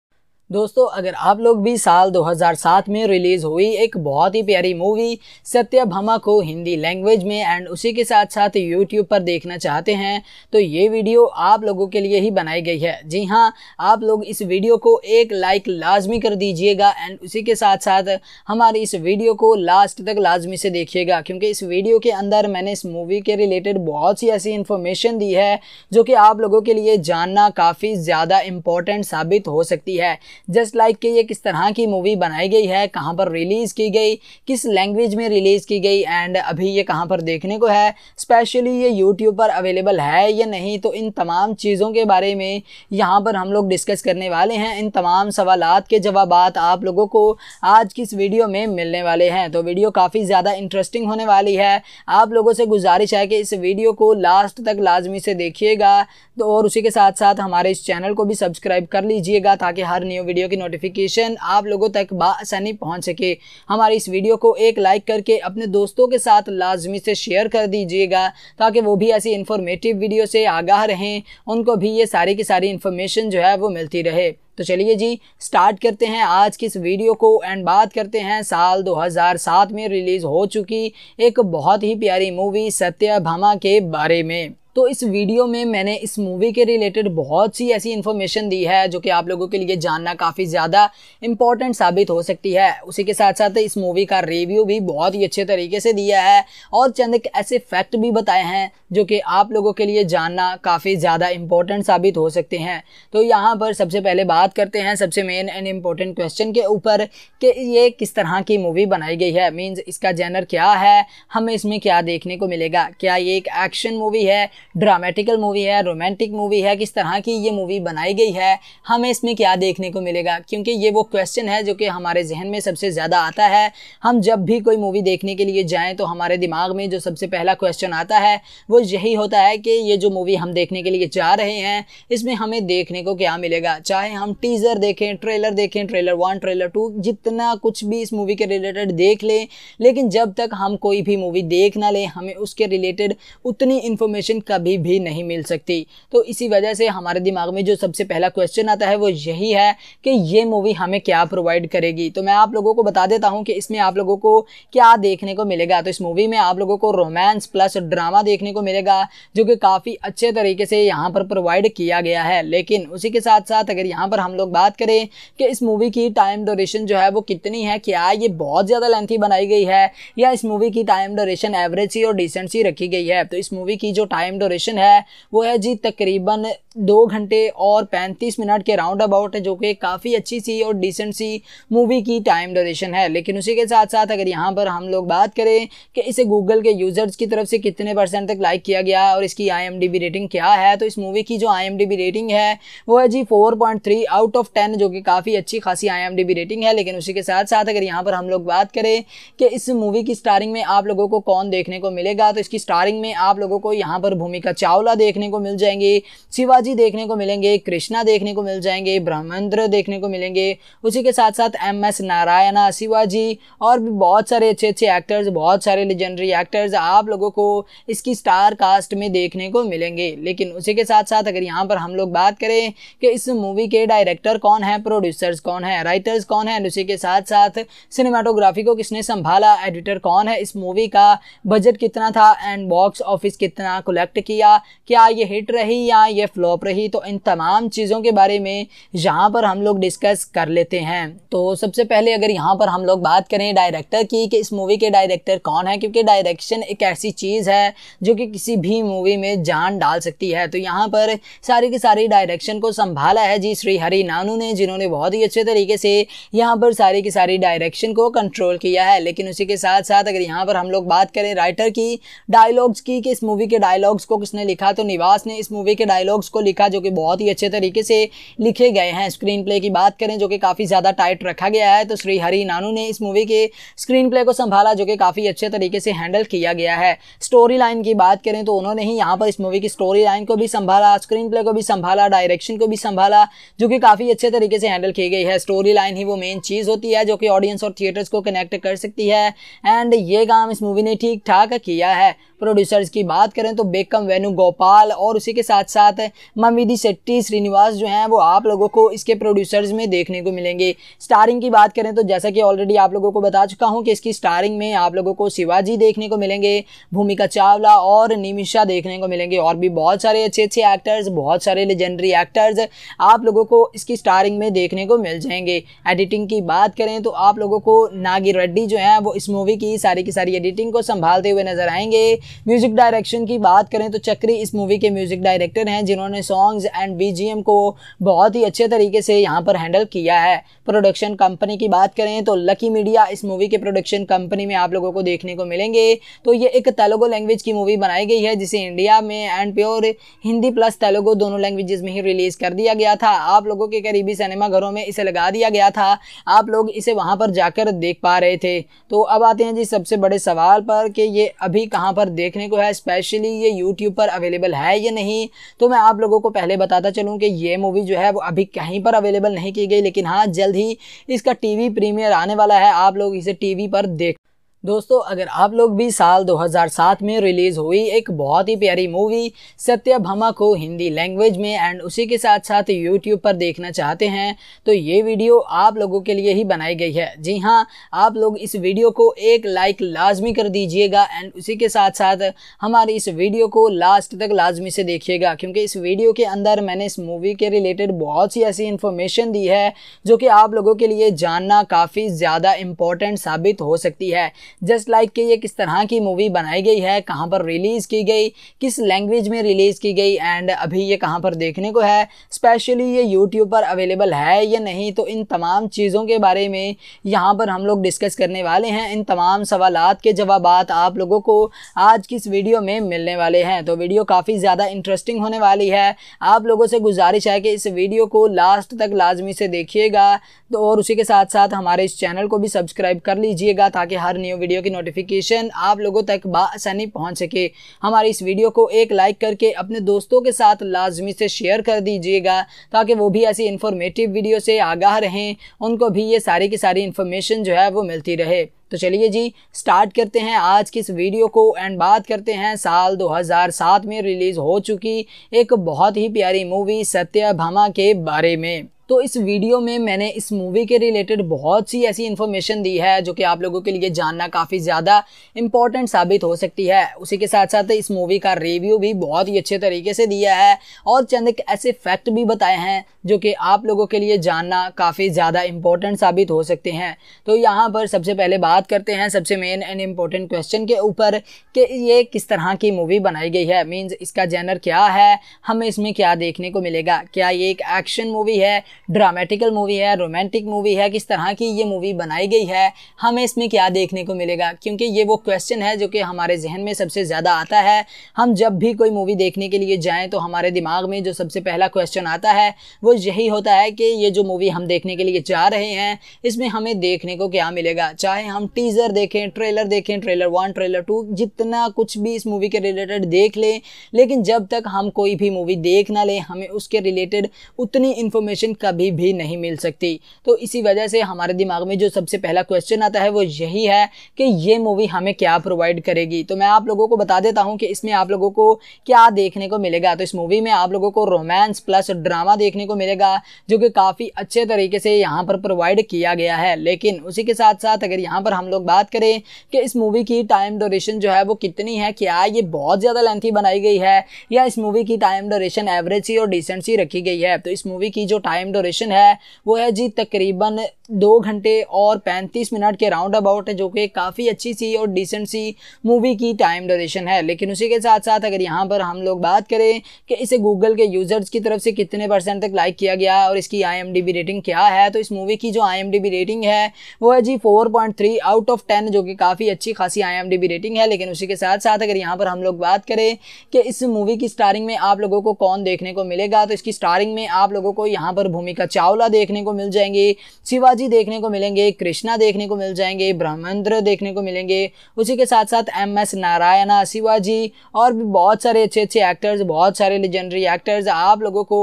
दोस्तों अगर आप लोग भी साल 2007 में रिलीज़ हुई एक बहुत ही प्यारी मूवी सत्यभामा को हिंदी लैंग्वेज में एंड उसी के साथ साथ यूट्यूब पर देखना चाहते हैं तो ये वीडियो आप लोगों के लिए ही बनाई गई है जी हाँ आप लोग इस वीडियो को एक लाइक लाजमी कर दीजिएगा एंड उसी के साथ साथ हमारी इस वीडियो को लास्ट तक लाजमी से देखिएगा क्योंकि इस वीडियो के अंदर मैंने इस मूवी के रिलेटेड बहुत सी ऐसी इन्फॉर्मेशन दी है जो कि आप लोगों के लिए जानना काफ़ी ज़्यादा इम्पोर्टेंट साबित हो सकती है जस्ट लाइक कि ये किस तरह की मूवी बनाई गई है कहाँ पर रिलीज़ की गई किस लैंग्वेज में रिलीज़ की गई एंड अभी ये कहाँ पर देखने को है स्पेशली ये यूट्यूब पर अवेलेबल है या नहीं तो इन तमाम चीज़ों के बारे में यहाँ पर हम लोग डिस्कस करने वाले हैं इन तमाम सवाल के जवाब आप लोगों को आज की इस वीडियो में मिलने वाले हैं तो वीडियो काफ़ी ज़्यादा इंटरेस्टिंग होने वाली है आप लोगों से गुजारिश है कि इस वीडियो को लास्ट तक लाजमी से देखिएगा तो और उसी के साथ साथ हमारे इस चैनल को भी सब्सक्राइब कर लीजिएगा ताकि हर न्यू वीडियो की नोटिफिकेशन आप लोगों तक बसानी पहुँच सके हमारी इस वीडियो को एक लाइक करके अपने दोस्तों के साथ लाजमी से शेयर कर दीजिएगा ताकि वो भी ऐसी इन्फॉर्मेटिव वीडियो से आगाह रहें उनको भी ये सारी की सारी इन्फॉर्मेशन जो है वो मिलती रहे तो चलिए जी स्टार्ट करते हैं आज की इस वीडियो को एंड बात करते हैं साल 2007 में रिलीज़ हो चुकी एक बहुत ही प्यारी मूवी सत्या भामा के बारे में तो इस वीडियो में मैंने इस मूवी के रिलेटेड बहुत सी ऐसी इन्फॉर्मेशन दी है जो कि आप लोगों के लिए जानना काफ़ी ज़्यादा इंपॉर्टेंट साबित हो सकती है उसी के साथ साथ इस मूवी का रिव्यू भी बहुत ही अच्छे तरीके से दिया है और चंद एक ऐसे फैक्ट भी बताए हैं जो कि आप लोगों के लिए जानना काफ़ी ज़्यादा इंपॉर्टेंट साबित हो सकते हैं तो यहाँ पर सबसे पहले बात करते हैं सबसे मेन एंड इम्पोर्टेंट क्वेश्चन के ऊपर कि ये किस तरह की मूवी बनाई गई है मीन्स इसका जैनर क्या है हमें इसमें क्या देखने को मिलेगा क्या ये एक एक्शन मूवी है ड्रामेटिकल मूवी है रोमांटिक मूवी है किस तरह की ये मूवी बनाई गई है हमें इसमें क्या देखने को मिलेगा क्योंकि ये वो क्वेश्चन है जो कि हमारे जहन में सबसे ज़्यादा आता है हम जब भी कोई मूवी देखने के लिए जाएँ तो हमारे दिमाग में जो सबसे पहला क्वेश्चन आता है वो यही होता है कि ये जो मूवी हम देखने के लिए जा रहे हैं इसमें हमें देखने को क्या मिलेगा चाहे हम टीज़र देखें ट्रेलर देखें ट्रेलर वन ट्रेलर टू जितना कुछ भी इस मूवी के रिलेटेड देख लें लेकिन जब तक हम कोई भी मूवी देख ना लें हमें उसके रिलेटेड उतनी इन्फॉर्मेशन कब कभी भी नहीं मिल सकती तो इसी वजह से हमारे दिमाग में जो सबसे पहला क्वेश्चन आता है वो यही है कि ये मूवी हमें क्या प्रोवाइड करेगी तो मैं आप लोगों को बता देता हूँ कि इसमें आप लोगों को क्या देखने को मिलेगा तो इस मूवी में आप लोगों को रोमांस प्लस ड्रामा देखने को मिलेगा जो कि काफ़ी अच्छे तरीके से यहाँ पर प्रोवाइड किया गया है लेकिन उसी के साथ साथ अगर यहाँ पर हम लोग बात करें कि इस मूवी की टाइम डोरेशन जो है वो कितनी है क्या ये बहुत ज़्यादा लेंथी बनाई गई है या इस मूवी की टाइम डोरेशन एवरेज सी और डिसेंट सी रखी गई है तो इस मूवी की जो टाइम ड्यूरेशन है वो है जी तकरीबन दो घंटे और पैंतीस मिनट के राउंड अबाउट है जो कि काफ़ी अच्छी सी और डिसेंट सी मूवी की टाइम ड्यूरेशन है लेकिन उसी के साथ साथ अगर यहाँ पर हम लोग बात करें कि इसे गूगल के यूज़र्स की तरफ से कितने परसेंट तक लाइक किया गया और इसकी आई रेटिंग क्या है तो इस मूवी की जो आई रेटिंग है वो है जी फोर आउट ऑफ टेन जो कि काफ़ी अच्छी खासी आई रेटिंग है लेकिन उसी के साथ साथ अगर यहाँ पर हम लोग बात करें कि इस मूवी की स्टारिंग में आप लोगों को कौन देखने को मिलेगा तो इसकी स्टारिंग में आप लोगों को यहाँ पर भूमि कनिका चावला देखने को मिल जाएंगे शिवाजी देखने को मिलेंगे कृष्णा देखने को मिल जाएंगे ब्रह्मेंद्र देखने को मिलेंगे उसी के साथ साथ एम एस नारायणा शिवाजी और भी बहुत सारे अच्छे अच्छे एक्टर्स बहुत सारे लेजेंडरी एक्टर्स आप लोगों को इसकी स्टार कास्ट में देखने को मिलेंगे लेकिन उसी के साथ साथ अगर यहाँ पर हम लोग बात करें कि इस मूवी के डायरेक्टर कौन है प्रोड्यूसर्स कौन है राइटर्स कौन है उसी के साथ साथ सिनेमाटोग्राफी को किसने संभाला एडिटर कौन है इस मूवी का बजट कितना था एंड बॉक्स ऑफिस कितना कलेक्ट किया क्या ये हिट रही या ये फ्लॉप रही तो इन तमाम चीज़ों के बारे में यहाँ पर हम लोग डिस्कस कर लेते हैं तो सबसे पहले अगर यहाँ पर हम लोग बात करें डायरेक्टर की कि इस मूवी के डायरेक्टर कौन है क्योंकि डायरेक्शन एक ऐसी चीज़ है जो कि किसी भी मूवी में जान डाल सकती है तो यहाँ पर सारी की सारी डायरेक्शन को संभाला है जी श्री हरि नानू ने जिन्होंने बहुत ही अच्छे तरीके से यहाँ पर सारी की सारी डायरेक्शन को कंट्रोल किया है लेकिन उसी के साथ साथ अगर यहाँ पर हम लोग बात करें राइटर की डायलॉग्स की कि इस मूवी के डायलॉग्स को डायलॉग्स ने लिखा तो निवास ने इस मूवी के डायलॉग्स को लिखा जो कि बहुत ही अच्छे तरीके से लिखे गए हैं स्क्रीन प्ले की बात करें जो कि काफ़ी ज़्यादा टाइट रखा गया है तो श्री हरि नानू ने इस मूवी के स्क्रीन प्ले को संभाला जो कि काफ़ी अच्छे तरीके से हैंडल किया गया है स्टोरी लाइन की बात करें तो उन्होंने ही यहाँ पर इस मूवी की स्टोरी लाइन को भी संभाला स्क्रीन प्ले को भी संभाला डायरेक्शन को भी संभाला जो कि काफ़ी अच्छे तरीके से हैंडल की गई है स्टोरी लाइन ही वो मेन चीज़ होती है जो कि ऑडियंस और थिएटर्स को कनेक्ट कर सकती है एंड ये काम इस मूवी ने ठीक ठाक किया है प्रोड्यूसर्स की बात करें तो बेकम वेनु गोपाल और उसी के साथ साथ ममिदी शेट्टी श्रीनिवास जो हैं वो आप लोगों को इसके प्रोड्यूसर्स में देखने को मिलेंगे स्टारिंग की बात करें तो जैसा कि ऑलरेडी आप लोगों को बता चुका हूँ कि इसकी स्टारिंग में आप लोगों को शिवाजी देखने को मिलेंगे भूमिका चावला और निमिषा देखने को मिलेंगे और भी बहुत सारे अच्छे अच्छे एक्टर्स बहुत सारे लेजेंडरी एक्टर्स आप लोगों को इसकी स्टारिंग में देखने को मिल जाएंगे एडिटिंग की बात करें तो आप लोगों को नागी रेड्डी जो हैं वो इस मूवी की सारी की सारी एडिटिंग को संभालते हुए नजर आएंगे म्यूजिक डायरेक्शन की बात करें तो चक्री इस मूवी के म्यूजिक डायरेक्टर हैं जिन्होंने सॉन्ग्स एंड बीजीएम को बहुत ही अच्छे तरीके से यहाँ पर हैंडल किया है प्रोडक्शन कंपनी की बात करें तो लकी मीडिया इस मूवी के प्रोडक्शन कंपनी में आप लोगों को देखने को मिलेंगे तो ये एक तेलुगु लैंग्वेज की मूवी बनाई गई है जिसे इंडिया में and pure Hindi plus Telugu दोनों लैंग्वेजेस में ही रिलीज़ कर दिया गया था आप लोगों के करीबी सिनेमा घरों में इसे लगा दिया गया था आप लोग इसे वहां पर जाकर देख पा रहे थे तो अब आते हैं जी सबसे बड़े सवाल पर कि ये अभी कहाँ पर देखने को है स्पेशली ये यूट्यूब पर अवेलेबल है या नहीं तो मैं आप लोगों को पहले बताता चलूँ कि ये मूवी जो है वो अभी कहीं पर अवेलेबल नहीं की गई लेकिन हाँ जल्द ही इसका टी वी प्रीमियर आने वाला है आप लोग इसे टी वी पर देख दोस्तों अगर आप लोग भी साल 2007 में रिलीज़ हुई एक बहुत ही प्यारी मूवी सत्यभामा को हिंदी लैंग्वेज में एंड उसी के साथ साथ यूट्यूब पर देखना चाहते हैं तो ये वीडियो आप लोगों के लिए ही बनाई गई है जी हाँ आप लोग इस वीडियो को एक लाइक लाजमी कर दीजिएगा एंड उसी के साथ साथ हमारी इस वीडियो को लास्ट तक लाजमी से देखिएगा क्योंकि इस वीडियो के अंदर मैंने इस मूवी के रिलेटेड बहुत सी ऐसी इन्फॉर्मेशन दी है जो कि आप लोगों के लिए जानना काफ़ी ज़्यादा इम्पोर्टेंट साबित हो सकती है जस्ट लाइक कि ये किस तरह की मूवी बनाई गई है कहाँ पर रिलीज़ की गई किस लैंग्वेज में रिलीज़ की गई एंड अभी ये कहाँ पर देखने को है स्पेशली ये यूट्यूब पर अवेलेबल है या नहीं तो इन तमाम चीज़ों के बारे में यहाँ पर हम लोग डिस्कस करने वाले हैं इन तमाम सवाल के जवाब आप लोगों को आज की इस वीडियो में मिलने वाले हैं तो वीडियो काफ़ी ज़्यादा इंटरेस्टिंग होने वाली है आप लोगों से गुजारिश है कि इस वीडियो को लास्ट तक लाजमी से देखिएगा तो और उसी के साथ साथ हमारे इस चैनल को भी सब्सक्राइब कर लीजिएगा ताकि हर न्यू वीडियो की नोटिफिकेशन आप लोगों तक बसानी पहुँच सके हमारी इस वीडियो को एक लाइक करके अपने दोस्तों के साथ लाजमी से शेयर कर दीजिएगा ताकि वो भी ऐसी इन्फॉर्मेटिव वीडियो से आगाह रहें उनको भी ये सारी की सारी इन्फॉर्मेशन जो है वो मिलती रहे तो चलिए जी स्टार्ट करते हैं आज की इस वीडियो को एंड बात करते हैं साल 2007 में रिलीज़ हो चुकी एक बहुत ही प्यारी मूवी सत्य भामा के बारे में तो इस वीडियो में मैंने इस मूवी के रिलेटेड बहुत सी ऐसी इन्फॉर्मेशन दी है जो कि आप लोगों के लिए जानना काफ़ी ज़्यादा इंपॉर्टेंट साबित हो सकती है उसी के साथ साथ इस मूवी का रिव्यू भी बहुत ही अच्छे तरीके से दिया है और चंद ऐसे फैक्ट भी बताए हैं जो कि आप लोगों के लिए जानना काफ़ी ज़्यादा इंपॉर्टेंट साबित हो सकते हैं तो यहाँ पर सबसे पहले बात करते हैं सबसे मेन एंड इम्पोर्टेंट क्वेश्चन के ऊपर कि ये किस तरह की मूवी बनाई गई है मीन्स इसका जैनर क्या है हमें इसमें क्या देखने को मिलेगा क्या ये एक एक्शन मूवी है ड्रामेटिकल मूवी है रोमांटिक मूवी है किस तरह की ये मूवी बनाई गई है हमें इसमें क्या देखने को मिलेगा क्योंकि ये वो क्वेश्चन है जो कि हमारे जहन में सबसे ज़्यादा आता है हम जब भी कोई मूवी देखने के लिए जाएँ तो हमारे दिमाग में जो सबसे पहला क्वेश्चन आता है वो यही होता है कि ये जो मूवी हम देखने के लिए जा रहे हैं इसमें हमें देखने को क्या मिलेगा चाहे हम टीज़र देखें ट्रेलर देखें ट्रेलर वन ट्रेलर टू जितना कुछ भी इस मूवी के रिलेटेड देख लें लेकिन जब तक हम कोई भी मूवी देख ना लें हमें उसके रिलेटेड उतनी इन्फॉर्मेशन कभी कभी भी नहीं मिल सकती तो इसी वजह से हमारे दिमाग में जो सबसे पहला क्वेश्चन आता है वो यही है कि ये मूवी हमें क्या प्रोवाइड करेगी तो मैं आप लोगों को बता देता हूँ कि इसमें आप लोगों को क्या देखने को मिलेगा तो इस मूवी में आप लोगों को रोमांस प्लस ड्रामा देखने को मिलेगा जो कि काफ़ी अच्छे तरीके से यहाँ पर प्रोवाइड किया गया है लेकिन उसी के साथ साथ अगर यहाँ पर हम लोग बात करें कि इस मूवी की टाइम डोरेशन जो है वो कितनी है क्या ये बहुत ज़्यादा लेंथी बनाई गई है या इस मूवी की टाइम डोरेशन एवरेज सी और डिसेंट सी रखी गई है तो इस मूवी की जो टाइम ड्यूरेशन है वो है जी तकरीबन दो घंटे और पैंतीस मिनट के राउंड अबाउट है जो कि काफ़ी अच्छी सी और डिसेंट सी मूवी की टाइम ड्यूरेशन है लेकिन उसी के साथ साथ अगर यहाँ पर हम लोग बात करें कि इसे गूगल के यूज़र्स की तरफ से कितने परसेंट तक लाइक किया गया और इसकी आई रेटिंग क्या है तो इस मूवी की जो आई रेटिंग है वो है जी फोर आउट ऑफ टेन जो कि काफ़ी अच्छी खासी आई रेटिंग है लेकिन उसी के साथ साथ अगर यहाँ पर हम लोग बात करें कि इस मूवी की स्टारिंग में आप लोगों को कौन देखने को मिलेगा तो इसकी स्टारिंग में आप लोगों को यहाँ पर भूमिका चावला देखने को मिल जाएंगी शिवाजी जी देखने को मिलेंगे कृष्णा देखने को मिल जाएंगे ब्रह्मेंद्र देखने को मिलेंगे उसी के साथ साथ एम एस नारायणा शिवाजी और भी बहुत सारे अच्छे अच्छे एक्टर्स बहुत सारे लेजेंडरी एक्टर्स आप लोगों को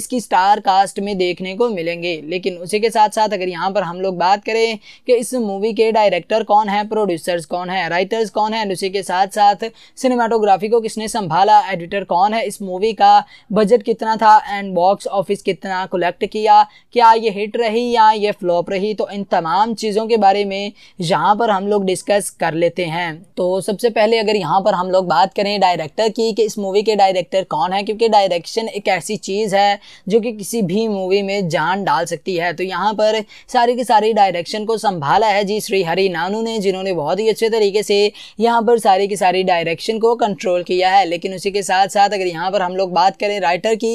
इसकी स्टार कास्ट में देखने को मिलेंगे लेकिन उसी के साथ साथ अगर यहाँ पर हम लोग बात करें कि इस मूवी के डायरेक्टर कौन है प्रोड्यूसर्स कौन है राइटर्स कौन है उसी के साथ साथ सिनेमाटोग्राफी को किसने संभाला एडिटर कौन है इस मूवी का बजट कितना था एंड बॉक्स ऑफिस कितना कलेक्ट किया क्या ये हिट रही या ये फ्लॉप जॉब रही तो इन तमाम चीज़ों के बारे में यहाँ पर हम लोग डिस्कस कर लेते हैं तो सबसे पहले अगर यहाँ पर हम लोग बात करें डायरेक्टर की कि इस मूवी के डायरेक्टर कौन है क्योंकि डायरेक्शन एक ऐसी चीज़ है जो कि किसी भी मूवी में जान डाल सकती है तो यहाँ पर सारी की सारी डायरेक्शन को संभाला है जी श्री हरि नानू ने जिन्होंने बहुत ही अच्छे तरीके से यहाँ पर सारी की सारी डायरेक्शन को कंट्रोल किया है लेकिन उसी के साथ साथ अगर यहाँ पर हम लोग बात करें राइटर की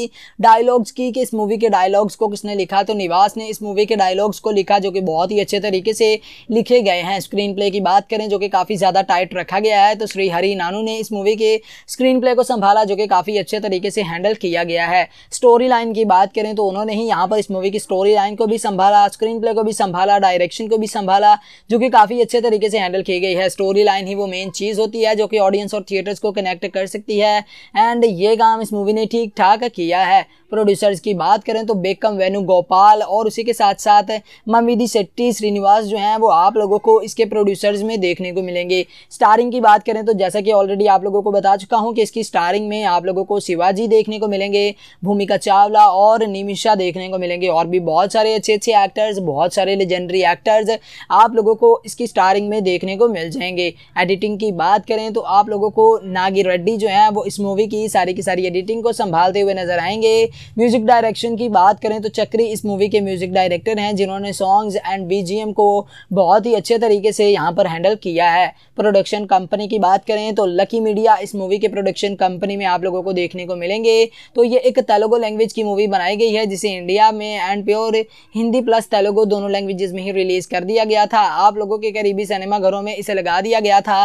डायलॉग्स की कि इस मूवी के डायलॉग्स को किसने लिखा तो निवास ने इस मूवी के डायलॉग्स को लिखा जो कि बहुत ही अच्छे तरीके से लिखे गए हैं स्क्रीन प्ले की बात करें जो कि काफ़ी ज़्यादा टाइट रखा गया है तो श्री हरी नानू ने इस मूवी के स्क्रीन प्ले को संभाला जो कि काफ़ी अच्छे तरीके से हैंडल किया गया है स्टोरी लाइन की बात करें तो उन्होंने ही यहाँ पर इस मूवी की स्टोरी लाइन को भी संभाला स्क्रीन प्ले को भी संभाला डायरेक्शन को भी संभाला जो कि काफ़ी अच्छे तरीके से हैंडल की गई है स्टोरी लाइन ही वो मेन चीज़ होती है जो कि ऑडियंस और थिएटर्स को कनेक्ट कर सकती है एंड ये काम इस मूवी ने ठीक ठाक किया है प्रोड्यूसर्स की बात करें तो बेकम वेनु गोपाल और उसी के साथ साथ ममिदी शेट्टी श्रीनिवास जो हैं वो आप लोगों को इसके प्रोड्यूसर्स में देखने को मिलेंगे स्टारिंग की बात करें तो जैसा कि ऑलरेडी आप लोगों को बता चुका हूँ कि इसकी स्टारिंग में आप लोगों को शिवाजी देखने को मिलेंगे भूमिका चावला और निमिषा देखने को मिलेंगे और भी बहुत सारे अच्छे अच्छे एक्टर्स बहुत सारे लेजेंडरी एक्टर्स आप लोगों को इसकी स्टारिंग में देखने को मिल जाएंगे एडिटिंग की बात करें तो आप लोगों को नागी रेड्डी जो हैं वो इस मूवी की सारी की सारी एडिटिंग को संभालते हुए नजर आएंगे म्यूजिक डायरेक्शन की बात करें तो चक्री इस मूवी के म्यूजिक डायरेक्टर हैं जिन्होंने सॉन्ग्स एंड बीजीएम को बहुत ही अच्छे तरीके से यहाँ पर हैंडल किया है प्रोडक्शन कंपनी की बात करें तो लकी मीडिया इस मूवी के प्रोडक्शन कंपनी में आप लोगों को देखने को मिलेंगे तो ये एक तेलुगु लैंग्वेज की मूवी बनाई गई है जिसे इंडिया में and pure Hindi plus Telugu दोनों लैंग्वेजेस में ही रिलीज़ कर दिया गया था आप लोगों के करीबी सिनेमा घरों में इसे लगा दिया गया था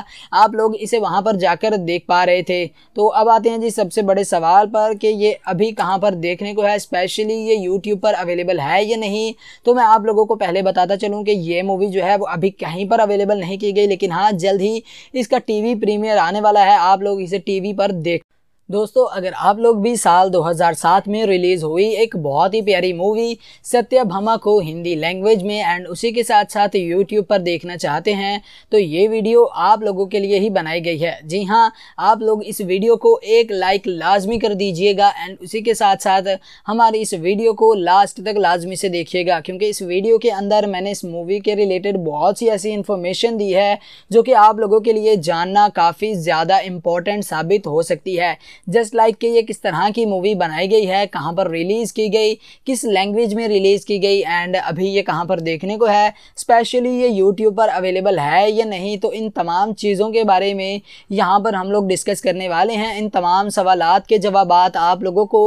आप लोग इसे वहाँ पर जाकर देख पा रहे थे तो अब आते हैं जी सबसे बड़े सवाल पर कि ये अभी कहाँ पर देखने को है स्पेशली ये यूट्यूब पर अवेलेबल है या नहीं तो मैं आप लोगों को पहले बताता चलूँ कि ये मूवी जो है वो अभी कहीं पर अवेलेबल नहीं की गई लेकिन हाँ जल्द ही इसका टी प्रीमियर आने वाला है आप लोग इसे टी पर देख दोस्तों अगर आप लोग भी साल 2007 में रिलीज़ हुई एक बहुत ही प्यारी मूवी सत्यभामा को हिंदी लैंग्वेज में एंड उसी के साथ साथ यूट्यूब पर देखना चाहते हैं तो ये वीडियो आप लोगों के लिए ही बनाई गई है जी हाँ आप लोग इस वीडियो को एक लाइक लाजमी कर दीजिएगा एंड उसी के साथ साथ हमारी इस वीडियो को लास्ट तक लाजमी से देखिएगा क्योंकि इस वीडियो के अंदर मैंने इस मूवी के रिलेटेड बहुत सी ऐसी इन्फॉर्मेशन दी है जो कि आप लोगों के लिए जानना काफ़ी ज़्यादा इम्पोर्टेंट साबित हो सकती है जस्ट लाइक कि ये किस तरह की मूवी बनाई गई है कहाँ पर रिलीज़ की गई किस लैंग्वेज में रिलीज़ की गई एंड अभी ये कहाँ पर देखने को है स्पेशली ये यूट्यूब पर अवेलेबल है या नहीं तो इन तमाम चीज़ों के बारे में यहाँ पर हम लोग डिस्कस करने वाले हैं इन तमाम सवाल के जवाब आप लोगों को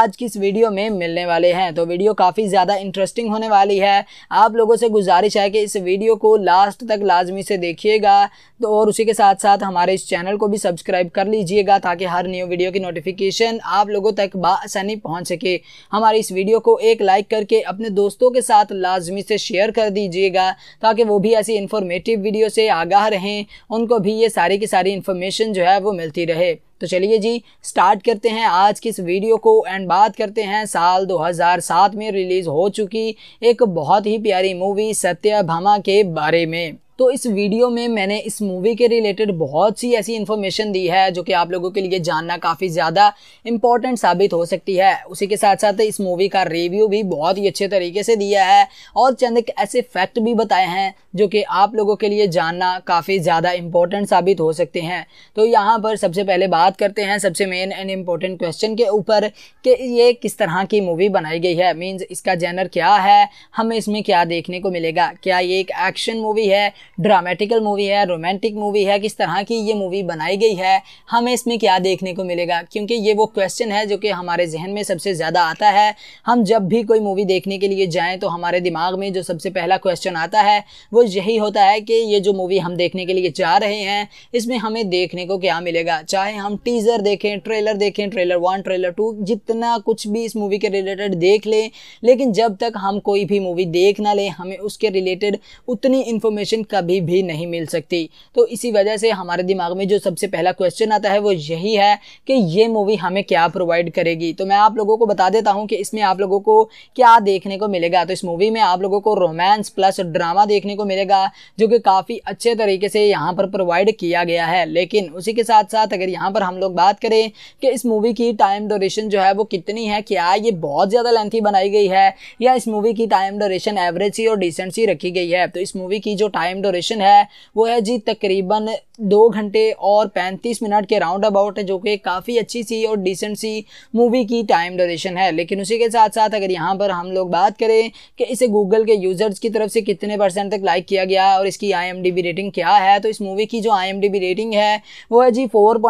आज की इस वीडियो में मिलने वाले हैं तो वीडियो काफ़ी ज़्यादा इंटरेस्टिंग होने वाली है आप लोगों से गुजारिश है कि इस वीडियो को लास्ट तक लाजमी से देखिएगा तो और उसी के साथ साथ हमारे इस चैनल को भी सब्सक्राइब कर लीजिएगा ताकि हर न्यू न्यू वीडियो की नोटिफिकेशन आप लोगों तक बसानी पहुँच सके हमारी इस वीडियो को एक लाइक करके अपने दोस्तों के साथ लाजमी से शेयर कर दीजिएगा ताकि वो भी ऐसी इन्फॉर्मेटिव वीडियो से आगाह रहें उनको भी ये सारी की सारी इन्फॉर्मेशन जो है वो मिलती रहे तो चलिए जी स्टार्ट करते हैं आज की इस वीडियो को एंड बात करते हैं साल 2007 में रिलीज़ हो चुकी एक बहुत ही प्यारी मूवी सत्य भामा के बारे में तो इस वीडियो में मैंने इस मूवी के रिलेटेड बहुत सी ऐसी इन्फॉर्मेशन दी है जो कि आप लोगों के लिए जानना काफ़ी ज़्यादा इंपॉर्टेंट साबित हो सकती है उसी के साथ साथ इस मूवी का रिव्यू भी बहुत ही अच्छे तरीके से दिया है और चंद ऐसे फैक्ट भी बताए हैं जो कि आप लोगों के लिए जानना काफ़ी ज़्यादा इंपॉर्टेंट साबित हो सकते हैं तो यहाँ पर सबसे पहले बात करते हैं सबसे मेन एंड इम्पोर्टेंट क्वेश्चन के ऊपर कि ये किस तरह की मूवी बनाई गई है मीन्स इसका जैनर क्या है हमें इसमें क्या देखने को मिलेगा क्या ये एक एक्शन मूवी है ड्रामेटिकल मूवी है रोमांटिक मूवी है किस तरह की ये मूवी बनाई गई है हमें इसमें क्या देखने को मिलेगा क्योंकि ये वो क्वेश्चन है जो कि हमारे जहन में सबसे ज़्यादा आता है हम जब भी कोई मूवी देखने के लिए जाएँ तो हमारे दिमाग में जो सबसे पहला क्वेश्चन आता है वो यही होता है कि ये जो मूवी हम देखने के लिए जा रहे हैं इसमें हमें देखने को क्या मिलेगा चाहे हम टीज़र देखें ट्रेलर देखें ट्रेलर वन ट्रेलर टू जितना कुछ भी इस मूवी के रिलेटेड देख लें लेकिन जब तक हम कोई भी मूवी देख ना लें हमें उसके रिलेटेड उतनी इन्फॉर्मेशन कभी भी नहीं मिल सकती तो इसी वजह से हमारे दिमाग में जो सबसे पहला क्वेश्चन आता है वो यही है कि ये मूवी हमें क्या प्रोवाइड करेगी तो मैं आप लोगों को बता देता हूँ कि इसमें आप लोगों को क्या देखने को मिलेगा तो इस मूवी में आप लोगों को रोमांस प्लस ड्रामा देखने को मिलेगा जो कि काफ़ी अच्छे तरीके से यहाँ पर प्रोवाइड किया गया है लेकिन उसी के साथ साथ अगर यहाँ पर हम लोग बात करें कि इस मूवी की टाइम डोरेशन जो है वो कितनी है क्या ये बहुत ज़्यादा लेंथी बनाई गई है या इस मूवी की टाइम डोरेशन एवरेज सी और डिसेंट सी रखी गई है तो इस मूवी की जो टाइम ड्यूरेशन है वो है जी तकरीबन दो घंटे और पैंतीस मिनट के राउंड अबाउट है जो कि काफ़ी अच्छी सी और डिसेंट सी मूवी की टाइम ड्यूरेशन है लेकिन उसी के साथ साथ अगर यहाँ पर हम लोग बात करें कि इसे गूगल के यूज़र्स की तरफ से कितने परसेंट तक लाइक किया गया और इसकी आई रेटिंग क्या है तो इस मूवी की जो आई रेटिंग है वो है जी फोर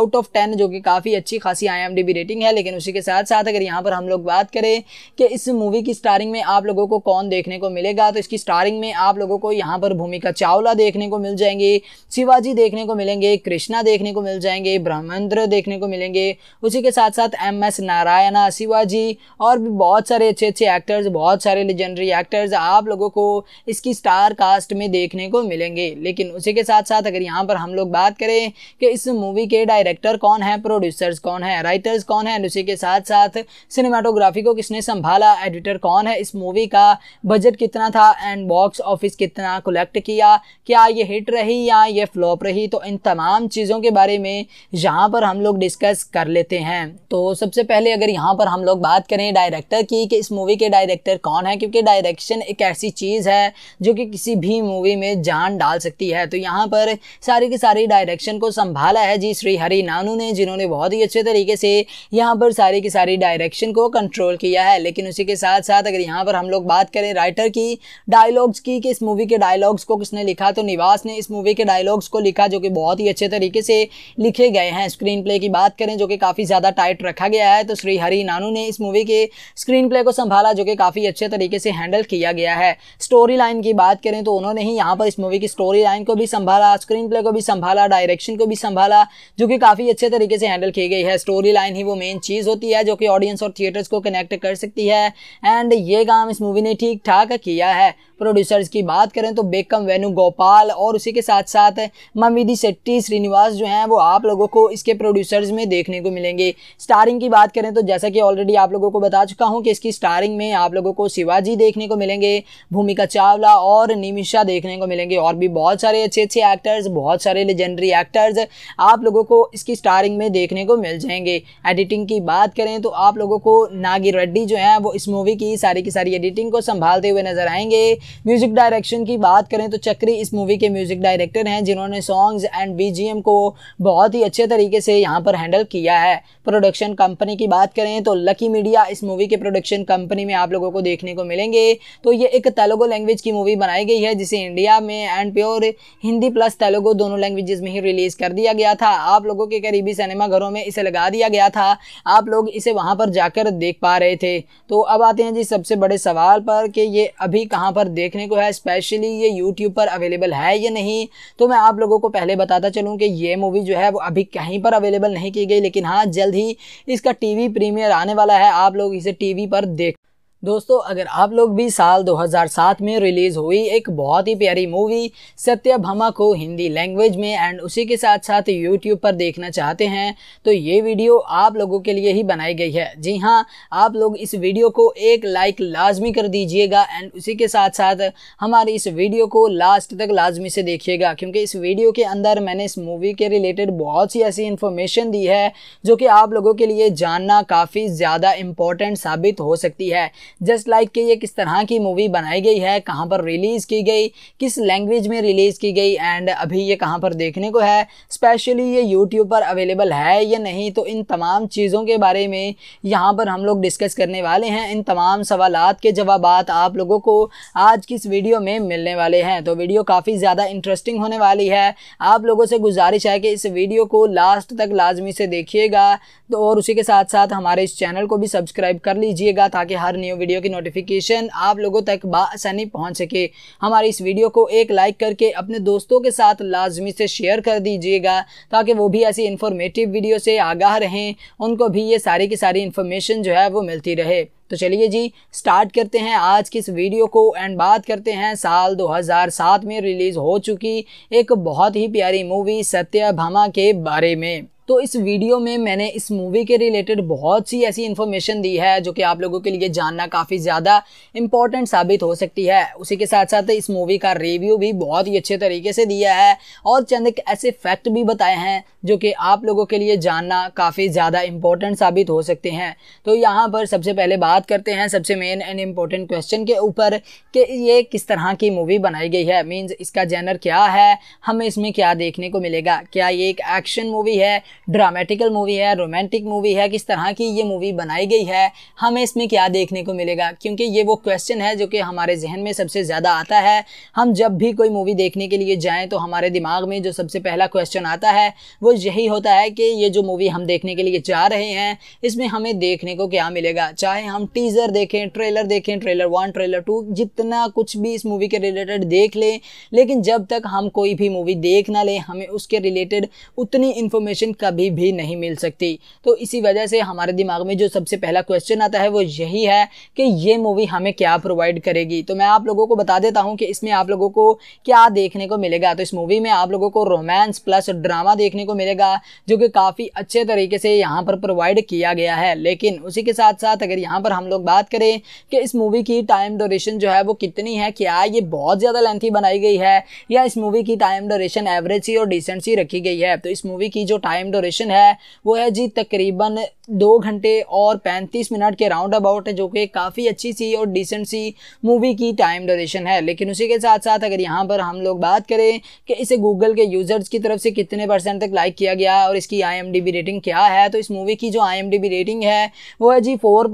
आउट ऑफ टेन जो कि काफ़ी अच्छी खासी आई रेटिंग है लेकिन उसी के साथ साथ अगर यहाँ पर हम लोग बात करें कि इस मूवी की स्टारिंग में आप लोगों को कौन देखने को मिलेगा तो इसकी स्टारिंग में आप लोगों को यहाँ पर भूमि भूमिका चावला देखने को मिल जाएंगे शिवाजी देखने को मिलेंगे कृष्णा देखने को मिल जाएंगे ब्रह्मेंद्र देखने को मिलेंगे उसी के साथ साथ एम एस नारायणा शिवाजी और भी बहुत सारे अच्छे अच्छे एक्टर्स बहुत सारे लेजेंडरी एक्टर्स आप लोगों को इसकी स्टार कास्ट में देखने को मिलेंगे लेकिन उसी के साथ साथ अगर यहाँ पर हम लोग बात करें कि इस मूवी के डायरेक्टर कौन है प्रोड्यूसर्स कौन है राइटर्स कौन है उसी के साथ साथ सिनेमाटोग्राफी को किसने संभाला एडिटर कौन है इस मूवी का बजट कितना था एंड बॉक्स ऑफिस कितना कलेक्ट किया क्या ये हिट रही या ये फ्लॉप रही तो इन तमाम चीज़ों के बारे में यहाँ पर हम लोग डिस्कस कर लेते हैं तो सबसे पहले अगर यहाँ पर हम लोग बात करें डायरेक्टर की कि इस मूवी के डायरेक्टर कौन है क्योंकि डायरेक्शन एक ऐसी चीज़ है जो कि किसी भी मूवी में जान डाल सकती है तो यहाँ पर सारी की सारी डायरेक्शन को संभाला है जी श्री हरि नानू ने जिन्होंने बहुत ही अच्छे तरीके से यहाँ पर सारी की सारी डायरेक्शन को कंट्रोल किया है लेकिन उसी के साथ साथ अगर यहाँ पर हम लोग बात करें राइटर की डायलॉग्स की कि इस मूवी के डायलॉग्स डायलॉग्स को किसने लिखा तो निवास ने इस मूवी के डायलॉग्स को लिखा जो कि बहुत ही अच्छे तरीके से लिखे गए हैं स्क्रीन प्ले की बात करें जो कि काफ़ी ज़्यादा टाइट रखा गया है तो श्री हरी नानू ने इस मूवी के स्क्रीन प्ले को संभाला जो कि काफ़ी अच्छे तरीके से हैंडल किया गया है स्टोरी लाइन की बात करें तो उन्होंने ही यहाँ पर इस मूवी की स्टोरी लाइन को भी संभाला स्क्रीन प्ले को भी संभाला डायरेक्शन को भी संभाला जो कि काफ़ी अच्छे तरीके से हैंडल की गई है स्टोरी लाइन ही वो मेन चीज़ होती है जो कि ऑडियंस और थिएटर्स को कनेक्ट कर सकती है एंड ये काम इस मूवी ने ठीक ठाक किया है प्रोड्यूसर्स की बात करें तो बेक वेलकम वेनु गोपाल और उसी के साथ साथ ममिदी शेट्टी श्रीनिवास जो हैं वो आप लोगों को इसके प्रोड्यूसर्स में देखने को मिलेंगे स्टारिंग की बात करें तो जैसा कि ऑलरेडी आप लोगों को बता चुका हूँ कि इसकी स्टारिंग में आप लोगों को शिवाजी देखने को मिलेंगे भूमिका चावला और निमिषा देखने को मिलेंगे और भी बहुत सारे अच्छे अच्छे एक्टर्स बहुत सारे लेजेंडरी एक्टर्स आप लोगों को इसकी स्टारिंग में देखने को मिल जाएंगे एडिटिंग की बात करें तो आप लोगों को नागी रेड्डी जो है वो इस मूवी की सारी की सारी एडिटिंग को संभालते हुए नजर आएंगे म्यूजिक डायरेक्शन की बात करें करें तो चक्री इस मूवी के म्यूजिक डायरेक्टर हैं जिन्होंने सॉन्ग्स एंड बीजीएम को बहुत ही अच्छे तरीके से यहाँ पर हैंडल किया है प्रोडक्शन कंपनी की बात करें तो लकी मीडिया इस मूवी के प्रोडक्शन कंपनी में आप लोगों को देखने को मिलेंगे तो ये एक तेलुगु लैंग्वेज की मूवी बनाई गई है जिसे इंडिया में and pure Hindi plus Telugu दोनों लैंग्वेजेस में ही रिलीज़ कर दिया गया था आप लोगों के करीबी सिनेमा घरों में इसे लगा दिया गया था आप लोग इसे वहां पर जाकर देख पा रहे थे तो अब आते हैं जी सबसे बड़े सवाल पर कि ये अभी कहां पर देखने को है स्पेशली ये यू यूट्यूब पर अवेलेबल है या नहीं तो मैं आप लोगों को पहले बताता चलूँ कि ये मूवी जो है वो अभी कहीं पर अवेलेबल नहीं की गई लेकिन हाँ जल्द ही इसका टी वी प्रीमियर आने वाला है आप लोग इसे टी वी पर देख दोस्तों अगर आप लोग भी साल 2007 में रिलीज़ हुई एक बहुत ही प्यारी मूवी सत्यभामा को हिंदी लैंग्वेज में एंड उसी के साथ साथ यूट्यूब पर देखना चाहते हैं तो ये वीडियो आप लोगों के लिए ही बनाई गई है जी हाँ आप लोग इस वीडियो को एक लाइक लाजमी कर दीजिएगा एंड उसी के साथ साथ हमारी इस वीडियो को लास्ट तक लाजमी से देखिएगा क्योंकि इस वीडियो के अंदर मैंने इस मूवी के रिलेटेड बहुत सी ऐसी इन्फॉर्मेशन दी है जो कि आप लोगों के लिए जानना काफ़ी ज़्यादा इम्पोर्टेंट साबित हो सकती है जस्ट लाइक कि ये किस तरह की मूवी बनाई गई है कहाँ पर रिलीज़ की गई किस लैंग्वेज में रिलीज़ की गई एंड अभी ये कहाँ पर देखने को है स्पेशली ये यूट्यूब पर अवेलेबल है या नहीं तो इन तमाम चीज़ों के बारे में यहाँ पर हम लोग डिस्कस करने वाले हैं इन तमाम सवाल के जवाब आप लोगों को आज की इस वीडियो में मिलने वाले हैं तो वीडियो काफ़ी ज़्यादा इंटरेस्टिंग होने वाली है आप लोगों से गुजारिश है कि इस वीडियो को लास्ट तक लाजमी से देखिएगा तो और उसी के साथ साथ हमारे इस चैनल को भी सब्सक्राइब कर लीजिएगा ताकि हर न्यू वीडियो की नोटिफिकेशन आप लोगों तक बसानी पहुंच सके हमारी इस वीडियो को एक लाइक करके अपने दोस्तों के साथ लाजमी से शेयर कर दीजिएगा ताकि वो भी ऐसी इन्फॉर्मेटिव वीडियो से आगाह रहें उनको भी ये सारी की सारी इन्फॉर्मेशन जो है वो मिलती रहे तो चलिए जी स्टार्ट करते हैं आज की इस वीडियो को एंड बात करते हैं साल 2007 में रिलीज़ हो चुकी एक बहुत ही प्यारी मूवी सत्यभामा के बारे में तो इस वीडियो में मैंने इस मूवी के रिलेटेड बहुत सी ऐसी इन्फॉर्मेशन दी है जो कि आप लोगों के लिए जानना काफ़ी ज़्यादा इंपॉर्टेंट साबित हो सकती है उसी के साथ साथ इस मूवी का रिव्यू भी बहुत ही अच्छे तरीके से दिया है और चंद ऐसे फैक्ट भी बताए हैं जो कि आप लोगों के लिए जानना काफ़ी ज़्यादा इम्पोर्टेंट साबित हो सकते हैं तो यहाँ पर सबसे पहले बात करते हैं सबसे मेन एंड इम्पोर्टेंट क्वेश्चन के ऊपर कि ये किस तरह की मूवी बनाई गई है मीन्स इसका जैनर क्या है हमें इसमें क्या देखने को मिलेगा क्या ये एक एक्शन मूवी है ड्रामेटिकल मूवी है रोमांटिक मूवी है किस तरह की ये मूवी बनाई गई है हमें इसमें क्या देखने को मिलेगा क्योंकि ये वो क्वेश्चन है जो कि हमारे जहन में सबसे ज़्यादा आता है हम जब भी कोई मूवी देखने के लिए जाएँ तो हमारे दिमाग में जो सबसे पहला क्वेश्चन आता है वो सपोज यही होता है कि ये जो मूवी हम देखने के लिए जा रहे हैं इसमें हमें देखने को क्या मिलेगा चाहे हम टीज़र देखें ट्रेलर देखें ट्रेलर वन ट्रेलर टू जितना कुछ भी इस मूवी के रिलेटेड देख लें लेकिन जब तक हम कोई भी मूवी देख ना लें हमें उसके रिलेटेड उतनी इन्फॉर्मेशन कभी भी नहीं मिल सकती तो इसी वजह से हमारे दिमाग में जो सबसे पहला क्वेश्चन आता है वो यही है कि ये मूवी हमें क्या प्रोवाइड करेगी तो मैं आप लोगों को बता देता हूँ कि इसमें आप लोगों को क्या देखने को मिलेगा तो इस मूवी में आप लोगों को रोमांस प्लस ड्रामा देखने को मिलेगा जो कि काफ़ी अच्छे तरीके से यहाँ पर प्रोवाइड किया गया है लेकिन उसी के साथ साथ अगर यहाँ पर हम लोग बात करें कि इस मूवी की टाइम डोरेशन जो है वो कितनी है क्या ये बहुत ज़्यादा लेंथी बनाई गई है या इस मूवी की टाइम डोरेशन एवरेज सी और डिसेंट सी रखी गई है तो इस मूवी की जो टाइम डोरेशन है वो है जी तकरीबन दो घंटे और पैंतीस मिनट के राउंड अबाउट है जो कि काफ़ी अच्छी सी और डिसेंट सी मूवी की टाइम डोरेशन है लेकिन उसी के साथ साथ अगर यहाँ पर हम लोग बात करें कि इसे गूगल के यूज़र्स की तरफ से कितने परसेंट तक लाइक लाइक किया गया और इसकी आई रेटिंग क्या है तो इस मूवी की जो आई रेटिंग है वो है जी फोर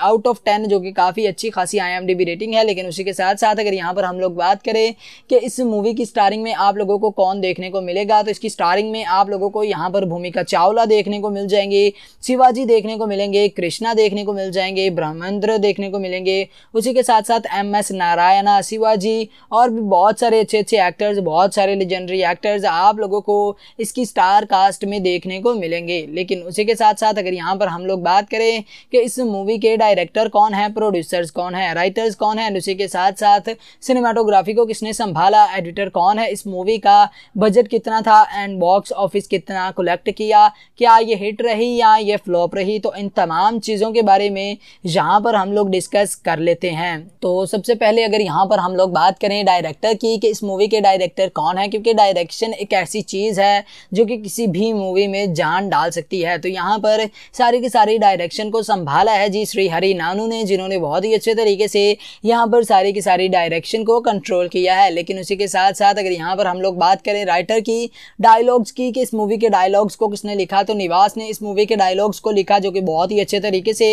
आउट ऑफ टेन जो कि काफ़ी अच्छी खासी आई रेटिंग है लेकिन उसी के साथ साथ अगर यहाँ पर हम लोग बात करें कि इस मूवी की स्टारिंग में आप लोगों को कौन देखने को मिलेगा तो इसकी स्टारिंग में आप लोगों को यहाँ पर भूमिका चावला देखने को मिल जाएंगी शिवाजी देखने को मिलेंगे कृष्णा देखने को मिल जाएंगे ब्रह्मेंद्र देखने को मिलेंगे उसी के साथ साथ एम एस नारायणा शिवाजी और भी बहुत सारे अच्छे अच्छे एक्टर्स बहुत सारे लेजेंडरी एक्टर्स आप लोगों को इसकी स्टार स्टार कास्ट में देखने को मिलेंगे लेकिन उसी के साथ साथ अगर यहाँ पर हम लोग बात करें कि इस मूवी के डायरेक्टर कौन है प्रोड्यूसर्स कौन है राइटर्स कौन है उसी के साथ साथ सिनेमाटोग्राफी को किसने संभाला एडिटर कौन है इस मूवी का बजट कितना था एंड बॉक्स ऑफिस कितना कलेक्ट किया क्या ये हिट रही या ये फ्लॉप रही तो इन तमाम चीज़ों के बारे में यहाँ पर हम लोग डिस्कस कर लेते हैं तो सबसे पहले अगर यहाँ पर हम लोग बात करें डायरेक्टर की कि इस मूवी के डायरेक्टर कौन है क्योंकि डायरेक्शन एक ऐसी चीज़ है जो कि किसी भी मूवी में जान डाल सकती है तो यहाँ पर सारी की सारी डायरेक्शन को संभाला है जी श्री हरी नानू ने जिन्होंने बहुत ही अच्छे तरीके से यहाँ पर सारी की सारी डायरेक्शन को कंट्रोल किया है लेकिन उसी के साथ साथ अगर यहाँ पर हम लोग बात करें राइटर की डायलॉग्स की कि इस मूवी के डायलॉग्स को किसने लिखा तो निवास ने इस मूवी के डायलॉग्स को लिखा जो कि बहुत ही अच्छे तरीके से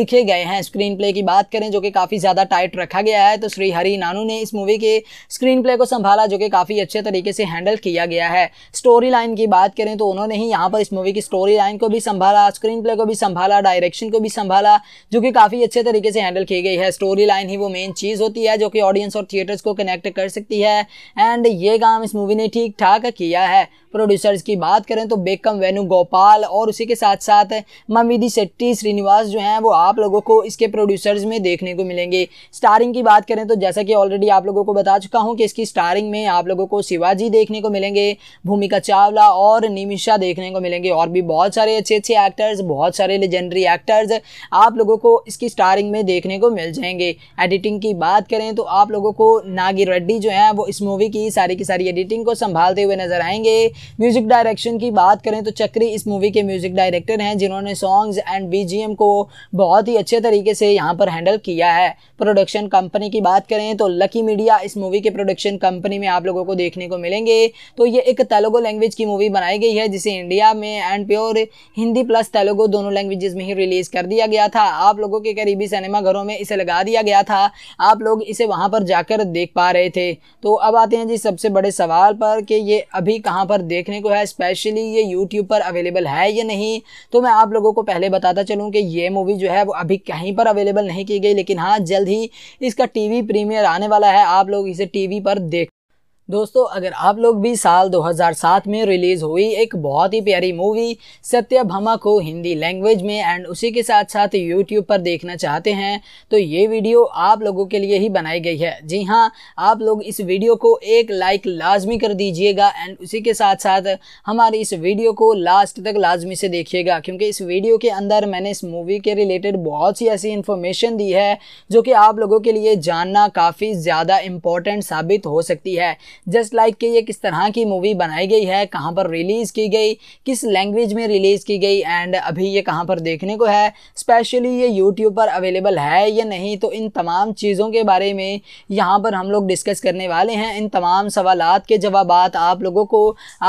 लिखे गए हैं स्क्रीन प्ले की बात करें जो कि काफ़ी ज़्यादा टाइट रखा गया है तो श्री हरी नानू ने इस मूवी के स्क्रीन प्ले को संभाला जो कि काफ़ी अच्छे तरीके से हैंडल किया गया है स्टोरी लाइन की बात बात करें तो उन्होंने ही यहाँ पर इस मूवी की स्टोरी लाइन को भी संभाला स्क्रीन प्ले को भी संभाला डायरेक्शन को भी संभाला जो कि काफ़ी अच्छे तरीके से हैंडल की गई है स्टोरी लाइन ही वो मेन चीज़ होती है जो कि ऑडियंस और थिएटर्स को कनेक्ट कर सकती है एंड ये काम इस मूवी ने ठीक ठाक किया है प्रोड्यूसर्स की बात करें तो बेकम वेनु गोपाल और उसी के साथ साथ ममिदी शेट्टी श्रीनिवास जो हैं वो आप लोगों को इसके प्रोड्यूसर्स में देखने को मिलेंगे स्टारिंग की बात करें तो जैसा कि ऑलरेडी आप लोगों को बता चुका हूँ कि इसकी स्टारिंग में आप लोगों को शिवाजी देखने को मिलेंगे भूमिका चावला और और निमिषा देखने को मिलेंगे और भी बहुत सारे अच्छे अच्छे एक्टर्स बहुत सारे लेजेंडरी एक्टर्स आप लोगों को इसकी स्टारिंग में देखने को मिल जाएंगे एडिटिंग की बात करें तो आप लोगों को नागी रेड्डी जो है वो इस मूवी की सारी की सारी एडिटिंग को संभालते हुए नजर आएंगे म्यूजिक डायरेक्शन की बात करें तो चक्री इस मूवी के म्यूजिक डायरेक्टर हैं जिन्होंने सॉन्ग्स एंड बी को बहुत ही अच्छे तरीके से यहाँ पर हैंडल किया है प्रोडक्शन कंपनी की बात करें तो लकी मीडिया इस मूवी के प्रोडक्शन कंपनी में आप लोगों को देखने को मिलेंगे तो ये एक तेलुगु लैंग्वेज की मूवी बनाई बनाई गई है जिसे इंडिया में and pure Hindi plus Telugu दोनों लैंग्वेजेस में ही रिलीज़ कर दिया गया था आप लोगों के करीबी सिनेमा घरों में इसे लगा दिया गया था आप लोग इसे वहां पर जाकर देख पा रहे थे तो अब आते हैं जी सबसे बड़े सवाल पर कि ये अभी कहाँ पर देखने को है स्पेशली ये यूट्यूब पर अवेलेबल है या नहीं तो मैं आप लोगों को पहले बताता चलूँ कि ये मूवी जो है वो अभी कहीं पर अवेलेबल नहीं की गई लेकिन हाँ जल्द ही इसका टीवी प्रीमियर आने वाला है आप लोग इसे टीवी पर देख दोस्तों अगर आप लोग भी साल 2007 में रिलीज़ हुई एक बहुत ही प्यारी मूवी सत्यभामा को हिंदी लैंग्वेज में एंड उसी के साथ साथ यूट्यूब पर देखना चाहते हैं तो ये वीडियो आप लोगों के लिए ही बनाई गई है जी हाँ आप लोग इस वीडियो को एक लाइक लाजमी कर दीजिएगा एंड उसी के साथ साथ हमारी इस वीडियो को लास्ट तक लाजमी से देखिएगा क्योंकि इस वीडियो के अंदर मैंने इस मूवी के रिलेटेड बहुत सी ऐसी इन्फॉर्मेशन दी है जो कि आप लोगों के लिए जानना काफ़ी ज़्यादा इम्पोर्टेंट साबित हो सकती है जस्ट लाइक कि ये किस तरह की मूवी बनाई गई है कहाँ पर रिलीज़ की गई किस लैंग्वेज में रिलीज़ की गई एंड अभी ये कहाँ पर देखने को है स्पेशली ये यूट्यूब पर अवेलेबल है या नहीं तो इन तमाम चीज़ों के बारे में यहाँ पर हम लोग डिस्कस करने वाले हैं इन तमाम सवाल के जवाब आप लोगों को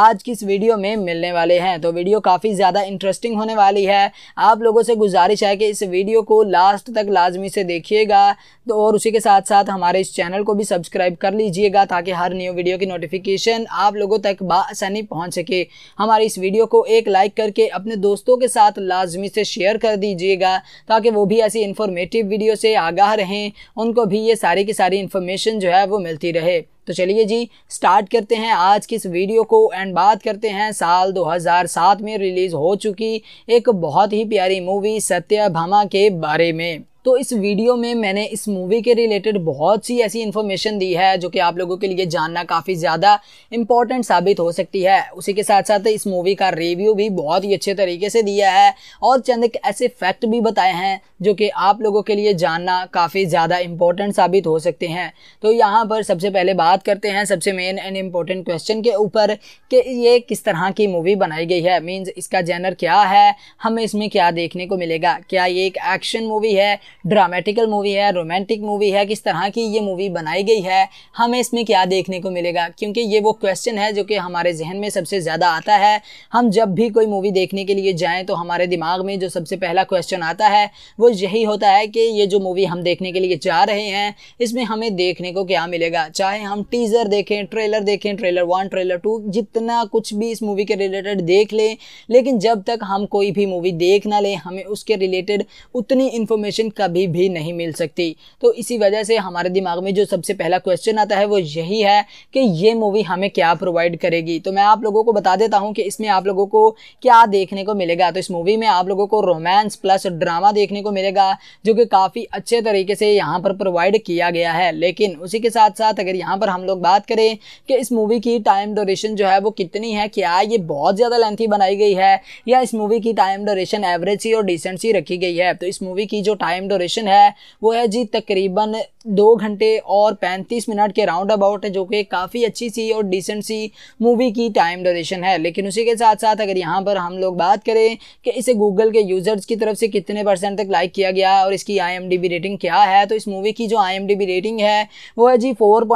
आज की इस वीडियो में मिलने वाले हैं तो वीडियो काफ़ी ज़्यादा इंटरेस्टिंग होने वाली है आप लोगों से गुजारिश है कि इस वीडियो को लास्ट तक लाजमी से देखिएगा तो और उसी के साथ साथ हमारे इस चैनल को भी सब्सक्राइब कर लीजिएगा ताकि हर न्यू वीडियो की नोटिफिकेशन आप लोगों तक बसानी पहुँच सके हमारी इस वीडियो को एक लाइक करके अपने दोस्तों के साथ लाजमी से शेयर कर दीजिएगा ताकि वो भी ऐसी इन्फॉर्मेटिव वीडियो से आगाह रहें उनको भी ये सारी की सारी इन्फॉर्मेशन जो है वो मिलती रहे तो चलिए जी स्टार्ट करते हैं आज की इस वीडियो को एंड बात करते हैं साल 2007 में रिलीज़ हो चुकी एक बहुत ही प्यारी मूवी सत्य भामा के बारे में तो इस वीडियो में मैंने इस मूवी के रिलेटेड बहुत सी ऐसी इन्फॉर्मेशन दी है जो कि आप लोगों के लिए जानना काफ़ी ज़्यादा इंपॉर्टेंट साबित हो सकती है उसी के साथ साथ इस मूवी का रिव्यू भी बहुत ही अच्छे तरीके से दिया है और चंद एक ऐसे फैक्ट भी बताए हैं जो कि आप लोगों के लिए जानना काफ़ी ज़्यादा इंपॉर्टेंट साबित हो सकते हैं तो यहाँ पर सबसे पहले बात करते हैं सबसे मेन एंड इम्पोर्टेंट क्वेश्चन के ऊपर कि ये किस तरह की मूवी बनाई गई है मीन्स इसका जैनर क्या है हमें इसमें क्या देखने को मिलेगा क्या ये एक एक्शन मूवी है ड्रामेटिकल मूवी है रोमांटिक मूवी है किस तरह की ये मूवी बनाई गई है हमें इसमें क्या देखने को मिलेगा क्योंकि ये वो क्वेश्चन है जो कि हमारे जहन में सबसे ज़्यादा आता है हम जब भी कोई मूवी देखने के लिए जाएँ तो हमारे दिमाग में जो सबसे पहला क्वेश्चन आता है वो यही होता है कि ये जो मूवी हम देखने के लिए जा रहे हैं इसमें हमें देखने को क्या मिलेगा चाहे हम टीज़र देखें ट्रेलर देखें ट्रेलर वन ट्रेलर टू जितना कुछ भी इस मूवी के रिलेटेड देख लें लेकिन जब तक हम कोई भी मूवी देख ना लें हमें उसके रिलेटेड उतनी इन्फॉर्मेशन कभी कभी भी नहीं मिल सकती तो इसी वजह से हमारे दिमाग में जो सबसे पहला क्वेश्चन आता है वो यही है कि ये मूवी हमें क्या प्रोवाइड करेगी तो मैं आप लोगों को बता देता हूँ कि इसमें आप लोगों को क्या देखने को मिलेगा तो इस मूवी में आप लोगों को रोमांस प्लस ड्रामा देखने को मिलेगा जो कि काफ़ी अच्छे तरीके से यहाँ पर प्रोवाइड किया गया है लेकिन उसी के साथ साथ अगर यहाँ पर हम लोग बात करें कि इस मूवी की टाइम डोरेशन जो है वो कितनी है क्या ये बहुत ज़्यादा लेंथी बनाई गई है या इस मूवी की टाइम डोरेशन एवरेज सी और डिसेंट सी रखी गई है तो इस मूवी की जो टाइम डोरे ऑपरेशन है वो है जी तकरीबन दो घंटे और पैंतीस मिनट के राउंड अबाउट है जो कि काफ़ी अच्छी सी और डिसेंट सी मूवी की टाइम ड्यूरेशन है लेकिन उसी के साथ साथ अगर यहाँ पर हम लोग बात करें कि इसे गूगल के यूज़र्स की तरफ से कितने परसेंट तक लाइक किया गया और इसकी आई रेटिंग क्या है तो इस मूवी की जो आई रेटिंग है वो है जी फोर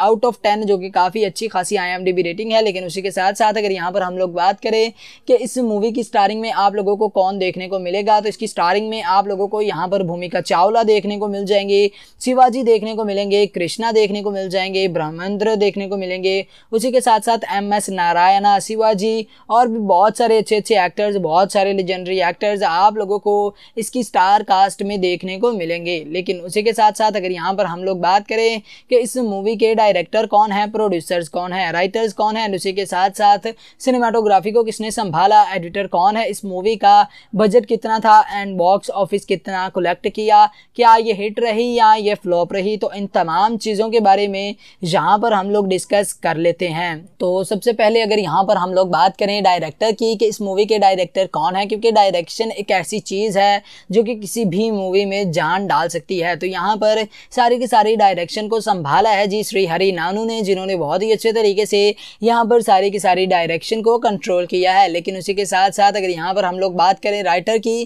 आउट ऑफ टेन जो कि काफ़ी अच्छी खासी आई रेटिंग है लेकिन उसी के साथ साथ अगर यहाँ पर हम लोग बात करें कि इस मूवी की स्टारिंग में आप लोगों को कौन देखने को मिलेगा तो इसकी स्टारिंग में आप लोगों को यहाँ पर भूमिका का चावला देखने को मिल जाएंगे शिवाजी देखने को मिलेंगे कृष्णा देखने को मिल जाएंगे ब्रह्मेंद्र देखने को मिलेंगे उसी के साथ साथ एम एस नारायणा शिवाजी और भी बहुत सारे अच्छे अच्छे एक्टर्स बहुत सारे लेजेंडरी एक्टर्स आप लोगों को इसकी स्टार कास्ट में देखने को मिलेंगे लेकिन उसी के साथ साथ अगर यहाँ पर हम लोग बात करें कि इस मूवी के डायरेक्टर कौन है प्रोड्यूसर्स कौन है राइटर्स कौन है उसी के साथ साथ सिनेमाटोग्राफी को किसने संभाला एडिटर कौन है इस मूवी का बजट कितना था एंड बॉक्स ऑफिस कितना कलेक्ट किया किया क्या ये हिट रही या ये फ्लॉप रही तो इन तमाम चीज़ों के बारे में यहाँ पर हम लोग डिस्कस कर लेते हैं तो सबसे पहले अगर यहाँ पर हम लोग बात करें डायरेक्टर की कि इस मूवी के डायरेक्टर कौन है क्योंकि डायरेक्शन एक ऐसी चीज़ है जो कि किसी भी मूवी में जान डाल सकती है तो यहाँ पर सारी की सारी डायरेक्शन को संभाला है जी श्री हरि नानू ने जिन्होंने बहुत ही अच्छे तरीके से यहाँ पर सारी की सारी डायरेक्शन को कंट्रोल किया है लेकिन उसी के साथ साथ अगर यहाँ पर हम लोग बात करें राइटर की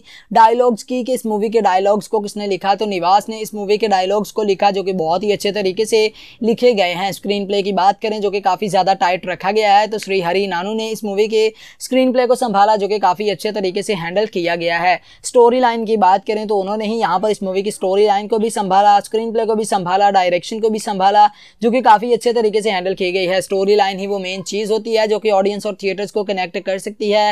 डायलॉग्स की कि इस मूवी के डायलॉग्स को उसने लिखा तो निवास ने इस मूवी के डायलॉग्स को लिखा जो कि बहुत ही अच्छे तरीके से लिखे गए हैं स्क्रीन प्ले की बात करें जो कि काफ़ी ज़्यादा टाइट रखा गया है तो श्री हरी नानू ने इस मूवी के स्क्रीन प्ले को संभाला जो कि काफ़ी अच्छे तरीके से हैंडल किया गया है स्टोरी लाइन की बात करें तो उन्होंने ही यहाँ पर इस मूवी की स्टोरी लाइन को भी संभाला स्क्रीन प्ले को भी संभाला डायरेक्शन को भी संभाला जो कि काफ़ी अच्छे तरीके से हैंडल की गई है स्टोरी लाइन ही वो मेन चीज़ होती है जो कि ऑडियंस और थिएटर्स को कनेक्ट कर सकती है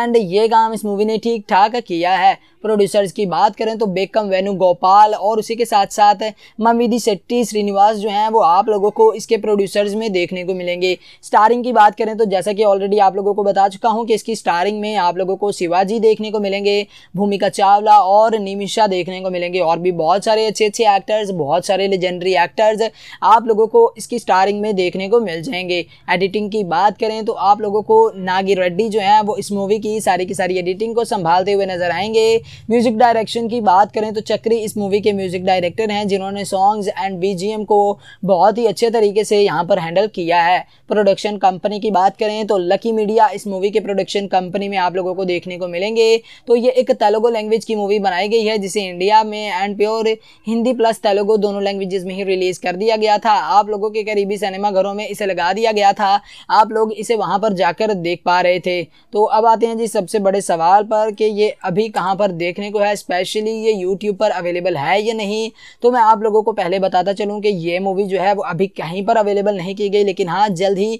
एंड ये काम इस मूवी ने ठीक ठाक किया है प्रोड्यूसर्स की बात करें तो बेकम वेनु गोपाल और उसी के साथ साथ ममिदी शेट्टी श्रीनिवास जो हैं वो आप लोगों को इसके प्रोड्यूसर्स में देखने को मिलेंगे स्टारिंग की बात करें तो जैसा कि ऑलरेडी आप लोगों को बता चुका हूँ कि इसकी स्टारिंग में आप लोगों को शिवाजी देखने को मिलेंगे भूमिका चावला और निमिषा देखने को मिलेंगे और भी बहुत सारे अच्छे अच्छे एक्टर्स बहुत सारे लेजेंडरी एक्टर्स आप लोगों को इसकी स्टारिंग में देखने को मिल जाएंगे एडिटिंग की बात करें तो आप लोगों को नागी रेड्डी जो हैं वो इस मूवी की सारी की सारी एडिटिंग को संभालते हुए नजर आएंगे म्यूजिक डायरेक्शन की बात करें तो चक्री इस मूवी के म्यूजिक डायरेक्टर हैं जिन्होंने सॉन्ग्स एंड बी को बहुत ही अच्छे तरीके से यहाँ पर हैंडल किया है प्रोडक्शन कंपनी की बात करें तो लकी मीडिया इस मूवी के प्रोडक्शन कंपनी में आप लोगों को देखने को मिलेंगे तो ये एक तेलुगु लैंग्वेज की मूवी बनाई गई है जिसे इंडिया में and pure Hindi plus Telugu दोनों लैंग्वेजेस में ही रिलीज़ कर दिया गया था आप लोगों के करीबी सिनेमाघरों में इसे लगा दिया गया था आप लोग इसे वहां पर जाकर देख पा रहे थे तो अब आते हैं जी सबसे बड़े सवाल पर कि ये अभी कहाँ पर देख देखने को है स्पेशली ये यूट्यूब पर अवेलेबल है या नहीं तो मैं आप लोगों को पहले बताता चलूँ कि ये मूवी जो है वो अभी कहीं पर अवेलेबल नहीं की गई लेकिन हाँ जल्द ही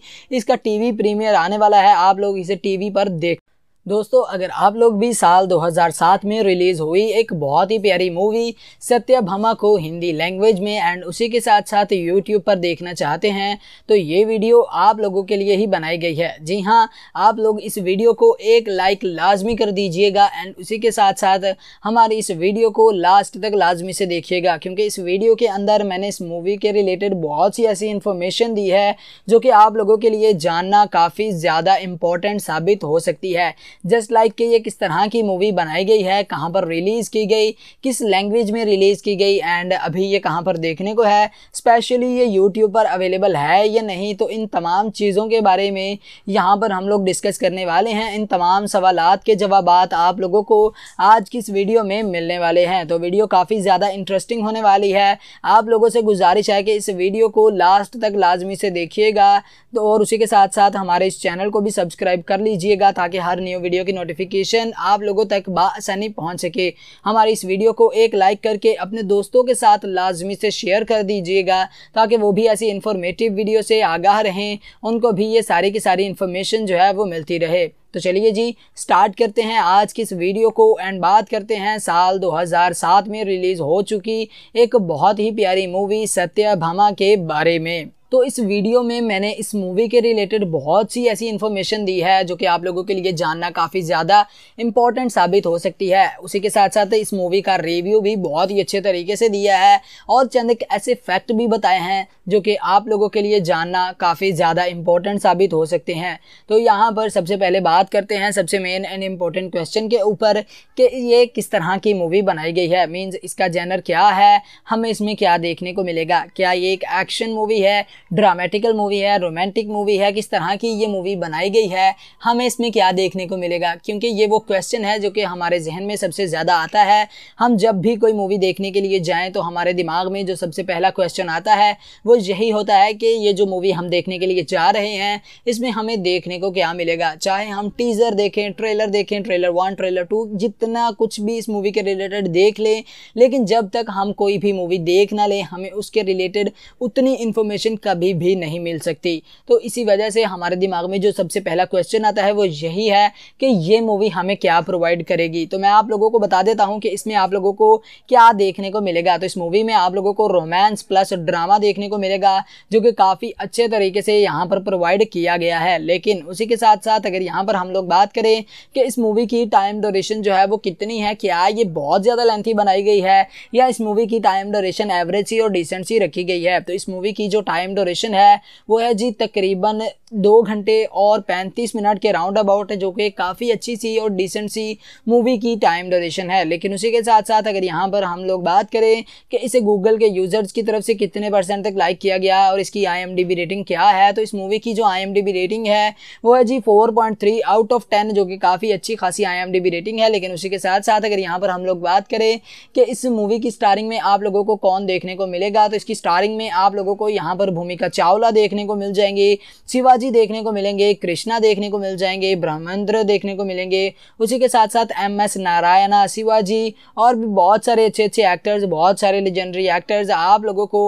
इसका टी प्रीमियर आने वाला है आप लोग इसे टी वी पर देख दोस्तों अगर आप लोग भी साल 2007 में रिलीज़ हुई एक बहुत ही प्यारी मूवी सत्यभामा को हिंदी लैंग्वेज में एंड उसी के साथ साथ यूट्यूब पर देखना चाहते हैं तो ये वीडियो आप लोगों के लिए ही बनाई गई है जी हाँ आप लोग इस वीडियो को एक लाइक लाजमी कर दीजिएगा एंड उसी के साथ साथ हमारी इस वीडियो को लास्ट तक लाजमी से देखिएगा क्योंकि इस वीडियो के अंदर मैंने इस मूवी के रिलेटेड बहुत सी ऐसी इन्फॉर्मेशन दी है जो कि आप लोगों के लिए जानना काफ़ी ज़्यादा इम्पोर्टेंट साबित हो सकती है जस्ट लाइक कि ये किस तरह की मूवी बनाई गई है कहाँ पर रिलीज़ की गई किस लैंग्वेज में रिलीज़ की गई एंड अभी ये कहाँ पर देखने को है स्पेशली ये यूट्यूब पर अवेलेबल है या नहीं तो इन तमाम चीज़ों के बारे में यहाँ पर हम लोग डिस्कस करने वाले हैं इन तमाम सवाल के जवाब आप लोगों को आज की इस वीडियो में मिलने वाले हैं तो वीडियो काफ़ी ज़्यादा इंटरेस्टिंग होने वाली है आप लोगों से गुजारिश है कि इस वीडियो को लास्ट तक लाजमी से देखिएगा तो और उसी के साथ साथ हमारे इस चैनल को भी सब्सक्राइब कर लीजिएगा ताकि हर न्यू वीडियो की नोटिफिकेशन आप लोगों तक बसानी पहुँच सके हमारी इस वीडियो को एक लाइक करके अपने दोस्तों के साथ लाजमी से शेयर कर दीजिएगा ताकि वो भी ऐसी इन्फॉर्मेटिव वीडियो से आगाह रहें उनको भी ये सारी की सारी इन्फॉर्मेशन जो है वो मिलती रहे तो चलिए जी स्टार्ट करते हैं आज की इस वीडियो को एंड बात करते हैं साल 2007 में रिलीज़ हो चुकी एक बहुत ही प्यारी मूवी सत्या भामा के बारे में तो इस वीडियो में मैंने इस मूवी के रिलेटेड बहुत सी ऐसी इन्फॉर्मेशन दी है जो कि आप लोगों के लिए जानना काफ़ी ज़्यादा इंपॉर्टेंट साबित हो सकती है उसी के साथ साथ इस मूवी का रिव्यू भी बहुत ही अच्छे तरीके से दिया है और चंद एक ऐसे फैक्ट भी बताए हैं जो कि आप लोगों के लिए जानना काफ़ी ज़्यादा इंपॉर्टेंट साबित हो सकते हैं तो यहाँ पर सबसे पहले बात करते हैं सबसे मेन एंड इम्पोर्टेंट क्वेश्चन के ऊपर कि ये किस तरह की मूवी बनाई गई है मीन्स इसका जैनर क्या है हमें इसमें क्या देखने को मिलेगा क्या ये एक एक्शन मूवी है ड्रामेटिकल मूवी है रोमांटिक मूवी है किस तरह की ये मूवी बनाई गई है हमें इसमें क्या देखने को मिलेगा क्योंकि ये वो क्वेश्चन है जो कि हमारे जहन में सबसे ज़्यादा आता है हम जब भी कोई मूवी देखने के लिए जाएँ तो हमारे दिमाग में जो सबसे पहला क्वेश्चन आता है वो यही होता है कि ये जो मूवी हम देखने के लिए जा रहे हैं इसमें हमें देखने को क्या मिलेगा चाहे हम टीज़र देखें ट्रेलर देखें ट्रेलर वन ट्रेलर टू जितना कुछ भी इस मूवी के रिलेटेड देख लें लेकिन जब तक हम कोई भी मूवी देख ना लें हमें उसके रिलेटेड उतनी इन्फॉर्मेशन कभी कभी भी नहीं मिल सकती तो इसी वजह से हमारे दिमाग में जो सबसे पहला क्वेश्चन आता है वो यही है कि ये मूवी हमें क्या प्रोवाइड करेगी तो मैं आप लोगों को बता देता हूँ कि इसमें आप लोगों को क्या देखने को मिलेगा तो इस मूवी में आप लोगों को रोमांस प्लस ड्रामा देखने को मिलेगा जो कि काफ़ी अच्छे तरीके से यहाँ पर प्रोवाइड किया गया है लेकिन उसी के साथ साथ अगर यहाँ पर हम लोग बात करें कि इस मूवी की टाइम डोरेशन जो है वो कितनी है क्या ये बहुत ज़्यादा लेंथी बनाई गई है या इस मूवी की टाइम डोरेशन एवरेज सी और डिसेंट सी रखी गई है तो इस मूवी की जो टाइम ड्यूरेशन है वो है जी तकरीबन दो घंटे और पैंतीस मिनट के राउंड अबाउट है जो कि काफ़ी अच्छी सी और डिसेंट सी मूवी की टाइम ड्यूरेशन है लेकिन उसी के साथ साथ अगर यहाँ पर हम लोग बात करें कि इसे गूगल के यूज़र्स की तरफ से कितने परसेंट तक लाइक किया गया और इसकी आई रेटिंग क्या है तो इस मूवी की जो आई रेटिंग है वो है जी फोर आउट ऑफ टेन जो कि काफ़ी अच्छी खासी आई रेटिंग है लेकिन उसी के साथ साथ अगर यहाँ पर हम लोग बात करें कि इस मूवी की स्टारिंग में आप लोगों को कौन देखने को मिलेगा तो इसकी स्टारिंग में आप लोगों को यहाँ पर भूमि कनिका चावला देखने को मिल जाएंगे शिवाजी देखने को मिलेंगे कृष्णा देखने को मिल जाएंगे ब्रह्मेंद्र देखने को मिलेंगे उसी के साथ साथ एम एस नारायणा शिवाजी और भी बहुत सारे अच्छे अच्छे एक्टर्स बहुत सारे लेजेंडरी एक्टर्स आप लोगों को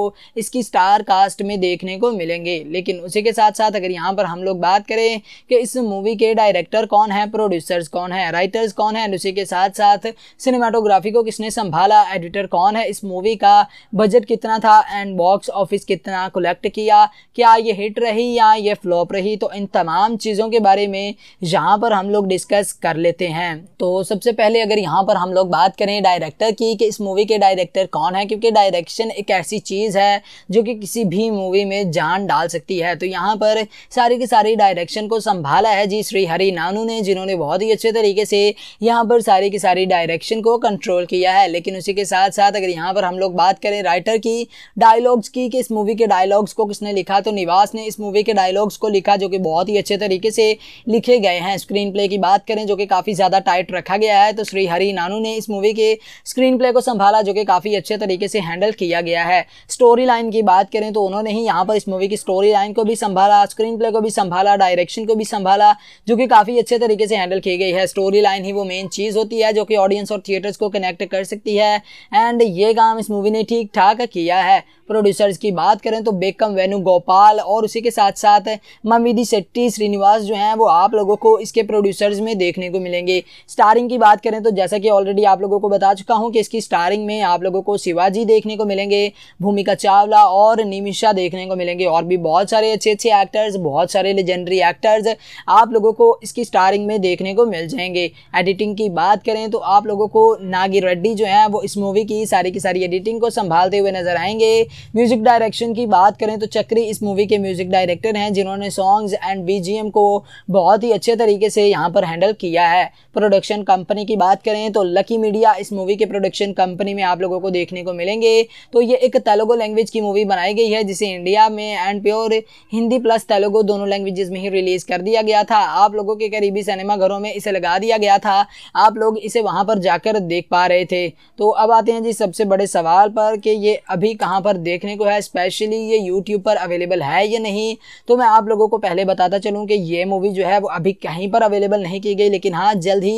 इसकी स्टार कास्ट में देखने को मिलेंगे लेकिन उसी के साथ साथ अगर यहाँ पर हम लोग बात करें कि इस मूवी के डायरेक्टर कौन है प्रोड्यूसर्स कौन है राइटर्स कौन है उसी के साथ साथ सिनेमाटोग्राफी को किसने संभाला एडिटर कौन है इस मूवी का बजट कितना था एंड बॉक्स ऑफिस कितना कलेक्ट किया क्या ये हिट रही या ये फ्लॉप रही तो इन तमाम चीज़ों के बारे में यहाँ पर हम लोग डिस्कस कर लेते हैं तो सबसे पहले अगर यहाँ पर हम लोग बात करें डायरेक्टर की कि इस मूवी के डायरेक्टर कौन है क्योंकि डायरेक्शन एक ऐसी चीज़ है जो कि किसी भी मूवी में जान डाल सकती है तो यहाँ पर सारी की सारी डायरेक्शन को संभाला है जी श्री हरि नानू ने जिन्होंने बहुत ही अच्छे तरीके से यहाँ पर सारी की सारी डायरेक्शन को कंट्रोल किया है लेकिन उसी के साथ साथ अगर यहाँ पर हम लोग बात करें राइटर की डायलॉग्स की कि इस मूवी के डायलॉग्स को डायलॉग्स ने लिखा तो निवास ने इस मूवी के डायलॉग्स को लिखा जो कि बहुत ही अच्छे तरीके से लिखे गए हैं स्क्रीन प्ले की बात करें जो कि काफ़ी ज़्यादा टाइट रखा गया है तो श्री हरि नानू ने इस मूवी के स्क्रीन प्ले को संभाला जो कि काफ़ी अच्छे तरीके से हैंडल किया गया है स्टोरी लाइन की बात करें तो उन्होंने ही यहाँ पर इस मूवी की स्टोरी लाइन को भी संभाला स्क्रीन प्ले को भी संभाला डायरेक्शन को भी संभाला जो कि काफ़ी अच्छे तरीके से हैंडल की गई है स्टोरी लाइन ही वो मेन चीज़ होती है जो कि ऑडियंस और थिएटर्स को कनेक्ट कर सकती है एंड ये काम इस मूवी ने ठीक ठाक किया है प्रोड्यूसर्स की बात करें तो बेकम वेनु गोपाल और उसी के साथ साथ ममिदी शेट्टी श्रीनिवास जो हैं वो आप लोगों को इसके प्रोड्यूसर्स में देखने को मिलेंगे स्टारिंग की बात करें तो जैसा कि ऑलरेडी आप लोगों को बता चुका हूँ कि इसकी स्टारिंग में आप लोगों को शिवाजी देखने को मिलेंगे भूमिका चावला और निमिषा देखने को मिलेंगे और भी बहुत सारे अच्छे अच्छे एक्टर्स बहुत सारे लेजेंडरी एक्टर्स आप लोगों को इसकी स्टारिंग में देखने को मिल जाएंगे एडिटिंग की बात करें तो आप लोगों को नागी रेड्डी जो हैं वो इस मूवी की सारी की सारी एडिटिंग को संभालते हुए नजर आएंगे म्यूजिक डायरेक्शन की बात करें तो चक्री इस मूवी के म्यूजिक डायरेक्टर हैं जिन्होंने सॉन्ग्स एंड बीजीएम को बहुत ही अच्छे तरीके से यहाँ पर हैंडल किया है प्रोडक्शन कंपनी की बात करें तो लकी मीडिया इस मूवी के प्रोडक्शन कंपनी में आप लोगों को देखने को मिलेंगे तो ये एक तेलुगु लैंग्वेज की मूवी बनाई गई है जिसे इंडिया में and pure Hindi plus Telugu दोनों लैंग्वेजेस में ही रिलीज़ कर दिया गया था आप लोगों के करीबी सिनेमा घरों में इसे लगा दिया गया था आप लोग इसे वहां पर जाकर देख पा रहे थे तो अब आते हैं जी सबसे बड़े सवाल पर कि ये अभी कहाँ पर देखने को है स्पेशली ये यूट्यूब पर अवेलेबल है या नहीं तो मैं आप लोगों को पहले बताता चलूँ कि ये मूवी जो है वो अभी कहीं पर अवेलेबल नहीं की गई लेकिन हाँ जल्द ही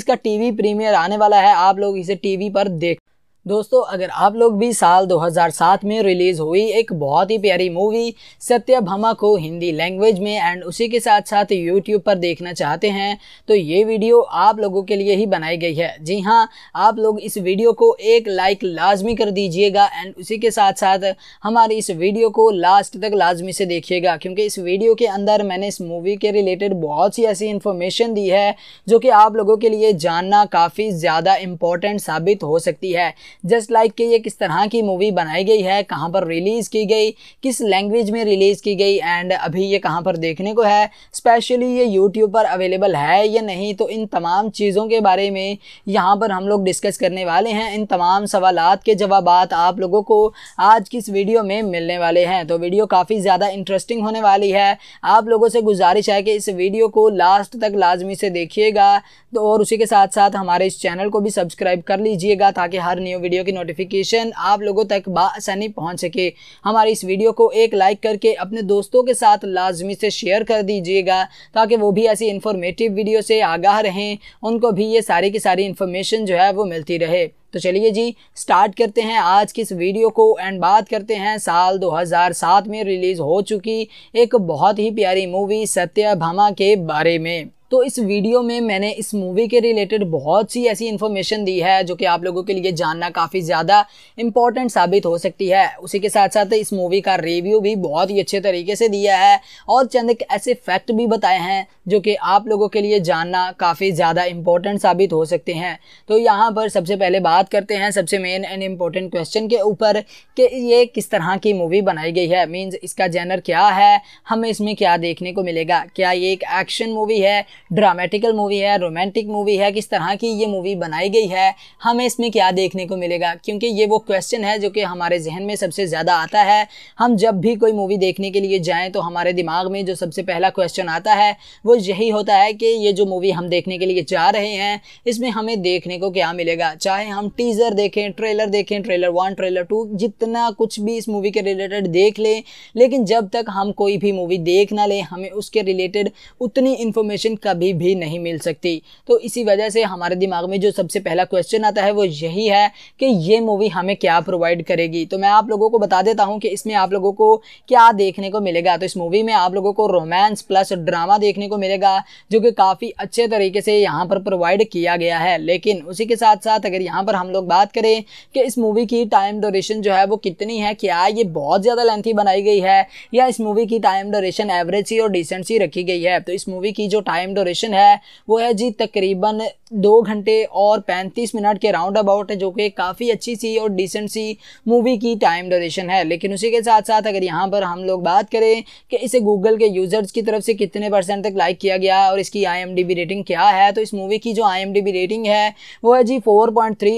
इसका टी वी प्रीमियर आने वाला है आप लोग इसे टी वी पर देख दोस्तों अगर आप लोग भी साल 2007 में रिलीज़ हुई एक बहुत ही प्यारी मूवी सत्यभामा को हिंदी लैंग्वेज में एंड उसी के साथ साथ यूट्यूब पर देखना चाहते हैं तो ये वीडियो आप लोगों के लिए ही बनाई गई है जी हाँ आप लोग इस वीडियो को एक लाइक लाजमी कर दीजिएगा एंड उसी के साथ साथ हमारी इस वीडियो को लास्ट तक लाजमी से देखिएगा क्योंकि इस वीडियो के अंदर मैंने इस मूवी के रिलेटेड बहुत सी ऐसी इन्फॉर्मेशन दी है जो कि आप लोगों के लिए जानना काफ़ी ज़्यादा इम्पोर्टेंट साबित हो सकती है जस्ट लाइक कि ये किस तरह की मूवी बनाई गई है कहाँ पर रिलीज़ की गई किस लैंग्वेज में रिलीज़ की गई एंड अभी ये कहाँ पर देखने को है स्पेशली ये यूट्यूब पर अवेलेबल है या नहीं तो इन तमाम चीज़ों के बारे में यहाँ पर हम लोग डिस्कस करने वाले हैं इन तमाम सवाल के जवाब आप लोगों को आज की इस वीडियो में मिलने वाले हैं तो वीडियो काफ़ी ज़्यादा इंटरेस्टिंग होने वाली है आप लोगों से गुजारिश है कि इस वीडियो को लास्ट तक लाजमी से देखिएगा तो और उसी के साथ साथ हमारे इस चैनल को भी सब्सक्राइब कर लीजिएगा ताकि हर न्यू वीडियो की नोटिफिकेशन आप लोगों तक बसानी पहुँच सके हमारी इस वीडियो को एक लाइक करके अपने दोस्तों के साथ लाजमी से शेयर कर दीजिएगा ताकि वो भी ऐसी इन्फॉर्मेटिव वीडियो से आगाह रहें उनको भी ये सारी की सारी इन्फॉर्मेशन जो है वो मिलती रहे तो चलिए जी स्टार्ट करते हैं आज की इस वीडियो को एंड बात करते हैं साल 2007 में रिलीज़ हो चुकी एक बहुत ही प्यारी मूवी सत्य भामा के बारे में तो इस वीडियो में मैंने इस मूवी के रिलेटेड बहुत सी ऐसी इन्फॉर्मेशन दी है जो कि आप लोगों के लिए जानना काफ़ी ज़्यादा इंपॉर्टेंट साबित हो सकती है उसी के साथ साथ इस मूवी का रिव्यू भी बहुत ही अच्छे तरीके से दिया है और चंद ऐसे फैक्ट भी बताए हैं जो कि आप लोगों के लिए जानना काफ़ी ज़्यादा इंपॉर्टेंट साबित हो सकते हैं तो यहाँ पर सबसे पहले बात करते हैं सबसे मेन एंड इम्पोर्टेंट क्वेश्चन के ऊपर कि ये किस तरह की मूवी बनाई गई है मीन्स इसका जेनर क्या है हमें इसमें क्या देखने को मिलेगा क्या ये एक एक्शन मूवी है ड्रामेटिकल मूवी है रोमांटिक मूवी है किस तरह की ये मूवी बनाई गई है हमें इसमें क्या देखने को मिलेगा क्योंकि ये वो क्वेश्चन है जो कि हमारे जहन में सबसे ज़्यादा आता है हम जब भी कोई मूवी देखने के लिए जाएँ तो हमारे दिमाग में जो सबसे पहला क्वेश्चन आता है वो यही होता है कि ये जो मूवी हम देखने के लिए जा रहे हैं इसमें हमें देखने को क्या मिलेगा चाहे हम टीज़र देखें ट्रेलर देखें ट्रेलर वन ट्रेलर टू जितना कुछ भी इस मूवी के रिलेटेड देख लें लेकिन जब तक हम कोई भी मूवी देख ना लें हमें उसके रिलेटेड उतनी इन्फॉर्मेशन कभी कभी भी नहीं मिल सकती तो इसी वजह से हमारे दिमाग में जो सबसे पहला क्वेश्चन आता है वो यही है कि ये मूवी हमें क्या प्रोवाइड करेगी तो मैं आप लोगों को बता देता हूँ कि इसमें आप लोगों को क्या देखने को मिलेगा तो इस मूवी में आप लोगों को रोमांस प्लस ड्रामा देखने को मिलेगा जो कि काफ़ी अच्छे तरीके से यहाँ पर प्रोवाइड किया गया है लेकिन उसी के साथ साथ अगर यहाँ पर हम लोग बात करें कि इस मूवी की टाइम डोरेशन जो है वो कितनी है क्या ये बहुत ज़्यादा लेंथी बनाई गई है या इस मूवी की टाइम डोरेशन एवरेज सी और डिसेंट सी रखी गई है तो इस मूवी की जो टाइम ड्यूरेशन है वो है जी तकरीबन दो घंटे और पैंतीस मिनट के राउंड अबाउट है जो कि काफ़ी अच्छी सी और डिसेंट सी मूवी की टाइम ड्यूरेशन है लेकिन उसी के साथ साथ अगर यहाँ पर हम लोग बात करें कि इसे गूगल के यूज़र्स की तरफ से कितने परसेंट तक लाइक किया गया और इसकी आई रेटिंग क्या है तो इस मूवी की जो आई रेटिंग है वो है जी फोर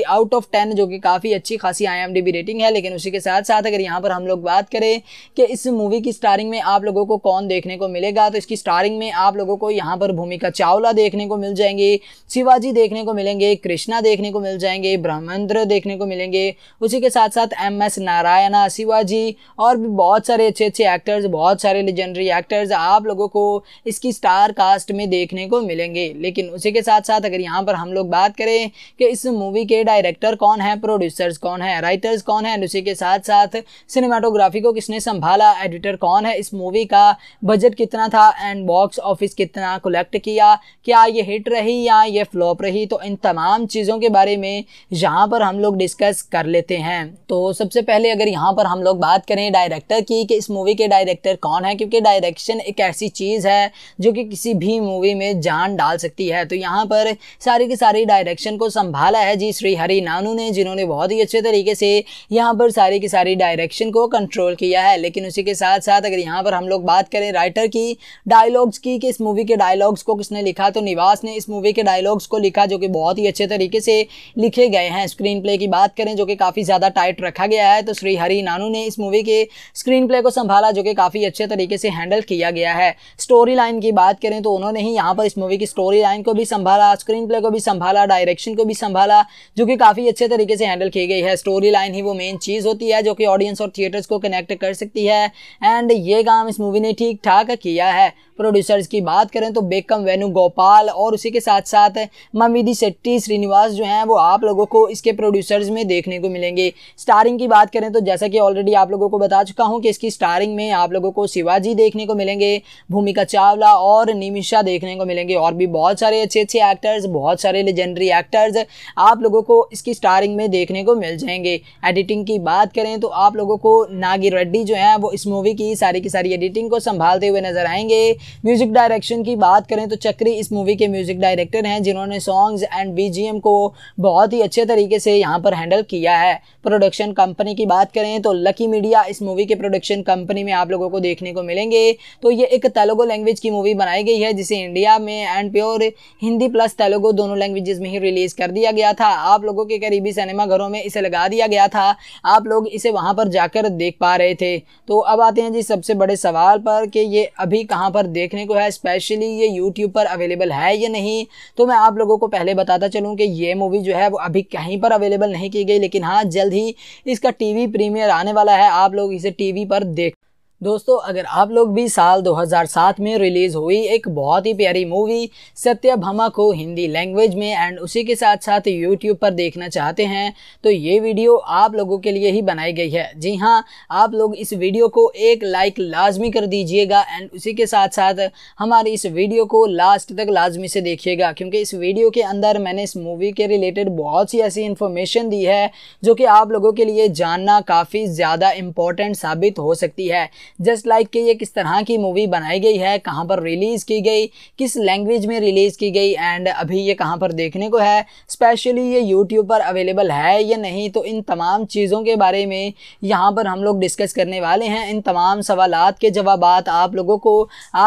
आउट ऑफ टेन जो कि काफ़ी अच्छी खासी आई रेटिंग है लेकिन उसी के साथ साथ अगर यहाँ पर हम लोग बात करें कि इस मूवी की स्टारिंग में आप लोगों को कौन देखने को मिलेगा तो इसकी स्टारिंग में आप लोगों को यहाँ पर भूमिका चावला देखने को मिल जाएंगी शिवाजी जी देखने को मिलेंगे कृष्णा देखने को मिल जाएंगे ब्रह्मेंद्र देखने को मिलेंगे उसी के साथ साथ एम एस नारायणा शिवाजी और भी बहुत सारे अच्छे अच्छे एक्टर्स बहुत सारे लेजेंडरी एक्टर्स आप लोगों को इसकी स्टार कास्ट में देखने को मिलेंगे लेकिन उसी के साथ साथ अगर यहाँ पर हम लोग बात करें कि इस मूवी के डायरेक्टर कौन है प्रोड्यूसर्स कौन है राइटर्स कौन है उसी के साथ साथ सिनेमाटोग्राफी को किसने संभाला एडिटर कौन है इस मूवी का बजट कितना था एंड बॉक्स ऑफिस कितना कलेक्ट किया क्या ये हिट रही या ये फ्लॉप जॉब रही तो इन तमाम चीज़ों के बारे में यहाँ पर हम लोग डिस्कस कर लेते हैं तो सबसे पहले अगर यहाँ पर हम लोग बात करें डायरेक्टर की कि इस मूवी के डायरेक्टर कौन है क्योंकि डायरेक्शन एक ऐसी चीज़ है जो कि किसी भी मूवी में जान डाल सकती है तो यहाँ पर सारी की सारी डायरेक्शन को संभाला है जी श्री हरि नानू ने जिन्होंने बहुत ही अच्छे तरीके से यहाँ पर सारी की सारी डायरेक्शन को कंट्रोल किया है लेकिन उसी के साथ साथ अगर यहाँ पर हम लोग बात करें राइटर की डायलॉग्स की कि इस मूवी के डायलॉग्स को किसने लिखा तो निवास ने इस मूवी के डायलॉग्स को लिखा जो कि बहुत ही अच्छे तरीके से लिखे गए हैं स्क्रीन प्ले की बात करें जो कि काफ़ी ज़्यादा टाइट रखा गया है तो श्री हरी नानू ने इस मूवी के स्क्रीन प्ले को संभाला जो कि काफ़ी अच्छे तरीके से हैंडल किया गया है स्टोरी लाइन की बात करें तो उन्होंने ही यहाँ पर इस मूवी की स्टोरी लाइन को भी संभाला स्क्रीन प्ले को भी संभाला डायरेक्शन को भी संभाला जो कि काफ़ी अच्छे तरीके से हैंडल की गई है स्टोरी लाइन ही वो मेन चीज़ होती है जो कि ऑडियंस और थिएटर्स को कनेक्ट कर सकती है एंड ये काम इस मूवी ने ठीक ठाक किया है प्रोड्यूसर्स की बात करें तो बेकम वेनु गोपाल और उसी के साथ साथ ममिदी शेट्टी श्रीनिवास जो हैं वो आप लोगों को इसके प्रोड्यूसर्स में देखने को मिलेंगे स्टारिंग की बात करें तो जैसा कि ऑलरेडी आप लोगों को बता चुका हूँ कि इसकी स्टारिंग में आप लोगों को शिवाजी देखने को मिलेंगे भूमिका चावला और निमिषा देखने को मिलेंगे और भी बहुत सारे अच्छे अच्छे एक्टर्स बहुत सारे लेजेंडरी एक्टर्स आप लोगों को इसकी स्टारिंग में देखने को मिल जाएंगे एडिटिंग की बात करें तो आप लोगों को नागी रेड्डी जो हैं वो इस मूवी की सारी की सारी एडिटिंग को संभालते हुए नजर आएंगे म्यूजिक डायरेक्शन की बात करें तो चक्री इस मूवी के म्यूजिक डायरेक्टर हैं जिन्होंने सॉन्ग्स एंड बीजीएम को बहुत ही अच्छे तरीके से यहाँ पर हैंडल किया है प्रोडक्शन कंपनी की बात करें तो लकी मीडिया इस मूवी के प्रोडक्शन कंपनी में आप लोगों को देखने को मिलेंगे तो ये एक तेलुगु लैंग्वेज की मूवी बनाई गई है जिसे इंडिया में and pure Hindi plus Telugu दोनों लैंग्वेजेस में ही रिलीज़ कर दिया गया था आप लोगों के करीबी सिनेमा घरों में इसे लगा दिया गया था आप लोग इसे वहाँ पर जाकर देख पा रहे थे तो अब आते हैं जी सबसे बड़े सवाल पर कि ये अभी कहाँ पर देखने को है स्पेशली ये यूट्यूब पर अवेलेबल है या नहीं तो मैं आप लोगों को पहले बताता चलूँ कि ये मूवी जो है वो अभी कहीं पर अवेलेबल नहीं की गई लेकिन हाँ जल्द ही इसका टीवी प्रीमियर आने वाला है आप लोग इसे टीवी पर देख दोस्तों अगर आप लोग भी साल 2007 में रिलीज़ हुई एक बहुत ही प्यारी मूवी सत्यभामा को हिंदी लैंग्वेज में एंड उसी के साथ साथ यूट्यूब पर देखना चाहते हैं तो ये वीडियो आप लोगों के लिए ही बनाई गई है जी हाँ आप लोग इस वीडियो को एक लाइक लाजमी कर दीजिएगा एंड उसी के साथ साथ हमारी इस वीडियो को लास्ट तक लाजमी से देखिएगा क्योंकि इस वीडियो के अंदर मैंने इस मूवी के रिलेटेड बहुत सी ऐसी इन्फॉर्मेशन दी है जो कि आप लोगों के लिए जानना काफ़ी ज़्यादा इम्पोर्टेंट साबित हो सकती है जस्ट लाइक कि ये किस तरह की मूवी बनाई गई है कहाँ पर रिलीज़ की गई किस लैंग्वेज में रिलीज़ की गई एंड अभी ये कहाँ पर देखने को है स्पेशली ये यूट्यूब पर अवेलेबल है या नहीं तो इन तमाम चीज़ों के बारे में यहाँ पर हम लोग डिस्कस करने वाले हैं इन तमाम सवाल के जवाब आप लोगों को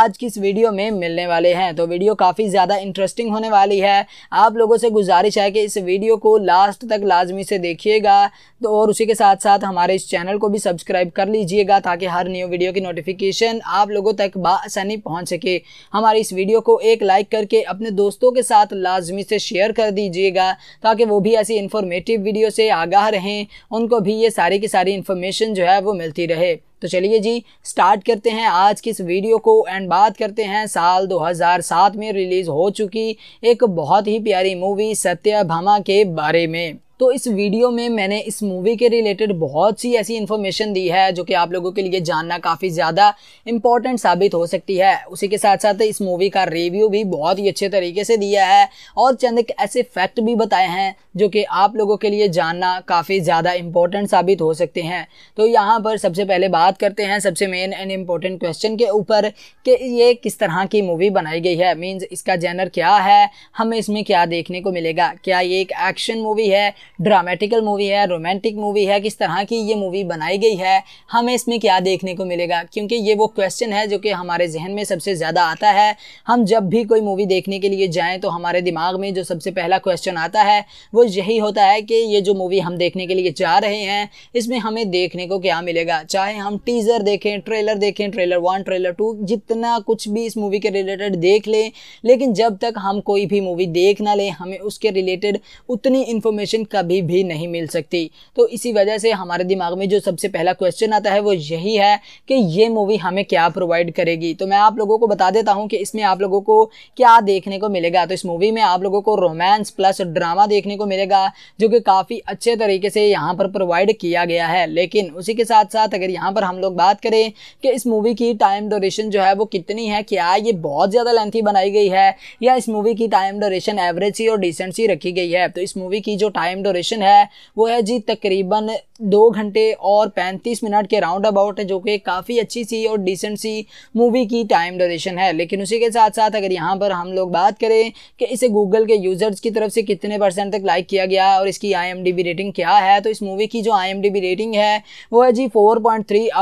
आज की इस वीडियो में मिलने वाले हैं तो वीडियो काफ़ी ज़्यादा इंटरेस्टिंग होने वाली है आप लोगों से गुजारिश है कि इस वीडियो को लास्ट तक लाजमी से देखिएगा तो और उसी के साथ साथ हमारे इस चैनल को भी सब्सक्राइब कर लीजिएगा ताकि हर न्यू न्यू वीडियो की नोटिफिकेशन आप लोगों तक बसानी पहुँच सके हमारी इस वीडियो को एक लाइक करके अपने दोस्तों के साथ लाजमी से शेयर कर दीजिएगा ताकि वो भी ऐसी इन्फॉर्मेटिव वीडियो से आगाह रहें उनको भी ये सारी की सारी इन्फॉर्मेशन जो है वो मिलती रहे तो चलिए जी स्टार्ट करते हैं आज की इस वीडियो को एंड बात करते हैं साल 2007 में रिलीज़ हो चुकी एक बहुत ही प्यारी मूवी सत्य भामा के बारे में तो इस वीडियो में मैंने इस मूवी के रिलेटेड बहुत सी ऐसी इन्फॉर्मेशन दी है जो कि आप लोगों के लिए जानना काफ़ी ज़्यादा इंपॉर्टेंट साबित हो सकती है उसी के साथ साथ इस मूवी का रिव्यू भी बहुत ही अच्छे तरीके से दिया है और चंद ऐसे फैक्ट भी बताए हैं जो कि आप लोगों के लिए जानना काफ़ी ज़्यादा इंपॉर्टेंट साबित हो सकते हैं तो यहाँ पर सबसे पहले बात करते हैं सबसे मेन एंड इम्पोर्टेंट क्वेश्चन के ऊपर कि ये किस तरह की मूवी बनाई गई है मीन्स इसका जैनर क्या है हमें इसमें क्या देखने को मिलेगा क्या ये एक एक्शन मूवी है ड्रामेटिकल मूवी है रोमांटिक मूवी है किस तरह की ये मूवी बनाई गई है हमें इसमें क्या देखने को मिलेगा क्योंकि ये वो क्वेश्चन है जो कि हमारे जहन में सबसे ज़्यादा आता है हम जब भी कोई मूवी देखने के लिए जाएँ तो हमारे दिमाग में जो सबसे पहला क्वेश्चन आता है वो यही होता है कि ये जो मूवी हम देखने के लिए जा रहे हैं इसमें हमें देखने को क्या मिलेगा चाहे हम टीज़र देखें ट्रेलर देखें ट्रेलर वन ट्रेलर टू जितना कुछ भी इस मूवी के रिलेटेड देख लें लेकिन जब तक हम कोई भी मूवी देख ना लें हमें उसके रिलेटेड उतनी इन्फॉर्मेशन कभी भी नहीं मिल सकती तो इसी वजह से हमारे दिमाग में जो सबसे पहला क्वेश्चन आता है वो यही है कि ये मूवी हमें क्या प्रोवाइड करेगी तो मैं आप लोगों को बता देता हूँ कि इसमें आप लोगों को क्या देखने को मिलेगा तो इस मूवी में आप लोगों को रोमांस प्लस ड्रामा देखने को मिलेगा जो कि काफ़ी अच्छे तरीके से यहाँ पर प्रोवाइड किया गया है लेकिन उसी के साथ साथ अगर यहाँ पर हम लोग बात करें कि इस मूवी की टाइम डोरेशन जो है वो कितनी है क्या ये बहुत ज़्यादा लेंथी बनाई गई है या इस मूवी की टाइम डोरेशन एवरेज सी और डिसेंट सी रखी गई है तो इस मूवी की जो टाइम ड्यूरेशन है वो है जी तकरीबन दो घंटे और पैंतीस मिनट के राउंड अबाउट है जो कि काफ़ी अच्छी सी और डिसेंट सी मूवी की टाइम ड्यूरेशन है लेकिन उसी के साथ साथ अगर यहाँ पर हम लोग बात करें कि इसे गूगल के यूज़र्स की तरफ से कितने परसेंट तक लाइक किया गया और इसकी आई रेटिंग क्या है तो इस मूवी की जो आई रेटिंग है वो है जी फोर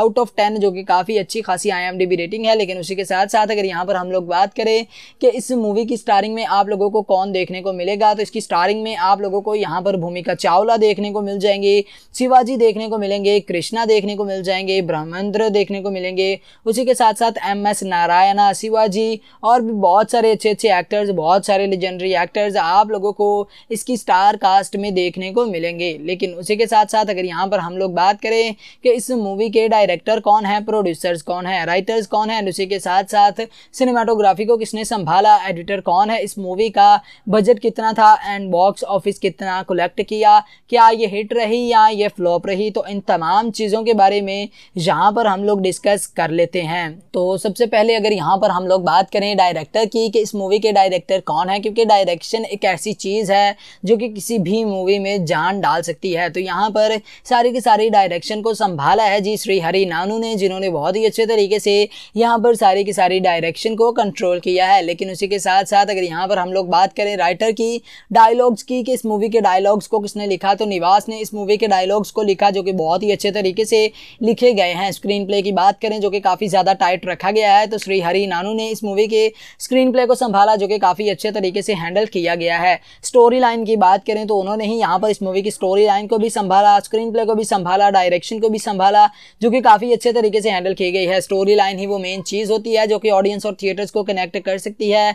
आउट ऑफ टेन जो कि काफ़ी अच्छी खासी आई रेटिंग है लेकिन उसी के साथ साथ अगर यहाँ पर हम लोग बात करें कि इस मूवी की स्टारिंग में आप लोगों को कौन देखने को मिलेगा तो इसकी स्टारिंग में आप लोगों को यहाँ पर भूमि भूमिका चावला देखने को मिल जाएंगे शिवाजी देखने को मिलेंगे कृष्णा देखने को मिल जाएंगे ब्रह्मेंद्र देखने को मिलेंगे उसी के साथ साथ एम एस नारायणा शिवाजी और भी बहुत सारे अच्छे अच्छे एक्टर्स बहुत सारे लेजेंडरी एक्टर्स आप लोगों को इसकी स्टार कास्ट में देखने को मिलेंगे लेकिन उसी के साथ साथ अगर यहाँ पर हम लोग बात करें कि इस मूवी के डायरेक्टर कौन है प्रोड्यूसर्स कौन है राइटर्स कौन है उसी के साथ साथ सिनेमाटोग्राफी को किसने संभाला एडिटर कौन है इस मूवी का बजट कितना था एंड बॉक्स ऑफिस कितना कलेक्ट किया क्या ये हिट रही या ये फ्लॉप रही तो इन तमाम चीज़ों के बारे में यहाँ पर हम लोग डिस्कस कर लेते हैं तो सबसे पहले अगर यहाँ पर हम लोग बात करें डायरेक्टर की कि इस मूवी के डायरेक्टर कौन है क्योंकि डायरेक्शन एक ऐसी चीज़ है जो कि किसी भी मूवी में जान डाल सकती है तो यहाँ पर सारी की सारी डायरेक्शन को संभाला है जी श्री हरि नानू ने जिन्होंने बहुत ही अच्छे तरीके से यहाँ पर सारी की सारी डायरेक्शन को कंट्रोल किया है लेकिन उसी के साथ साथ अगर यहाँ पर हम लोग बात करें राइटर की डायलॉग्स की कि इस मूवी के डायलॉग्स डायलॉग्स को किसने लिखा तो निवास ने इस मूवी के डायलॉग्स को लिखा जो कि बहुत ही अच्छे तरीके से लिखे गए हैं स्क्रीन प्ले की बात करें जो कि काफ़ी ज़्यादा टाइट रखा गया है तो श्री हरी नानू ने इस मूवी के स्क्रीन प्ले को संभाला जो कि काफ़ी अच्छे तरीके से हैंडल किया गया है स्टोरी लाइन की बात करें तो उन्होंने ही यहाँ पर इस मूवी की स्टोरी लाइन को भी संभाला स्क्रीन प्ले को भी संभाला डायरेक्शन को भी संभाला जो कि काफ़ी अच्छे तरीके से हैंडल की गई है स्टोरी लाइन ही वो मेन चीज़ होती है जो कि ऑडियंस और थिएटर्स को कनेक्ट कर सकती है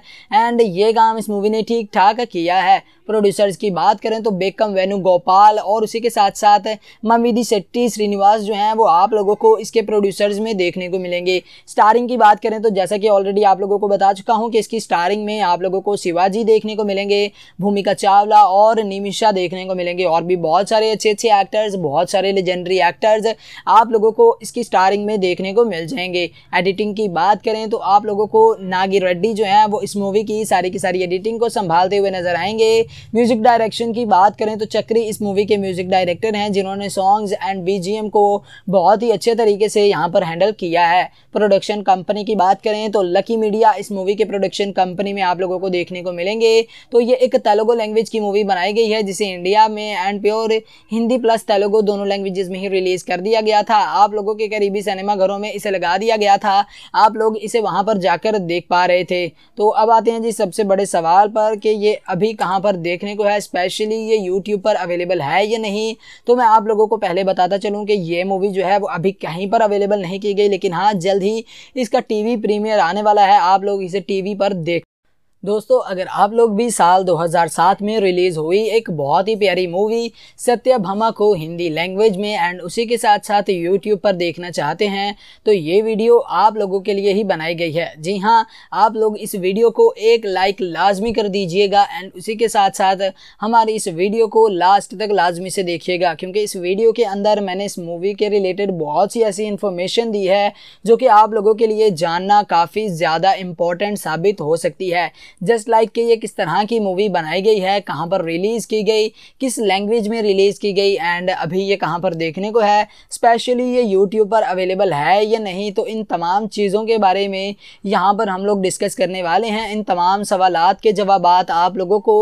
एंड ये काम इस मूवी ने ठीक ठाक किया है प्रोड्यूसर्स की बात करें तो बेक वेलकम वेनु गोपाल और उसी के साथ साथ ममिदी शेट्टी श्रीनिवास जो हैं वो आप लोगों को इसके प्रोड्यूसर्स में देखने को मिलेंगे स्टारिंग की बात करें तो जैसा कि ऑलरेडी आप लोगों को बता चुका हूँ कि इसकी स्टारिंग में आप लोगों को शिवाजी देखने को मिलेंगे भूमिका चावला और निमिषा देखने को मिलेंगे और भी बहुत सारे अच्छे अच्छे एक्टर्स बहुत सारे लेजेंडरी एक्टर्स आप लोगों को इसकी स्टारिंग में देखने को मिल जाएंगे एडिटिंग की बात करें तो आप लोगों को नागी रेड्डी जो है वो इस मूवी की सारी की सारी एडिटिंग को संभालते हुए नजर आएंगे म्यूजिक डायरेक्शन की बात करें करें तो चक्री इस मूवी के म्यूजिक डायरेक्टर हैं जिन्होंने सॉन्ग्स एंड बीजीएम को बहुत ही अच्छे तरीके से यहाँ पर हैंडल किया है प्रोडक्शन कंपनी की बात करें तो लकी मीडिया इस मूवी के प्रोडक्शन कंपनी में आप लोगों को देखने को मिलेंगे तो ये एक तेलुगु लैंग्वेज की मूवी बनाई गई है जिसे इंडिया में and pure Hindi plus Telugu दोनों लैंग्वेजेस में ही रिलीज़ कर दिया गया था आप लोगों के करीबी सिनेमा घरों में इसे लगा दिया गया था आप लोग इसे वहां पर जाकर देख पा रहे थे तो अब आते हैं जी सबसे बड़े सवाल पर कि ये अभी कहां पर देखने को है स्पेशली ये यू यूट्यूब पर अवेलेबल है या नहीं तो मैं आप लोगों को पहले बताता चलूँ कि ये मूवी जो है वो अभी कहीं पर अवेलेबल नहीं की गई लेकिन हाँ जल्द ही इसका टी वी प्रीमियर आने वाला है आप लोग इसे टी वी पर देख दोस्तों अगर आप लोग भी साल 2007 में रिलीज़ हुई एक बहुत ही प्यारी मूवी सत्यभामा को हिंदी लैंग्वेज में एंड उसी के साथ साथ यूट्यूब पर देखना चाहते हैं तो ये वीडियो आप लोगों के लिए ही बनाई गई है जी हाँ आप लोग इस वीडियो को एक लाइक लाजमी कर दीजिएगा एंड उसी के साथ साथ हमारी इस वीडियो को लास्ट तक लाजमी से देखिएगा क्योंकि इस वीडियो के अंदर मैंने इस मूवी के रिलेटेड बहुत सी ऐसी इन्फॉर्मेशन दी है जो कि आप लोगों के लिए जानना काफ़ी ज़्यादा इम्पोर्टेंट साबित हो सकती है जस्ट लाइक कि ये किस तरह की मूवी बनाई गई है कहाँ पर रिलीज़ की गई किस लैंग्वेज में रिलीज़ की गई एंड अभी ये कहाँ पर देखने को है स्पेशली ये यूट्यूब पर अवेलेबल है या नहीं तो इन तमाम चीज़ों के बारे में यहाँ पर हम लोग डिस्कस करने वाले हैं इन तमाम सवाल के जवाब आप लोगों को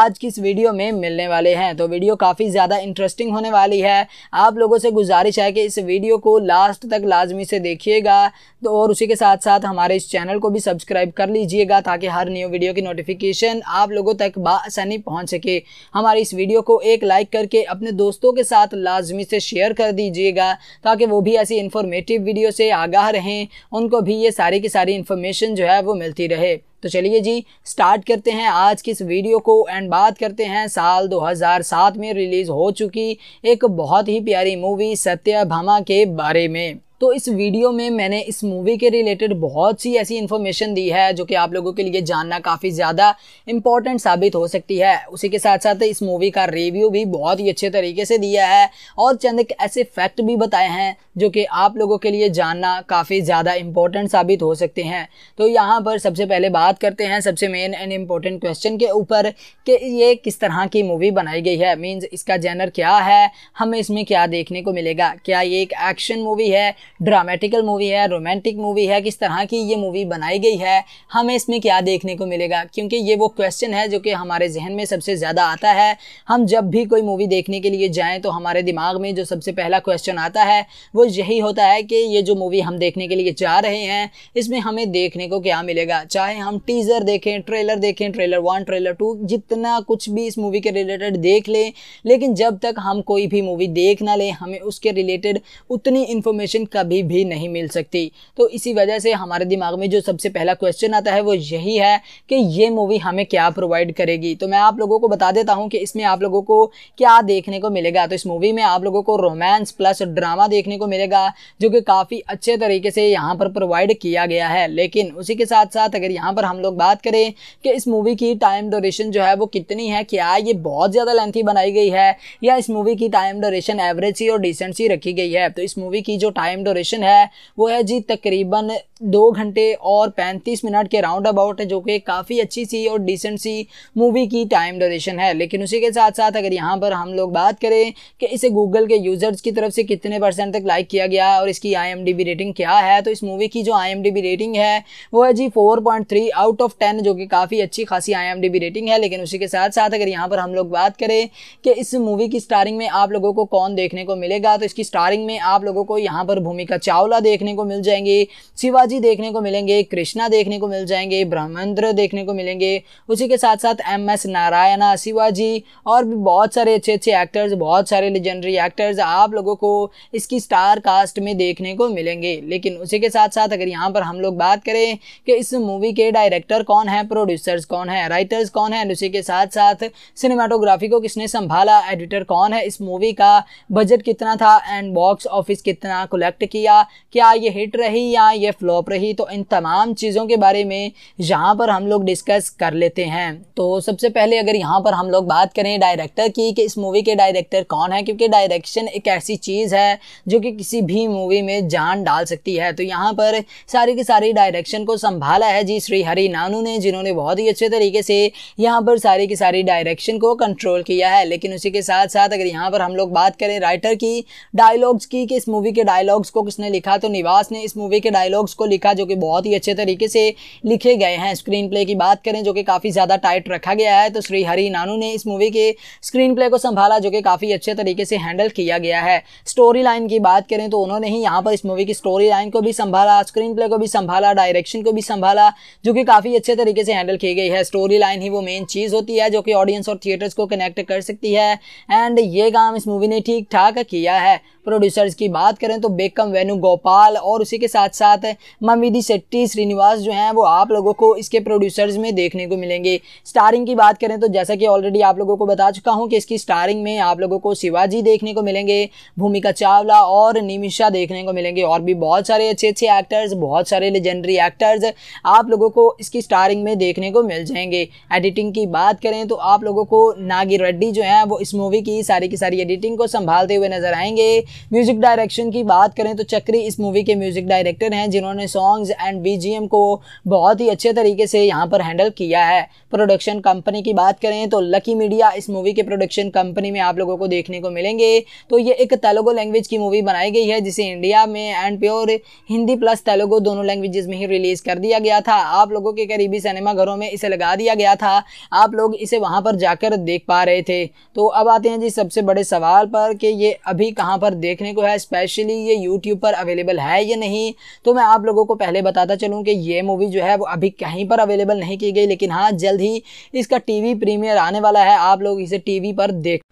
आज की इस वीडियो में मिलने वाले हैं तो वीडियो काफ़ी ज़्यादा इंटरेस्टिंग होने वाली है आप लोगों से गुजारिश है कि इस वीडियो को लास्ट तक लाजमी से देखिएगा तो और उसी के साथ साथ हमारे इस चैनल को भी सब्सक्राइब कर लीजिएगा ताकि हर न्यू वीडियो की नोटिफिकेशन आप लोगों तक बसानी पहुँच सके हमारी इस वीडियो को एक लाइक करके अपने दोस्तों के साथ लाजमी से शेयर कर दीजिएगा ताकि वो भी ऐसी इन्फॉर्मेटिव वीडियो से आगाह रहें उनको भी ये सारी की सारी इन्फॉर्मेशन जो है वो मिलती रहे तो चलिए जी स्टार्ट करते हैं आज की इस वीडियो को एंड बात करते हैं साल 2007 में रिलीज़ हो चुकी एक बहुत ही प्यारी मूवी सत्या भामा के बारे में तो इस वीडियो में मैंने इस मूवी के रिलेटेड बहुत सी ऐसी इन्फॉर्मेशन दी है जो कि आप लोगों के लिए जानना काफ़ी ज़्यादा इंपॉर्टेंट साबित हो सकती है उसी के साथ साथ इस मूवी का रिव्यू भी बहुत ही अच्छे तरीके से दिया है और चंद एक ऐसे फैक्ट भी बताए हैं जो कि आप लोगों के लिए जानना काफ़ी ज़्यादा इंपॉर्टेंट साबित हो सकते हैं तो यहाँ पर सबसे पहले बात करते हैं सबसे मेन एंड इम्पोर्टेंट क्वेश्चन के ऊपर कि ये किस तरह की मूवी बनाई गई है मीन्स इसका जैनर क्या है हमें इसमें क्या देखने को मिलेगा क्या ये एक एक्शन मूवी है ड्रामेटिकल मूवी है रोमांटिक मूवी है किस तरह की ये मूवी बनाई गई है हमें इसमें क्या देखने को मिलेगा क्योंकि ये वो क्वेश्चन है जो कि हमारे जहन में सबसे ज़्यादा आता है हम जब भी कोई मूवी देखने के लिए जाएँ तो हमारे दिमाग में जो सबसे पहला क्वेश्चन आता है वो यही होता है कि ये जो मूवी हम देखने के लिए जा रहे हैं इसमें हमें देखने को क्या मिलेगा चाहे हम टीज़र देखें ट्रेलर देखें ट्रेलर वन ट्रेलर टू जितना कुछ भी इस मूवी के रिलेटेड देख लें लेकिन जब तक हम कोई भी मूवी देख ना लें हमें उसके रिलेटेड उतनी इन्फॉर्मेशन कभी भी नहीं मिल सकती तो इसी वजह से हमारे दिमाग में जो सबसे पहला क्वेश्चन आता है वो यही है कि ये मूवी हमें क्या प्रोवाइड करेगी तो मैं आप लोगों को बता देता हूँ कि इसमें आप लोगों को क्या देखने को मिलेगा तो इस मूवी में आप लोगों को रोमांस प्लस ड्रामा देखने को मिलेगा जो कि काफ़ी अच्छे तरीके से यहाँ पर प्रोवाइड किया गया है लेकिन उसी के साथ साथ अगर यहाँ पर हम लोग बात करें कि इस मूवी की टाइम डोरेशन जो है वो कितनी है क्या ये बहुत ज़्यादा लेंथी बनाई गई है या इस मूवी की टाइम डोरेशन एवरेज सी और डिसेंट सी रखी गई है तो इस मूवी की जो टाइम टाइम ड्यूरेशन है वो है जी तकरीबन दो घंटे और पैंतीस मिनट के राउंड अबाउट है जो कि काफ़ी अच्छी सी और डिसेंट सी मूवी की टाइम ड्यूरेशन है लेकिन उसी के साथ साथ अगर यहाँ पर हम लोग बात करें कि इसे गूगल के यूज़र्स की तरफ से कितने परसेंट तक लाइक किया गया और इसकी आई रेटिंग क्या है तो इस मूवी की जो आई रेटिंग है वो है जी फोर आउट ऑफ टेन जो कि काफ़ी अच्छी खासी आई रेटिंग है लेकिन उसी के साथ साथ अगर यहाँ पर हम लोग बात करें कि इस मूवी की स्टारिंग में आप लोगों को कौन देखने को मिलेगा तो इसकी स्टारिंग में आप लोगों को यहाँ पर भूमिका चावला देखने को मिल जाएंगे शिवाजी देखने को मिलेंगे कृष्णा देखने को मिल जाएंगे ब्रह्मेंद्र देखने को मिलेंगे उसी के साथ साथ एम एस नारायणा शिवाजी और भी बहुत सारे अच्छे अच्छे एक्टर्स बहुत सारे लेजेंडरी एक्टर्स आप लोगों को इसकी स्टार कास्ट में देखने को मिलेंगे लेकिन उसी के साथ साथ अगर यहाँ पर हम लोग बात करें कि इस मूवी के डायरेक्टर कौन है प्रोड्यूसर्स कौन है राइटर्स कौन है उसी के साथ साथ सिनेमाटोग्राफी को किसने संभाला एडिटर कौन है इस मूवी का बजट कितना था एंड बॉक्स ऑफिस कितना कलेक्ट इफेक्ट किया क्या ये हिट रही या ये फ्लॉप रही तो इन तमाम चीज़ों के बारे में यहाँ पर हम लोग डिस्कस कर लेते हैं तो सबसे पहले अगर यहाँ पर हम लोग बात करें डायरेक्टर की कि इस मूवी के डायरेक्टर कौन है क्योंकि डायरेक्शन एक ऐसी चीज़ है जो कि किसी भी मूवी में जान डाल सकती है तो यहाँ पर सारी की सारी डायरेक्शन को संभाला है जी श्री हरि नानू ने जिन्होंने बहुत ही अच्छे तरीके से यहाँ पर सारी की सारी डायरेक्शन को कंट्रोल किया है लेकिन उसी के साथ साथ अगर यहाँ पर हम लोग बात करें राइटर की डायलॉग्स की कि इस मूवी के डायलॉग्स को किसने लिखा तो निवास ने इस मूवी के डायलॉग्स को लिखा जो कि बहुत ही अच्छे तरीके से लिखे गए हैं स्क्रीन प्ले की बात करें जो कि काफ़ी ज़्यादा टाइट रखा गया है तो श्री हरी नानू ने इस मूवी के स्क्रीन प्ले को संभाला जो कि काफ़ी अच्छे तरीके से हैंडल किया गया है स्टोरी लाइन की बात करें तो उन्होंने ही यहाँ पर इस मूवी की स्टोरी लाइन को भी संभाला स्क्रीन प्ले को भी संभाला डायरेक्शन को भी संभाला जो कि काफ़ी अच्छे तरीके से हैंडल की गई है स्टोरी लाइन ही वो मेन चीज़ होती है जो कि ऑडियंस और थिएटर्स को कनेक्ट कर सकती है एंड ये काम इस मूवी ने ठीक ठाक किया है प्रोड्यूसर्स की बात करें तो बेकअप वेलकम वेनु गोपाल और उसी के साथ साथ ममिदी शेट्टी श्रीनिवास जो हैं वो आप लोगों को इसके प्रोड्यूसर्स में देखने को मिलेंगे स्टारिंग की बात करें तो जैसा कि ऑलरेडी आप लोगों को बता चुका हूँ कि इसकी स्टारिंग में आप लोगों को शिवाजी देखने को मिलेंगे भूमिका चावला और निमिषा देखने को मिलेंगे और भी बहुत सारे अच्छे अच्छे एक्टर्स बहुत सारे लेजेंडरी एक्टर्स आप लोगों को इसकी स्टारिंग में देखने को मिल जाएंगे एडिटिंग की बात करें तो आप लोगों को नागी रेड्डी जो है वो इस मूवी की सारी की सारी एडिटिंग को संभालते हुए नजर आएंगे म्यूजिक डायरेक्शन की बात करें करें तो चक्री इस मूवी के म्यूजिक डायरेक्टर हैं जिन्होंने सॉन्ग्स एंड बीजीएम को बहुत ही अच्छे तरीके से यहाँ पर हैंडल किया है प्रोडक्शन कंपनी की बात करें तो लकी मीडिया इस मूवी के प्रोडक्शन कंपनी में आप लोगों को देखने को मिलेंगे तो ये एक तेलुगु लैंग्वेज की मूवी बनाई गई है जिसे इंडिया में and pure Hindi plus Telugu दोनों लैंग्वेजेस में ही रिलीज़ कर दिया गया था आप लोगों के करीबी सिनेमा घरों में इसे लगा दिया गया था आप लोग इसे वहां पर जाकर देख पा रहे थे तो अब आते हैं जी सबसे बड़े सवाल पर कि ये अभी कहां पर देखने को है स्पेशली ये यूट्यूब यूट्यूब पर अवेलेबल है या नहीं तो मैं आप लोगों को पहले बताता चलूँ कि ये मूवी जो है वो अभी कहीं पर अवेलेबल नहीं की गई लेकिन हाँ जल्द ही इसका टी प्रीमियर आने वाला है आप लोग इसे टी पर देख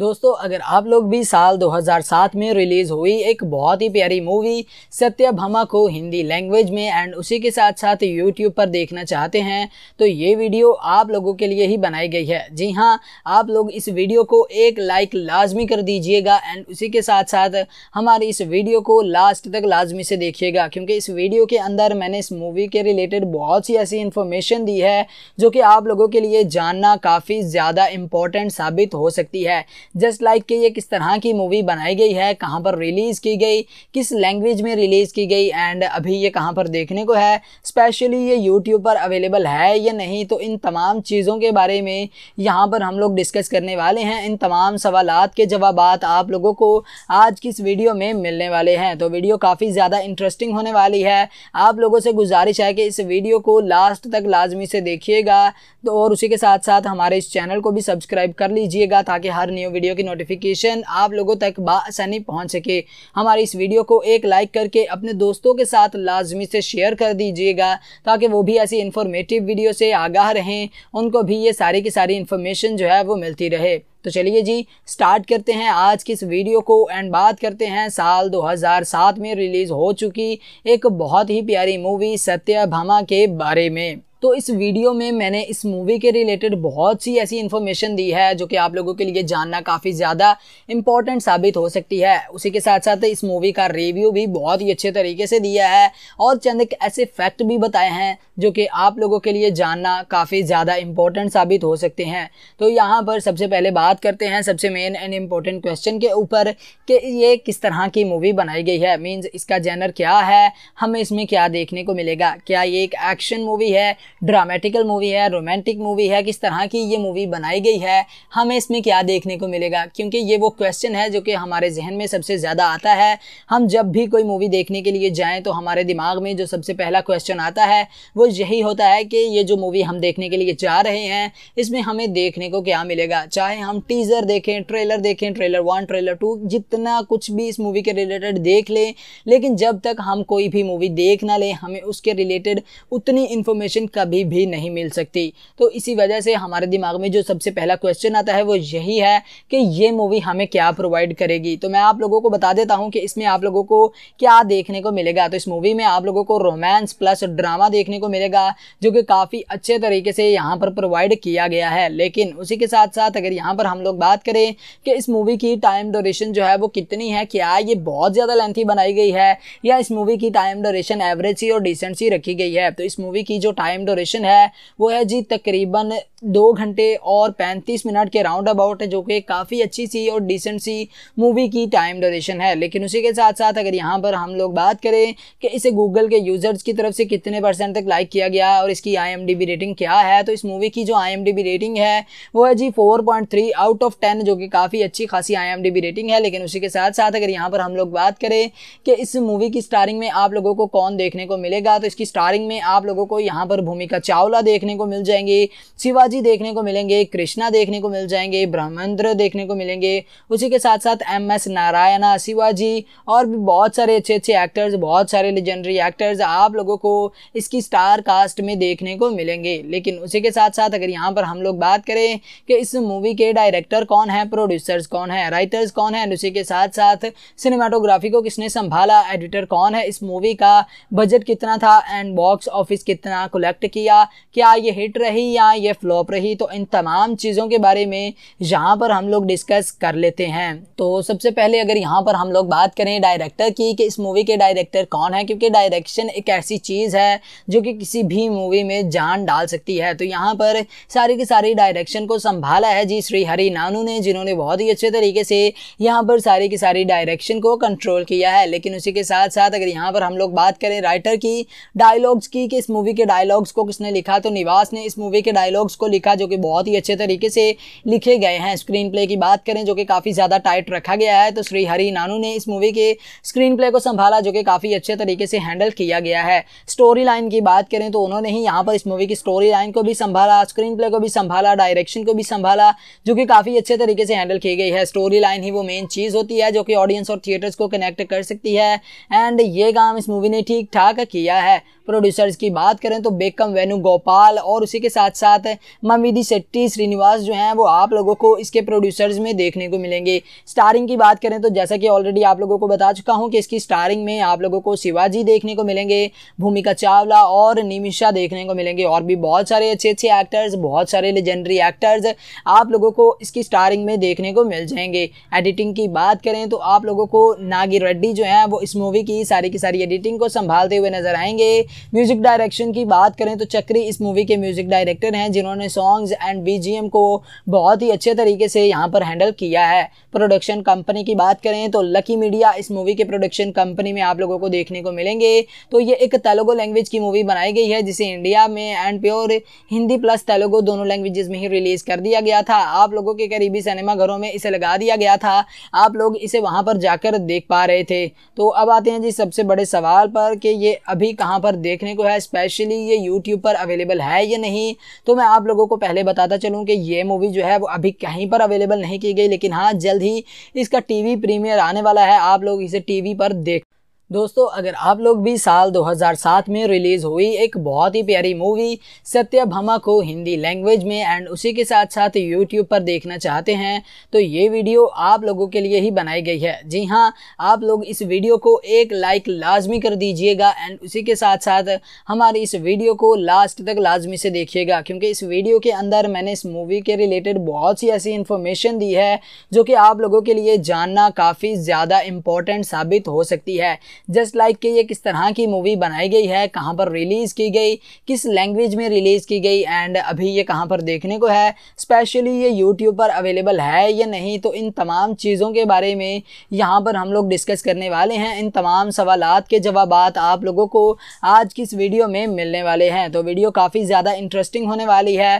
दोस्तों अगर आप लोग भी साल 2007 में रिलीज़ हुई एक बहुत ही प्यारी मूवी सत्यभामा को हिंदी लैंग्वेज में एंड उसी के साथ साथ यूट्यूब पर देखना चाहते हैं तो ये वीडियो आप लोगों के लिए ही बनाई गई है जी हाँ आप लोग इस वीडियो को एक लाइक लाजमी कर दीजिएगा एंड उसी के साथ साथ हमारी इस वीडियो को लास्ट तक लाजमी से देखिएगा क्योंकि इस वीडियो के अंदर मैंने इस मूवी के रिलेटेड बहुत सी ऐसी इन्फॉर्मेशन दी है जो कि आप लोगों के लिए जानना काफ़ी ज़्यादा इम्पोर्टेंट साबित हो सकती है जस्ट लाइक कि ये किस तरह की मूवी बनाई गई है कहाँ पर रिलीज़ की गई किस लैंग्वेज में रिलीज़ की गई एंड अभी ये कहाँ पर देखने को है स्पेशली ये यूट्यूब पर अवेलेबल है या नहीं तो इन तमाम चीज़ों के बारे में यहाँ पर हम लोग डिस्कस करने वाले हैं इन तमाम सवाल के जवाब आप लोगों को आज की इस वीडियो में मिलने वाले हैं तो वीडियो काफ़ी ज़्यादा इंटरेस्टिंग होने वाली है आप लोगों से गुजारिश है कि इस वीडियो को लास्ट तक लाजमी से देखिएगा तो और उसी के साथ साथ हमारे इस चैनल को भी सब्सक्राइब कर लीजिएगा ताकि हर न्यू वीडियो की नोटिफिकेशन आप लोगों तक बसानी पहुँच सके हमारी इस वीडियो को एक लाइक करके अपने दोस्तों के साथ लाजमी से शेयर कर दीजिएगा ताकि वो भी ऐसी इन्फॉर्मेटिव वीडियो से आगाह रहें उनको भी ये सारी की सारी इन्फॉर्मेशन जो है वो मिलती रहे तो चलिए जी स्टार्ट करते हैं आज की इस वीडियो को एंड बात करते हैं साल 2007 में रिलीज़ हो चुकी एक बहुत ही प्यारी मूवी सत्य भामा के बारे में तो इस वीडियो में मैंने इस मूवी के रिलेटेड बहुत सी ऐसी इन्फॉर्मेशन दी है जो कि आप लोगों के लिए जानना काफ़ी ज़्यादा इंपॉर्टेंट साबित हो सकती है उसी के साथ साथ इस मूवी का रिव्यू भी बहुत ही अच्छे तरीके से दिया है और चंद ऐसे फैक्ट भी बताए हैं जो कि आप लोगों के लिए जानना काफ़ी ज़्यादा इंपॉर्टेंट साबित हो सकते हैं तो यहाँ पर सबसे पहले बात करते हैं सबसे मेन एंड इम्पोर्टेंट क्वेश्चन के ऊपर कि ये किस तरह की मूवी बनाई गई है मीन्स इसका जैनर क्या है हमें इसमें क्या देखने को मिलेगा क्या ये एक एक्शन मूवी है ड्रामेटिकल मूवी है रोमांटिक मूवी है किस तरह की ये मूवी बनाई गई है हमें इसमें क्या देखने को मिलेगा क्योंकि ये वो क्वेश्चन है जो कि हमारे जहन में सबसे ज़्यादा आता है हम जब भी कोई मूवी देखने के लिए जाएँ तो हमारे दिमाग में जो सबसे पहला क्वेश्चन आता है वो यही होता है कि ये जो मूवी हम देखने के लिए जा रहे हैं इसमें हमें देखने को क्या मिलेगा चाहे हम टीज़र देखें ट्रेलर देखें ट्रेलर वन ट्रेलर टू जितना कुछ भी इस मूवी के रिलेटेड देख लें लेकिन जब तक हम कोई भी मूवी देख ना लें हमें उसके रिलेटेड उतनी इन्फॉर्मेशन कभी कभी भी नहीं मिल सकती तो इसी वजह से हमारे दिमाग में जो सबसे पहला क्वेश्चन आता है वो यही है कि ये मूवी हमें क्या प्रोवाइड करेगी तो मैं आप लोगों को बता देता हूँ कि इसमें आप लोगों को क्या देखने को मिलेगा तो इस मूवी में आप लोगों को रोमांस प्लस ड्रामा देखने को मिलेगा जो कि काफ़ी अच्छे तरीके से यहाँ पर प्रोवाइड किया गया है लेकिन उसी के साथ साथ अगर यहाँ पर हम लोग बात करें कि इस मूवी की टाइम डोरेशन जो है वो कितनी है क्या ये बहुत ज़्यादा लेंथी बनाई गई है या इस मूवी की टाइम डोरेशन एवरेज सी और डिसेंट सी रखी गई है तो इस मूवी की जो टाइम डोरे ऑपरेशन है वो है जी तकरीबन दो घंटे और पैंतीस मिनट के राउंड अबाउट है जो कि काफ़ी अच्छी सी और डिसेंट सी मूवी की टाइम ड्यूरेशन है लेकिन उसी के साथ साथ अगर यहाँ पर हम लोग बात करें कि इसे गूगल के यूज़र्स की तरफ से कितने परसेंट तक लाइक किया गया और इसकी आई रेटिंग क्या है तो इस मूवी की जो आई रेटिंग है वो है जी फोर आउट ऑफ टेन जो कि काफ़ी अच्छी खासी आई रेटिंग है लेकिन उसी के साथ साथ अगर यहाँ पर हम लोग बात करें कि इस मूवी की स्टारिंग में आप लोगों को कौन देखने को मिलेगा तो इसकी स्टारिंग में आप लोगों को यहाँ पर भूमिका का चावला देखने को मिल जाएंगे शिवाजी देखने को मिलेंगे कृष्णा देखने को मिल जाएंगे ब्रह्मेंद्र देखने को मिलेंगे उसी के साथ साथ एम एस नारायणा शिवाजी और भी बहुत सारे अच्छे अच्छे एक्टर्स बहुत सारे लेजेंडरी एक्टर्स आप लोगों को इसकी स्टार कास्ट में देखने को मिलेंगे लेकिन उसी के साथ साथ अगर यहाँ पर हम लोग बात करें कि इस मूवी के डायरेक्टर कौन है प्रोड्यूसर्स कौन है राइटर्स कौन है एंड उसी के साथ साथ सिनेमाटोग्राफी को किसने संभाला एडिटर कौन है इस मूवी का बजट कितना था एंड बॉक्स ऑफिस कितना कलेक्ट किया किया क्या ये हिट रही या ये फ्लॉप रही तो इन तमाम चीज़ों के बारे में यहाँ पर हम लोग डिस्कस कर लेते हैं तो सबसे पहले अगर यहाँ पर हम लोग बात करें डायरेक्टर की कि इस मूवी के डायरेक्टर कौन है क्योंकि डायरेक्शन एक ऐसी चीज़ है जो कि किसी भी मूवी में जान डाल सकती है तो यहाँ पर सारी की सारी डायरेक्शन को संभाला है जी श्री हरि नानू ने जिन्होंने बहुत ही अच्छे तरीके से यहाँ पर सारी की सारी डायरेक्शन को कंट्रोल किया है लेकिन उसी के साथ साथ अगर यहाँ पर हम लोग बात करें राइटर की डायलॉग्स की कि इस मूवी के डायलॉग्स को डायलॉग्स लिखा तो निवास ने इस मूवी के डायलॉग्स को लिखा जो कि बहुत ही अच्छे तरीके से लिखे गए हैं स्क्रीन प्ले की बात करें जो कि काफ़ी ज़्यादा टाइट रखा गया है तो श्री हरी नानू ने इस मूवी के स्क्रीन प्ले को संभाला जो कि काफ़ी अच्छे तरीके से हैंडल किया गया है स्टोरी लाइन की बात करें तो उन्होंने ही यहाँ पर इस मूवी की स्टोरी लाइन को भी संभाला स्क्रीन प्ले को भी संभाला डायरेक्शन को भी संभाला जो कि काफ़ी अच्छे तरीके से हैंडल की गई है स्टोरी लाइन ही वो मेन चीज़ होती है जो कि ऑडियंस और थिएटर्स को कनेक्ट कर सकती है एंड ये काम इस मूवी ने ठीक ठाक किया है प्रोड्यूसर्स की बात करें तो बेकम वेनु गोपाल और उसी के साथ साथ ममिदी शेट्टी श्रीनिवास जो हैं वो आप लोगों को इसके प्रोड्यूसर्स में देखने को मिलेंगे स्टारिंग की बात करें तो जैसा कि ऑलरेडी आप लोगों को बता चुका हूँ कि इसकी स्टारिंग में आप लोगों को शिवाजी देखने को मिलेंगे भूमिका चावला और निमिषा देखने को मिलेंगे और भी बहुत सारे अच्छे अच्छे एक्टर्स बहुत सारे लेजेंडरी एक्टर्स आप लोगों को इसकी स्टारिंग में देखने को मिल जाएंगे एडिटिंग की बात करें तो आप लोगों को नागी रेड्डी जो हैं वो इस मूवी की सारी की सारी एडिटिंग को संभालते हुए नजर आएंगे म्यूजिक डायरेक्शन की बात करें तो चक्री इस मूवी के म्यूजिक डायरेक्टर हैं जिन्होंने सॉन्ग्स एंड बी को बहुत ही अच्छे तरीके से यहाँ पर हैंडल किया है प्रोडक्शन कंपनी की बात करें तो लकी मीडिया इस मूवी के प्रोडक्शन कंपनी में आप लोगों को देखने को मिलेंगे तो ये एक तेलुगु लैंग्वेज की मूवी बनाई गई है जिसे इंडिया में and pure Hindi plus Telugu दोनों लैंग्वेजेस में ही रिलीज़ कर दिया गया था आप लोगों के करीबी सिनेमाघरों में इसे लगा दिया गया था आप लोग इसे वहां पर जाकर देख पा रहे थे तो अब आते हैं जी सबसे बड़े सवाल पर कि ये अभी कहाँ पर देख देखने को है स्पेशली ये यूट्यूब पर अवेलेबल है या नहीं तो मैं आप लोगों को पहले बताता चलूँ कि ये मूवी जो है वो अभी कहीं पर अवेलेबल नहीं की गई लेकिन हाँ जल्द ही इसका टी प्रीमियर आने वाला है आप लोग इसे टी पर देख दोस्तों अगर आप लोग भी साल 2007 में रिलीज़ हुई एक बहुत ही प्यारी मूवी सत्यभामा को हिंदी लैंग्वेज में एंड उसी के साथ साथ यूट्यूब पर देखना चाहते हैं तो ये वीडियो आप लोगों के लिए ही बनाई गई है जी हाँ आप लोग इस वीडियो को एक लाइक लाजमी कर दीजिएगा एंड उसी के साथ साथ हमारी इस वीडियो को लास्ट तक लाजमी से देखिएगा क्योंकि इस वीडियो के अंदर मैंने इस मूवी के रिलेटेड बहुत सी ऐसी इन्फॉर्मेशन दी है जो कि आप लोगों के लिए जानना काफ़ी ज़्यादा इम्पोर्टेंट साबित हो सकती है जस्ट लाइक कि ये किस तरह की मूवी बनाई गई है कहाँ पर रिलीज़ की गई किस लैंग्वेज में रिलीज़ की गई एंड अभी ये कहाँ पर देखने को है स्पेशली ये यूट्यूब पर अवेलेबल है या नहीं तो इन तमाम चीज़ों के बारे में यहाँ पर हम लोग डिस्कस करने वाले हैं इन तमाम सवाल के जवाब आप लोगों को आज की इस वीडियो में मिलने वाले हैं तो वीडियो काफ़ी ज़्यादा इंटरेस्टिंग होने वाली है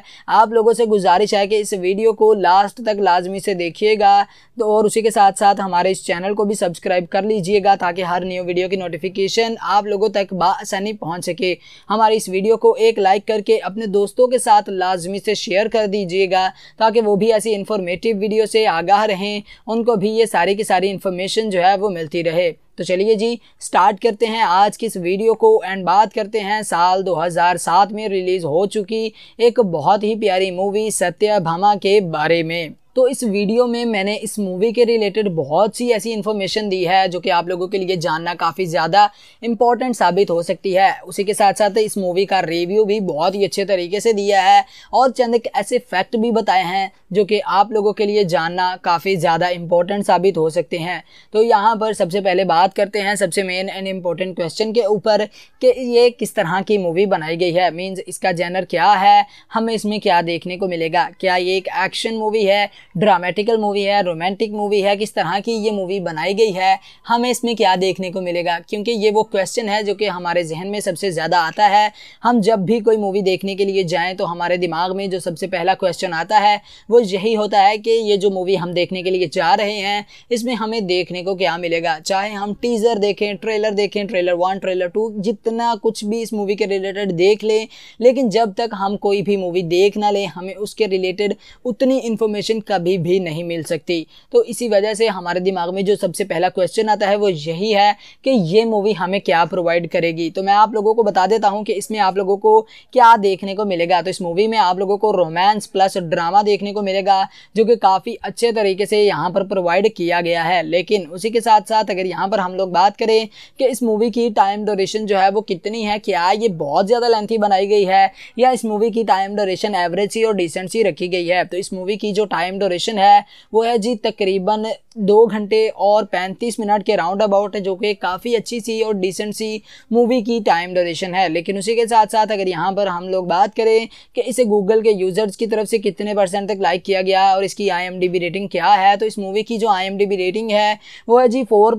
आप लोगों से गुजारिश है कि इस वीडियो को लास्ट तक लाजमी से देखिएगा तो और उसी के साथ साथ हमारे इस चैनल को भी सब्सक्राइब कर लीजिएगा ताकि हर न्यू वीडियो की नोटिफिकेशन आप लोगों तक बसानी पहुँच सके हमारी इस वीडियो को एक लाइक करके अपने दोस्तों के साथ लाजमी से शेयर कर दीजिएगा ताकि वो भी ऐसी इन्फॉर्मेटिव वीडियो से आगाह रहें उनको भी ये सारी की सारी इन्फॉर्मेशन जो है वो मिलती रहे तो चलिए जी स्टार्ट करते हैं आज की इस वीडियो को एंड बात करते हैं साल 2007 में रिलीज़ हो चुकी एक बहुत ही प्यारी मूवी सत्या भामा के बारे में तो इस वीडियो में मैंने इस मूवी के रिलेटेड बहुत सी ऐसी इन्फॉर्मेशन दी है जो कि आप लोगों के लिए जानना काफ़ी ज़्यादा इंपॉर्टेंट साबित हो सकती है उसी के साथ साथ इस मूवी का रिव्यू भी बहुत ही अच्छे तरीके से दिया है और चंद एक ऐसे फैक्ट भी बताए हैं जो कि आप लोगों के लिए जानना काफ़ी ज़्यादा इंपॉर्टेंट साबित हो सकते हैं तो यहाँ पर सबसे पहले बात करते हैं सबसे मेन एंड इम्पोर्टेंट क्वेश्चन के ऊपर कि ये किस तरह की मूवी बनाई गई है मीन्स इसका जैनर क्या है हमें इसमें क्या देखने को मिलेगा क्या ये एक एक्शन मूवी है ड्रामेटिकल मूवी है रोमांटिक मूवी है किस तरह की ये मूवी बनाई गई है हमें इसमें क्या देखने को मिलेगा क्योंकि ये वो क्वेश्चन है जो कि हमारे जहन में सबसे ज़्यादा आता है हम जब भी कोई मूवी देखने के लिए जाएँ तो हमारे दिमाग में जो सबसे पहला क्वेश्चन आता है वो यही होता है कि ये जो मूवी हम देखने के लिए जा रहे हैं इसमें हमें देखने को क्या मिलेगा चाहे हम टीज़र देखें ट्रेलर देखें ट्रेलर वन ट्रेलर टू जितना कुछ भी इस मूवी के रिलेटेड देख लें लेकिन जब तक हम कोई भी मूवी देख ना लें हमें उसके रिलेटेड उतनी इन्फॉर्मेशन कभी कभी भी नहीं मिल सकती तो इसी वजह से हमारे दिमाग में जो सबसे पहला क्वेश्चन आता है वो यही है कि ये मूवी हमें क्या प्रोवाइड करेगी तो मैं आप लोगों को बता देता हूँ कि इसमें आप लोगों को क्या देखने को मिलेगा तो इस मूवी में आप लोगों को रोमांस प्लस ड्रामा देखने को मिलेगा जो कि काफ़ी अच्छे तरीके से यहाँ पर प्रोवाइड किया गया है लेकिन उसी के साथ साथ अगर यहाँ पर हम लोग बात करें कि इस मूवी की टाइम डोरेशन जो है वो कितनी है क्या ये बहुत ज़्यादा लेंथी बनाई गई है या इस मूवी की टाइम डोरेशन एवरेज सी और डिसेंट सी रखी गई है तो इस मूवी की जो टाइम ड्यूरेशन है वो है जी तकरीबन दो घंटे और पैंतीस मिनट के राउंड अबाउट है जो कि काफ़ी अच्छी सी और डिसेंट सी मूवी की टाइम ड्यूरेशन है लेकिन उसी के साथ साथ अगर यहाँ पर हम लोग बात करें कि इसे गूगल के यूज़र्स की तरफ से कितने परसेंट तक लाइक किया गया और इसकी आई रेटिंग क्या है तो इस मूवी की जो आई रेटिंग है वो है जी फोर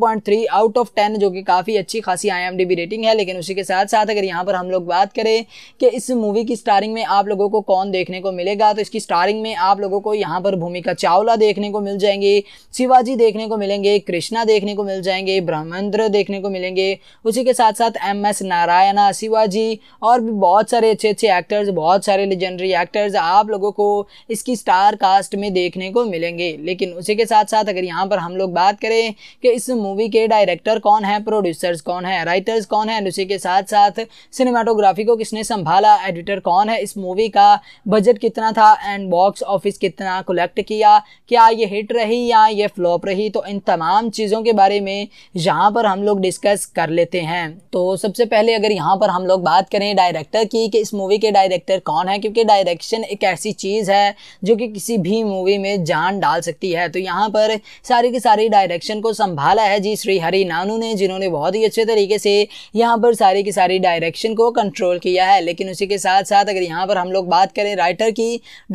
आउट ऑफ टेन जो कि काफ़ी अच्छी खासी आई रेटिंग है लेकिन उसी के साथ साथ अगर यहाँ पर हम लोग बात करें कि इस मूवी की स्टारिंग में आप लोगों को कौन देखने को मिलेगा तो इसकी स्टारिंग में आप लोगों को यहाँ पर भूमिका चावला देखने को मिल जाएंगी सिवा जी देखने को मिलेंगे कृष्णा देखने को मिल जाएंगे ब्रह्मेंद्र देखने को मिलेंगे उसी के साथ साथ एम एस नारायणा शिवाजी और भी बहुत सारे अच्छे अच्छे एक्टर्स बहुत सारे लेजेंडरी एक्टर्स आप लोगों को इसकी स्टार कास्ट में देखने को मिलेंगे लेकिन उसी के साथ साथ अगर यहाँ पर हम लोग बात करें कि इस मूवी के डायरेक्टर कौन है प्रोड्यूसर्स कौन है राइटर्स कौन है उसी के साथ साथ सिनेमाटोग्राफी को किसने संभाला एडिटर कौन है इस मूवी का बजट कितना था एंड बॉक्स ऑफिस कितना कलेक्ट किया क्या ये हिट रही या ये फ्लॉप जॉब रही तो इन तमाम चीज़ों के बारे में यहाँ पर हम लोग डिस्कस कर लेते हैं तो सबसे पहले अगर यहाँ पर हम लोग बात करें डायरेक्टर की कि इस मूवी के डायरेक्टर कौन है क्योंकि डायरेक्शन एक ऐसी चीज़ है जो कि किसी भी मूवी में जान डाल सकती है तो यहाँ पर सारी की सारी डायरेक्शन को संभाला है जी श्री हरी नानू ने जिन्होंने बहुत ही अच्छे तरीके से यहाँ पर सारी की सारी डायरेक्शन को कंट्रोल किया है लेकिन उसी के साथ साथ अगर यहाँ पर हम लोग बात करें राइटर की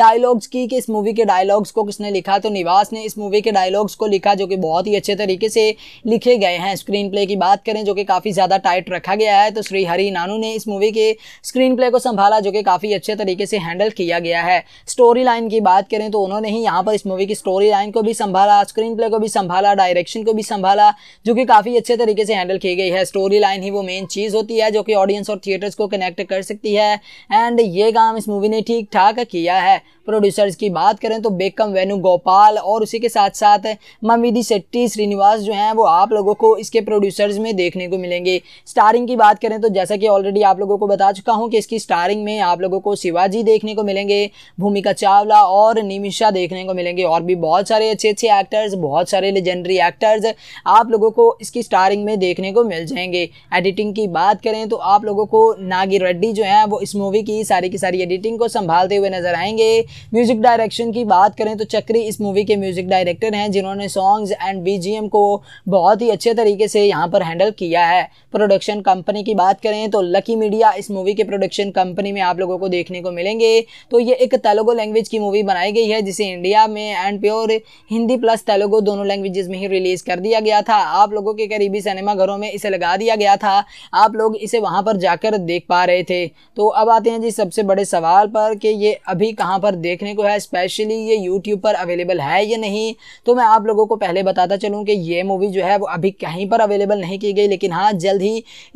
डायलॉग्स की कि इस मूवी के डायलॉग्स को किसने लिखा तो निवास ने इस मूवी के डायलॉग्स को लिखा जो कि बहुत ही अच्छे तरीके से लिखे गए हैं स्क्रीन प्ले की बात करें जो कि काफ़ी ज़्यादा टाइट रखा गया है तो श्री हरी नानू ने इस मूवी के स्क्रीन प्ले को संभाला जो कि काफ़ी अच्छे तरीके से हैंडल किया गया है स्टोरी लाइन की बात करें तो उन्होंने ही यहाँ पर इस मूवी की स्टोरी लाइन को भी संभाला स्क्रीन प्ले को भी संभाला डायरेक्शन को भी संभाला जो कि काफ़ी अच्छे तरीके से हैंडल की गई है स्टोरी लाइन ही वो मेन चीज़ होती है जो कि ऑडियंस और थिएटर्स को कनेक्ट कर सकती है एंड ये काम इस मूवी ने ठीक ठाक किया है प्रोड्यूसर्स की बात करें तो बेकम वेनु गोपाल और उसी के साथ साथ ममिदी शेट्टी श्रीनिवास जो हैं वो आप लोगों को इसके प्रोड्यूसर्स में देखने को मिलेंगे स्टारिंग की बात करें तो जैसा कि ऑलरेडी आप लोगों को बता चुका हूँ कि इसकी स्टारिंग में आप लोगों को शिवाजी देखने को मिलेंगे भूमिका चावला और निमिषा देखने को मिलेंगे और भी बहुत सारे अच्छे अच्छे एक्टर्स बहुत सारे लेजेंडरी एक्टर्स आप लोगों को इसकी स्टारिंग में देखने को मिल जाएंगे एडिटिंग की बात करें तो आप लोगों को नागी रेड्डी जो है वो इस मूवी की सारी की सारी एडिटिंग को संभालते हुए नजर आएंगे म्यूजिक डायरेक्शन की बात करें तो चक्री इस मूवी के म्यूजिक डायरेक्टर हैं जिन्होंने सॉन्ग्स एंड बीजीएम को बहुत ही अच्छे तरीके से यहाँ पर हैंडल किया है प्रोडक्शन कंपनी की बात करें तो लकी मीडिया इस मूवी के प्रोडक्शन कंपनी में आप लोगों को देखने को मिलेंगे तो ये एक तेलुगु लैंग्वेज की मूवी बनाई गई है जिसे इंडिया में and pure Hindi plus Telugu दोनों लैंग्वेजेस में ही रिलीज़ कर दिया गया था आप लोगों के करीबी सिनेमा घरों में इसे लगा दिया गया था आप लोग इसे वहां पर जाकर देख पा रहे थे तो अब आते हैं जी सबसे बड़े सवाल पर कि ये अभी कहाँ पर देखने को है स्पेशली ये यूट्यूब पर अवेलेबल है या नहीं तो मैं आप लोगों को पहले बताता चलूँ कि ये मूवी जो है वो अभी कहीं पर अवेलेबल नहीं की गई लेकिन हाँ जल्द ही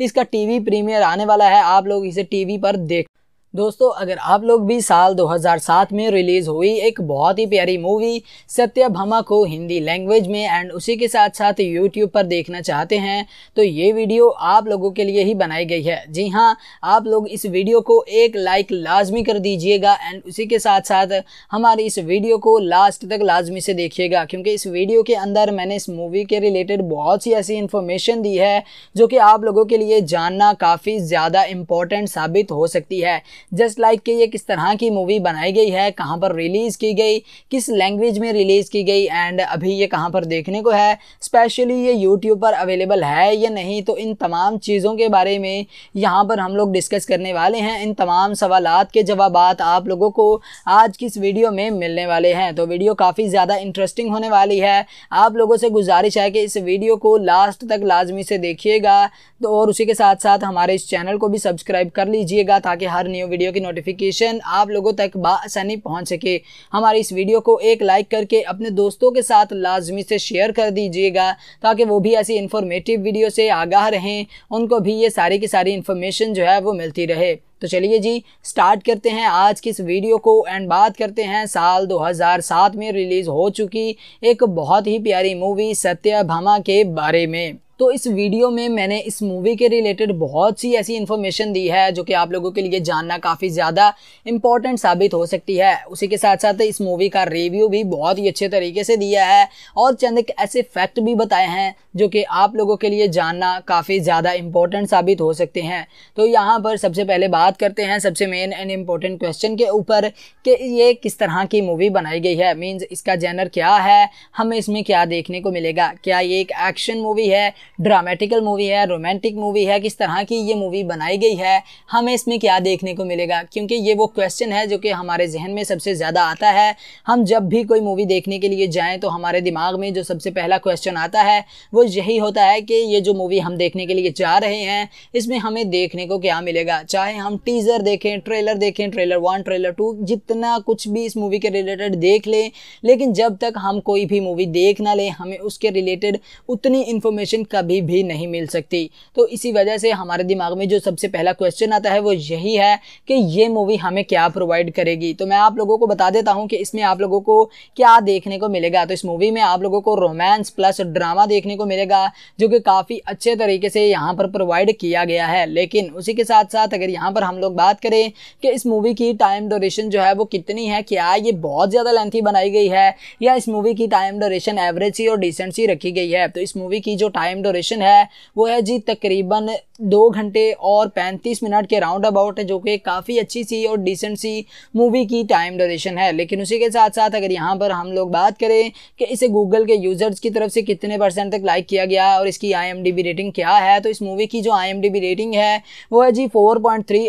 इसका टी वी प्रीमियर आने वाला है आप लोग इसे टी वी पर देख दोस्तों अगर आप लोग भी साल 2007 में रिलीज़ हुई एक बहुत ही प्यारी मूवी सत्यभामा को हिंदी लैंग्वेज में एंड उसी के साथ साथ यूट्यूब पर देखना चाहते हैं तो ये वीडियो आप लोगों के लिए ही बनाई गई है जी हाँ आप लोग इस वीडियो को एक लाइक लाजमी कर दीजिएगा एंड उसी के साथ साथ हमारी इस वीडियो को लास्ट तक लाजमी से देखिएगा क्योंकि इस वीडियो के अंदर मैंने इस मूवी के रिलेटेड बहुत सी ऐसी इन्फॉर्मेशन दी है जो कि आप लोगों के लिए जानना काफ़ी ज़्यादा इम्पोर्टेंट साबित हो सकती है जस्ट लाइक कि ये किस तरह की मूवी बनाई गई है कहाँ पर रिलीज़ की गई किस लैंग्वेज में रिलीज़ की गई एंड अभी ये कहाँ पर देखने को है स्पेशली ये यूट्यूब पर अवेलेबल है या नहीं तो इन तमाम चीज़ों के बारे में यहाँ पर हम लोग डिस्कस करने वाले हैं इन तमाम सवाल के जवाब आप लोगों को आज की इस वीडियो में मिलने वाले हैं तो वीडियो काफ़ी ज़्यादा इंटरेस्टिंग होने वाली है आप लोगों से गुजारिश है कि इस वीडियो को लास्ट तक लाजमी से देखिएगा तो और उसी के साथ साथ हमारे इस चैनल को भी सब्सक्राइब कर लीजिएगा ताकि हर न्यू वीडियो की नोटिफिकेशन आप लोगों तक बसानी पहुँच सके हमारी इस वीडियो को एक लाइक करके अपने दोस्तों के साथ लाजमी से शेयर कर दीजिएगा ताकि वो भी ऐसी इन्फॉर्मेटिव वीडियो से आगाह रहें उनको भी ये सारी की सारी इन्फॉर्मेशन जो है वो मिलती रहे तो चलिए जी स्टार्ट करते हैं आज की इस वीडियो को एंड बात करते हैं साल 2007 में रिलीज़ हो चुकी एक बहुत ही प्यारी मूवी सत्य भामा के बारे में तो इस वीडियो में मैंने इस मूवी के रिलेटेड बहुत सी ऐसी इन्फॉर्मेशन दी है जो कि आप लोगों के लिए जानना काफ़ी ज़्यादा इंपॉर्टेंट साबित हो सकती है उसी के साथ साथ इस मूवी का रिव्यू भी बहुत ही अच्छे तरीके से दिया है और चंद ऐसे फैक्ट भी बताए हैं जो कि आप लोगों के लिए जानना काफ़ी ज़्यादा इंपॉर्टेंट साबित हो सकते हैं तो यहाँ पर सबसे पहले बात करते हैं सबसे मेन एंड इम्पोर्टेंट क्वेश्चन के ऊपर कि ये किस तरह की मूवी बनाई गई है मीन्स इसका जेनर क्या है हमें इसमें क्या देखने को मिलेगा क्या ये एक एक्शन मूवी है ड्रामेटिकल मूवी है रोमांटिक मूवी है किस तरह की ये मूवी बनाई गई है हमें इसमें क्या देखने को मिलेगा क्योंकि ये वो क्वेश्चन है जो कि हमारे जहन में सबसे ज़्यादा आता है हम जब भी कोई मूवी देखने के लिए जाएँ तो हमारे दिमाग में जो सबसे पहला क्वेश्चन आता है वो यही होता है कि ये जो मूवी हम देखने के लिए जा रहे हैं इसमें हमें देखने को क्या मिलेगा चाहे हम टीज़र देखें ट्रेलर देखें ट्रेलर वन ट्रेलर टू जितना कुछ भी इस मूवी के रिलेटेड देख लें लेकिन जब तक हम कोई भी मूवी देख ना लें हमें उसके रिलेटेड उतनी इन्फॉर्मेशन कभी भी नहीं मिल सकती तो इसी वजह से हमारे दिमाग में जो सबसे पहला क्वेश्चन आता है वो यही है कि ये मूवी हमें क्या प्रोवाइड करेगी तो मैं आप लोगों को बता देता हूँ कि इसमें आप लोगों को क्या देखने को मिलेगा तो इस मूवी में आप लोगों को रोमांस प्लस ड्रामा देखने को मिलेगा जो कि काफ़ी अच्छे तरीके से यहाँ पर प्रोवाइड किया गया है लेकिन उसी के साथ साथ अगर यहाँ पर हम लोग बात करें कि इस मूवी की टाइम डोरेशन जो है वो कितनी है क्या ये बहुत ज़्यादा लेंथी बनाई गई है या इस मूवी की टाइम डोरेशन एवरेज सी और डिसेंट सी रखी गई है तो इस मूवी की जो टाइम ड्यूरेशन है वो है जी तकरीबन दो घंटे और पैंतीस मिनट के राउंड अबाउट है जो कि काफ़ी अच्छी सी और डिसेंट सी मूवी की टाइम ड्यूरेशन है लेकिन उसी के साथ साथ अगर यहाँ पर हम लोग बात करें कि इसे गूगल के यूज़र्स की तरफ से कितने परसेंट तक लाइक किया गया और इसकी आई रेटिंग क्या है तो इस मूवी की जो आई रेटिंग है वो है जी फोर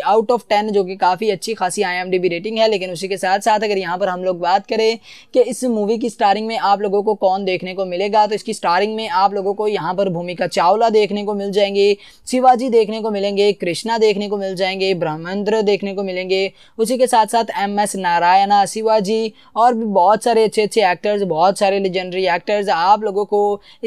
आउट ऑफ टेन जो कि काफ़ी अच्छी खासी आई रेटिंग है लेकिन उसी के साथ साथ अगर यहाँ पर हम लोग बात करें कि इस मूवी की स्टारिंग में आप लोगों को कौन देखने को मिलेगा तो इसकी स्टारिंग में आप लोगों को यहाँ पर भूमिका चावला देखने को मिल जाएंगी शिवाजी जी देखने को मिलेंगे कृष्णा देखने को मिल जाएंगे ब्रह्मेंद्र देखने को मिलेंगे उसी के साथ साथ एम एस नारायणा शिवाजी और भी बहुत सारे अच्छे अच्छे एक्टर्स बहुत सारे लेजेंडरी एक्टर्स आप लोगों को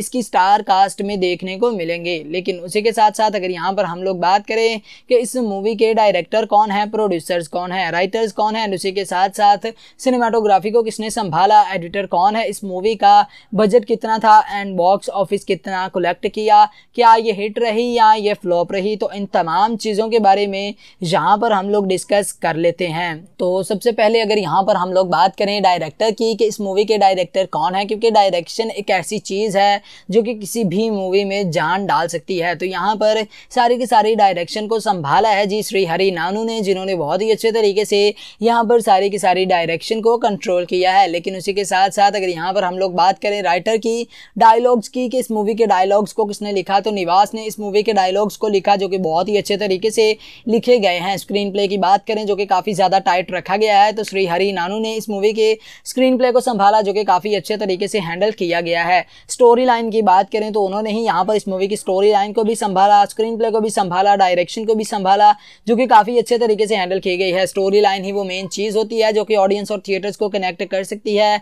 इसकी स्टार कास्ट में देखने को मिलेंगे लेकिन उसी के साथ साथ अगर यहाँ पर हम लोग बात करें कि इस मूवी के डायरेक्टर कौन है प्रोड्यूसर्स कौन है राइटर्स कौन है उसी के साथ साथ सिनेमाटोग्राफी को किसने संभाला एडिटर कौन है इस मूवी का बजट कितना था एंड बॉक्स ऑफिस कितना कलेक्ट किया क्या ये हिट रही या ये फ्लॉप जॉब रही तो इन तमाम चीज़ों के बारे में यहाँ पर हम लोग डिस्कस कर लेते हैं तो सबसे पहले अगर यहाँ पर हम लोग बात करें डायरेक्टर की कि इस मूवी के डायरेक्टर कौन है क्योंकि डायरेक्शन एक ऐसी चीज़ है जो कि किसी भी मूवी में जान डाल सकती है तो यहाँ पर सारी की सारी डायरेक्शन को संभाला है जी श्री हरि नानू ने जिन्होंने बहुत ही अच्छे तरीके से यहाँ पर सारी की सारी डायरेक्शन को कंट्रोल किया है लेकिन उसी के साथ साथ अगर यहाँ पर हम लोग बात करें राइटर की डायलॉग्स की कि इस मूवी के डायलॉग्स को किसने लिखा तो निवास ने इस मूवी के डायलॉग्स को लिखा जो कि बहुत ही अच्छे तरीके से लिखे गए हैं स्क्रीन प्ले की बात करें जो कि काफ़ी ज़्यादा टाइट रखा गया है तो श्री हरी नानू ने इस मूवी के स्क्रीन प्ले को संभाला जो कि काफ़ी अच्छे तरीके से हैंडल किया गया है स्टोरी लाइन की बात करें तो उन्होंने ही यहाँ पर इस मूवी की स्टोरी लाइन को भी संभाला स्क्रीन प्ले को भी संभाला डायरेक्शन को भी संभाला जो कि काफ़ी अच्छे तरीके से हैंडल की गई है स्टोरी लाइन ही वो मेन चीज़ होती है जो कि ऑडियंस और थिएटर्स को कनेक्ट कर सकती है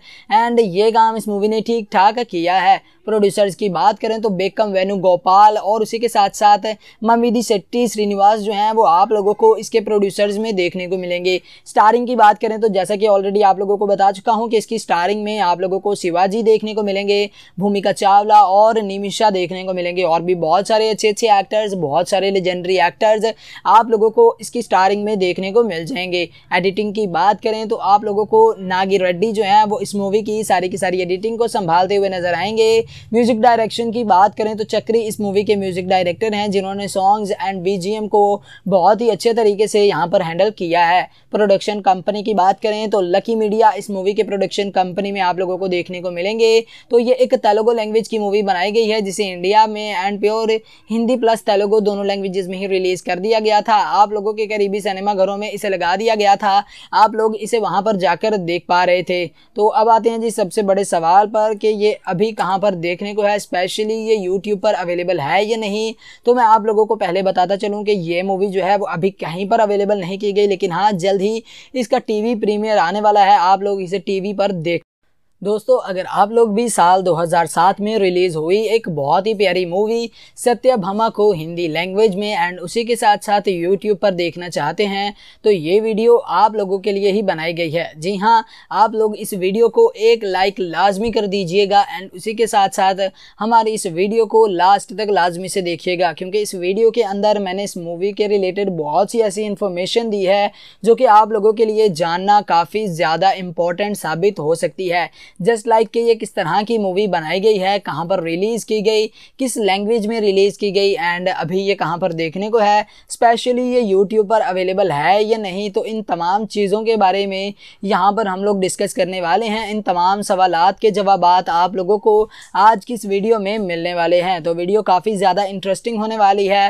एंड ये काम इस मूवी ने ठीक ठाक किया है प्रोड्यूसर्स की बात करें तो बेकम वेनु गोपाल और उसी के साथ साथ ममिदी सेट्टी श्रीनिवास जो हैं वो आप लोगों को इसके प्रोड्यूसर्स में देखने को मिलेंगे स्टारिंग की बात करें तो जैसा कि ऑलरेडी आप लोगों को बता चुका हूँ कि इसकी स्टारिंग में आप लोगों को शिवाजी देखने को मिलेंगे भूमिका चावला और निमिषा देखने को मिलेंगे और भी बहुत सारे अच्छे अच्छे एक्टर्स बहुत सारे लेजेंडरी एक्टर्स आप लोगों को इसकी स्टारिंग में देखने को मिल जाएंगे एडिटिंग की बात करें तो आप लोगों को नागी रेड्डी जो है वो इस मूवी की सारी की सारी एडिटिंग को संभालते हुए नजर आएंगे म्यूजिक डायरेक्शन की बात करें तो चक्री इस मूवी के म्यूजिक डायरेक्टर हैं जिन्होंने सॉन्ग्स एंड बीजीएम को बहुत ही अच्छे तरीके से यहाँ पर हैंडल किया है प्रोडक्शन कंपनी की बात करें तो लकी मीडिया इस मूवी के प्रोडक्शन कंपनी में आप लोगों को देखने को मिलेंगे तो ये एक तेलुगु लैंग्वेज की मूवी बनाई गई है जिसे इंडिया में and pure Hindi plus Telugu दोनों लैंग्वेजेस में ही रिलीज़ कर दिया गया था आप लोगों के करीबी सिनेमा घरों में इसे लगा दिया गया था आप लोग इसे वहाँ पर जाकर देख पा रहे थे तो अब आते हैं जी सबसे बड़े सवाल पर कि ये अभी कहाँ पर देखने को है स्पेशली ये यूट्यूब पर अवेलेबल है या नहीं तो मैं आप लोग लोगों को पहले बताता चलूँ कि ये मूवी जो है वो अभी कहीं पर अवेलेबल नहीं की गई लेकिन हाँ जल्द ही इसका टी प्रीमियर आने वाला है आप लोग इसे टी पर देख दोस्तों अगर आप लोग भी साल 2007 में रिलीज़ हुई एक बहुत ही प्यारी मूवी सत्यभामा को हिंदी लैंग्वेज में एंड उसी के साथ साथ यूट्यूब पर देखना चाहते हैं तो ये वीडियो आप लोगों के लिए ही बनाई गई है जी हाँ आप लोग इस वीडियो को एक लाइक लाजमी कर दीजिएगा एंड उसी के साथ साथ हमारी इस वीडियो को लास्ट तक लाजमी से देखिएगा क्योंकि इस वीडियो के अंदर मैंने इस मूवी के रिलेटेड बहुत सी ऐसी इन्फॉर्मेशन दी है जो कि आप लोगों के लिए जानना काफ़ी ज़्यादा इम्पोर्टेंट साबित हो सकती है जस्ट लाइक कि ये किस तरह की मूवी बनाई गई है कहाँ पर रिलीज़ की गई किस लैंग्वेज में रिलीज़ की गई एंड अभी ये कहाँ पर देखने को है स्पेशली ये यूट्यूब पर अवेलेबल है या नहीं तो इन तमाम चीज़ों के बारे में यहाँ पर हम लोग डिस्कस करने वाले हैं इन तमाम सवाल के जवाब आप लोगों को आज की इस वीडियो में मिलने वाले हैं तो वीडियो काफ़ी ज़्यादा इंटरेस्टिंग होने वाली है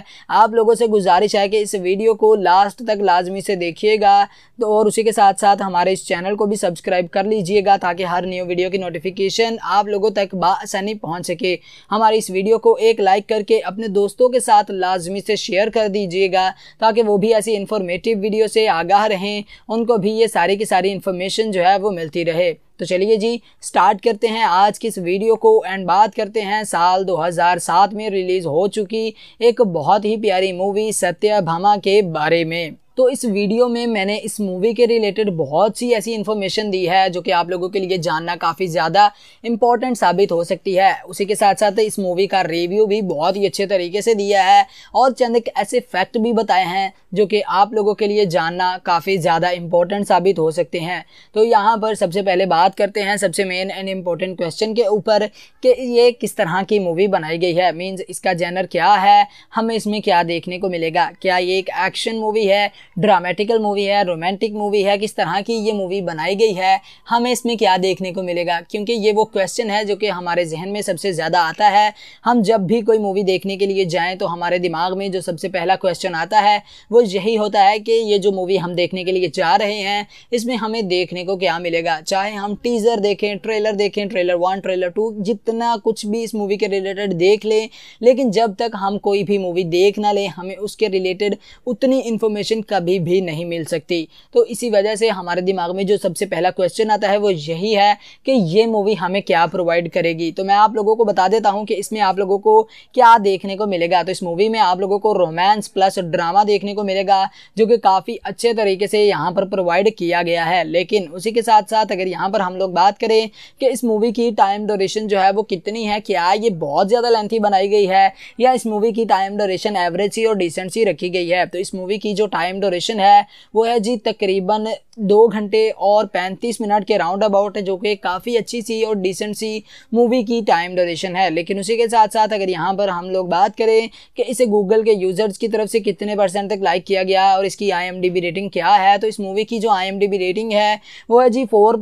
आप लोगों से गुजारिश है कि इस वीडियो को लास्ट तक लाजमी से देखिएगा तो और उसी के साथ साथ हमारे इस चैनल को भी सब्सक्राइब कर लीजिएगा ताकि हर न्यू वीडियो की नोटिफिकेशन आप लोगों तक बसानी पहुँच सके हमारी इस वीडियो को एक लाइक करके अपने दोस्तों के साथ लाजमी से शेयर कर दीजिएगा ताकि वो भी ऐसी इन्फॉर्मेटिव वीडियो से आगाह रहें उनको भी ये सारी की सारी इन्फॉर्मेशन जो है वो मिलती रहे तो चलिए जी स्टार्ट करते हैं आज की इस वीडियो को एंड बात करते हैं साल 2007 में रिलीज़ हो चुकी एक बहुत ही प्यारी मूवी सत्या भामा के बारे में तो इस वीडियो में मैंने इस मूवी के रिलेटेड बहुत सी ऐसी इन्फॉर्मेशन दी है जो कि आप लोगों के लिए जानना काफ़ी ज़्यादा इंपॉर्टेंट साबित हो सकती है उसी के साथ साथ इस मूवी का रिव्यू भी बहुत ही अच्छे तरीके से दिया है और चंद एक ऐसे फैक्ट भी बताए हैं जो कि आप लोगों के लिए जानना काफ़ी ज़्यादा इंपॉर्टेंट साबित हो सकते हैं तो यहाँ पर सबसे पहले बात करते हैं सबसे मेन एंड इम्पोर्टेंट क्वेश्चन के ऊपर कि ये किस तरह की मूवी बनाई गई है मीन्स इसका जैनर क्या है हमें इसमें क्या देखने को मिलेगा क्या ये एक एक्शन मूवी है ड्रामेटिकल मूवी है रोमांटिक मूवी है किस तरह की ये मूवी बनाई गई है हमें इसमें क्या देखने को मिलेगा क्योंकि ये वो क्वेश्चन है जो कि हमारे जहन में सबसे ज़्यादा आता है हम जब भी कोई मूवी देखने के लिए जाएँ तो हमारे दिमाग में जो सबसे पहला क्वेश्चन आता है वो यही होता है कि ये जो मूवी हम देखने के लिए जा रहे हैं इसमें हमें देखने को क्या मिलेगा चाहे हम टीज़र देखें ट्रेलर देखें ट्रेलर वन ट्रेलर टू जितना कुछ भी इस मूवी के रिलेटेड देख लें लेकिन जब तक हम कोई भी मूवी देख ना लें हमें उसके रिलेटेड उतनी इन्फॉर्मेशन कभी भी नहीं मिल सकती तो इसी वजह से हमारे दिमाग में जो सबसे पहला क्वेश्चन आता है वो यही है कि ये मूवी हमें क्या प्रोवाइड करेगी तो मैं आप लोगों को बता देता हूँ कि इसमें आप लोगों को क्या देखने को मिलेगा तो इस मूवी में आप लोगों को रोमांस प्लस ड्रामा देखने को मिलेगा जो कि काफ़ी अच्छे तरीके से यहाँ पर प्रोवाइड किया गया है लेकिन उसी के साथ साथ अगर यहाँ पर हम लोग बात करें कि इस मूवी की टाइम डोरेशन जो है वो कितनी है क्या ये बहुत ज़्यादा लेंथी बनाई गई है या इस मूवी की टाइम डोरेशन एवरेज सी और डिसेंट सी रखी गई है तो इस मूवी की जो टाइम ड्यूरेशन है वो है जी तकरीबन दो घंटे और पैंतीस मिनट के राउंड अबाउट है जो कि काफ़ी अच्छी सी और डिसेंट सी मूवी की टाइम ड्यूरेशन है लेकिन उसी के साथ साथ अगर यहाँ पर हम लोग बात करें कि इसे गूगल के यूज़र्स की तरफ से कितने परसेंट तक लाइक किया गया और इसकी आई रेटिंग क्या है तो इस मूवी की जो आई रेटिंग है वो है जी फोर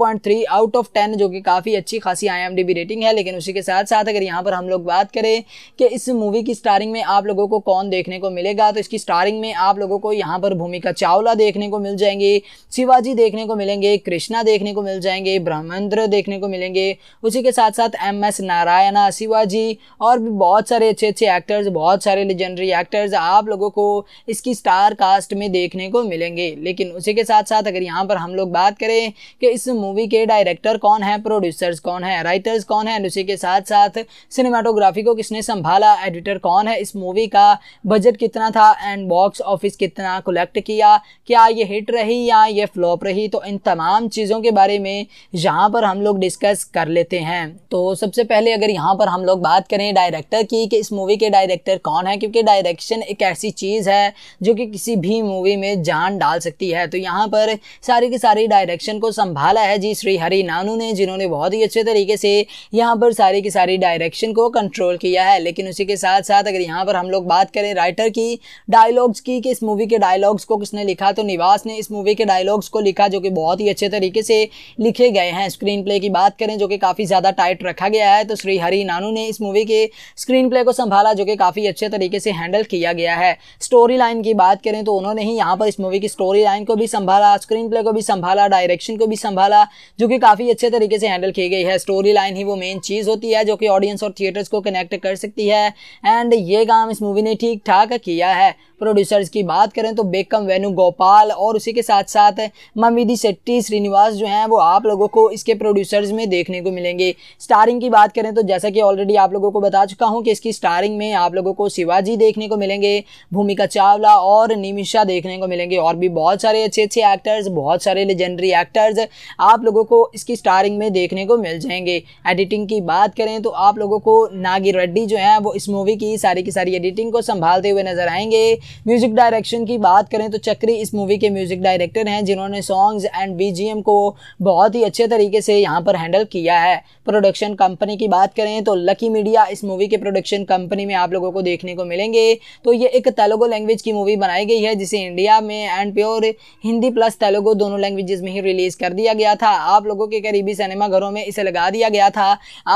आउट ऑफ टेन जो कि काफ़ी अच्छी खासी आई रेटिंग है लेकिन उसी के साथ साथ अगर यहाँ पर हम लोग बात करें कि इस मूवी की स्टारिंग में आप लोगों को कौन देखने को मिलेगा तो इसकी स्टारिंग में आप लोगों को यहाँ पर भूमिका चावला देखने को मिल जाएंगे शिवाजी देखने को मिलेंगे कृष्णा देखने को मिल जाएंगे ब्रह्मेंद्र देखने को मिलेंगे उसी के साथ साथ एम एस नारायणा शिवाजी और भी बहुत सारे अच्छे अच्छे एक्टर्स बहुत सारे लेजेंडरी एक्टर्स आप लोगों को इसकी स्टार कास्ट में देखने को मिलेंगे लेकिन उसी के साथ साथ अगर यहाँ पर हम लोग बात करें कि इस मूवी के डायरेक्टर कौन है प्रोड्यूसर्स कौन है राइटर्स कौन है उसी के साथ साथ सिनेमाटोग्राफी को किसने संभाला एडिटर कौन है इस मूवी का बजट कितना था एंड बॉक्स ऑफिस कितना कलेक्ट किया क्या ये हिट रही या ये फ्लॉप रही तो इन तमाम चीज़ों के बारे में यहाँ पर हम लोग डिस्कस कर लेते हैं तो सबसे पहले अगर यहाँ पर हम लोग बात करें डायरेक्टर की कि इस मूवी के डायरेक्टर कौन है क्योंकि डायरेक्शन एक ऐसी चीज़ है जो कि किसी भी मूवी में जान डाल सकती है तो यहाँ पर सारी की सारी डायरेक्शन को संभाला है जी श्री हरी नानू ने जिन्होंने बहुत ही अच्छे तरीके से यहाँ पर सारी की सारी डायरेक्शन को कंट्रोल किया है लेकिन उसी के साथ साथ अगर यहाँ पर हम लोग बात करें राइटर की डायलॉग्स की कि इस मूवी के डायलॉग्स को किसने लिखा तो निवास ने इस मूवी के डायलॉग्स को लिखा जो कि बहुत ही अच्छे तरीके से लिखे गए हैं स्क्रीन प्ले की बात करें जो कि काफ़ी ज़्यादा टाइट रखा गया है तो श्री हरि नानू ने इस मूवी के स्क्रीन प्ले को संभाला जो कि काफ़ी अच्छे तरीके से हैंडल किया गया है स्टोरी लाइन की बात करें तो उन्होंने ही यहाँ पर इस मूवी की स्टोरी लाइन को भी संभाला स्क्रीन प्ले को भी संभाला डायरेक्शन को भी संभाला जो कि काफ़ी अच्छे तरीके से हैंडल की गई है स्टोरी लाइन ही वो मेन चीज़ होती है जो कि ऑडियंस और थिएटर्स को कनेक्ट कर सकती है एंड ये काम इस मूवी ने ठीक ठाक किया है प्रोड्यूसर्स की बात करें तो बेकम गौतम वेनु गोपाल और उसी के साथ साथ ममिदी शेट्टी श्रीनिवास जो हैं वो आप लोगों को इसके प्रोड्यूसर्स में देखने को मिलेंगे स्टारिंग की बात करें तो जैसा कि ऑलरेडी आप लोगों को बता चुका हूँ कि इसकी स्टारिंग में आप लोगों को शिवाजी देखने को मिलेंगे भूमिका चावला और निमिषा देखने को मिलेंगे और भी बहुत सारे अच्छे अच्छे एक्टर्स बहुत सारे लेजेंडरी एक्टर्स आप लोगों को इसकी स्टारिंग में देखने को मिल जाएंगे एडिटिंग की बात करें तो आप लोगों को नागी रेड्डी जो है वो इस मूवी की सारी की सारी एडिटिंग को संभालते हुए नजर आएंगे म्यूजिक डायरेक्शन की बात करें करें तो चक्री इस मूवी के म्यूजिक डायरेक्टर हैं जिन्होंने सॉन्ग्स एंड बीजीएम को बहुत ही अच्छे तरीके से यहाँ पर हैंडल किया है प्रोडक्शन कंपनी की बात करें तो लकी मीडिया इस मूवी के प्रोडक्शन कंपनी में आप लोगों को देखने को मिलेंगे तो ये एक तेलुगु लैंग्वेज की मूवी बनाई गई है जिसे इंडिया में and pure Hindi plus Telugu दोनों लैंग्वेजेस में ही रिलीज़ कर दिया गया था आप लोगों के करीबी सिनेमा घरों में इसे लगा दिया गया था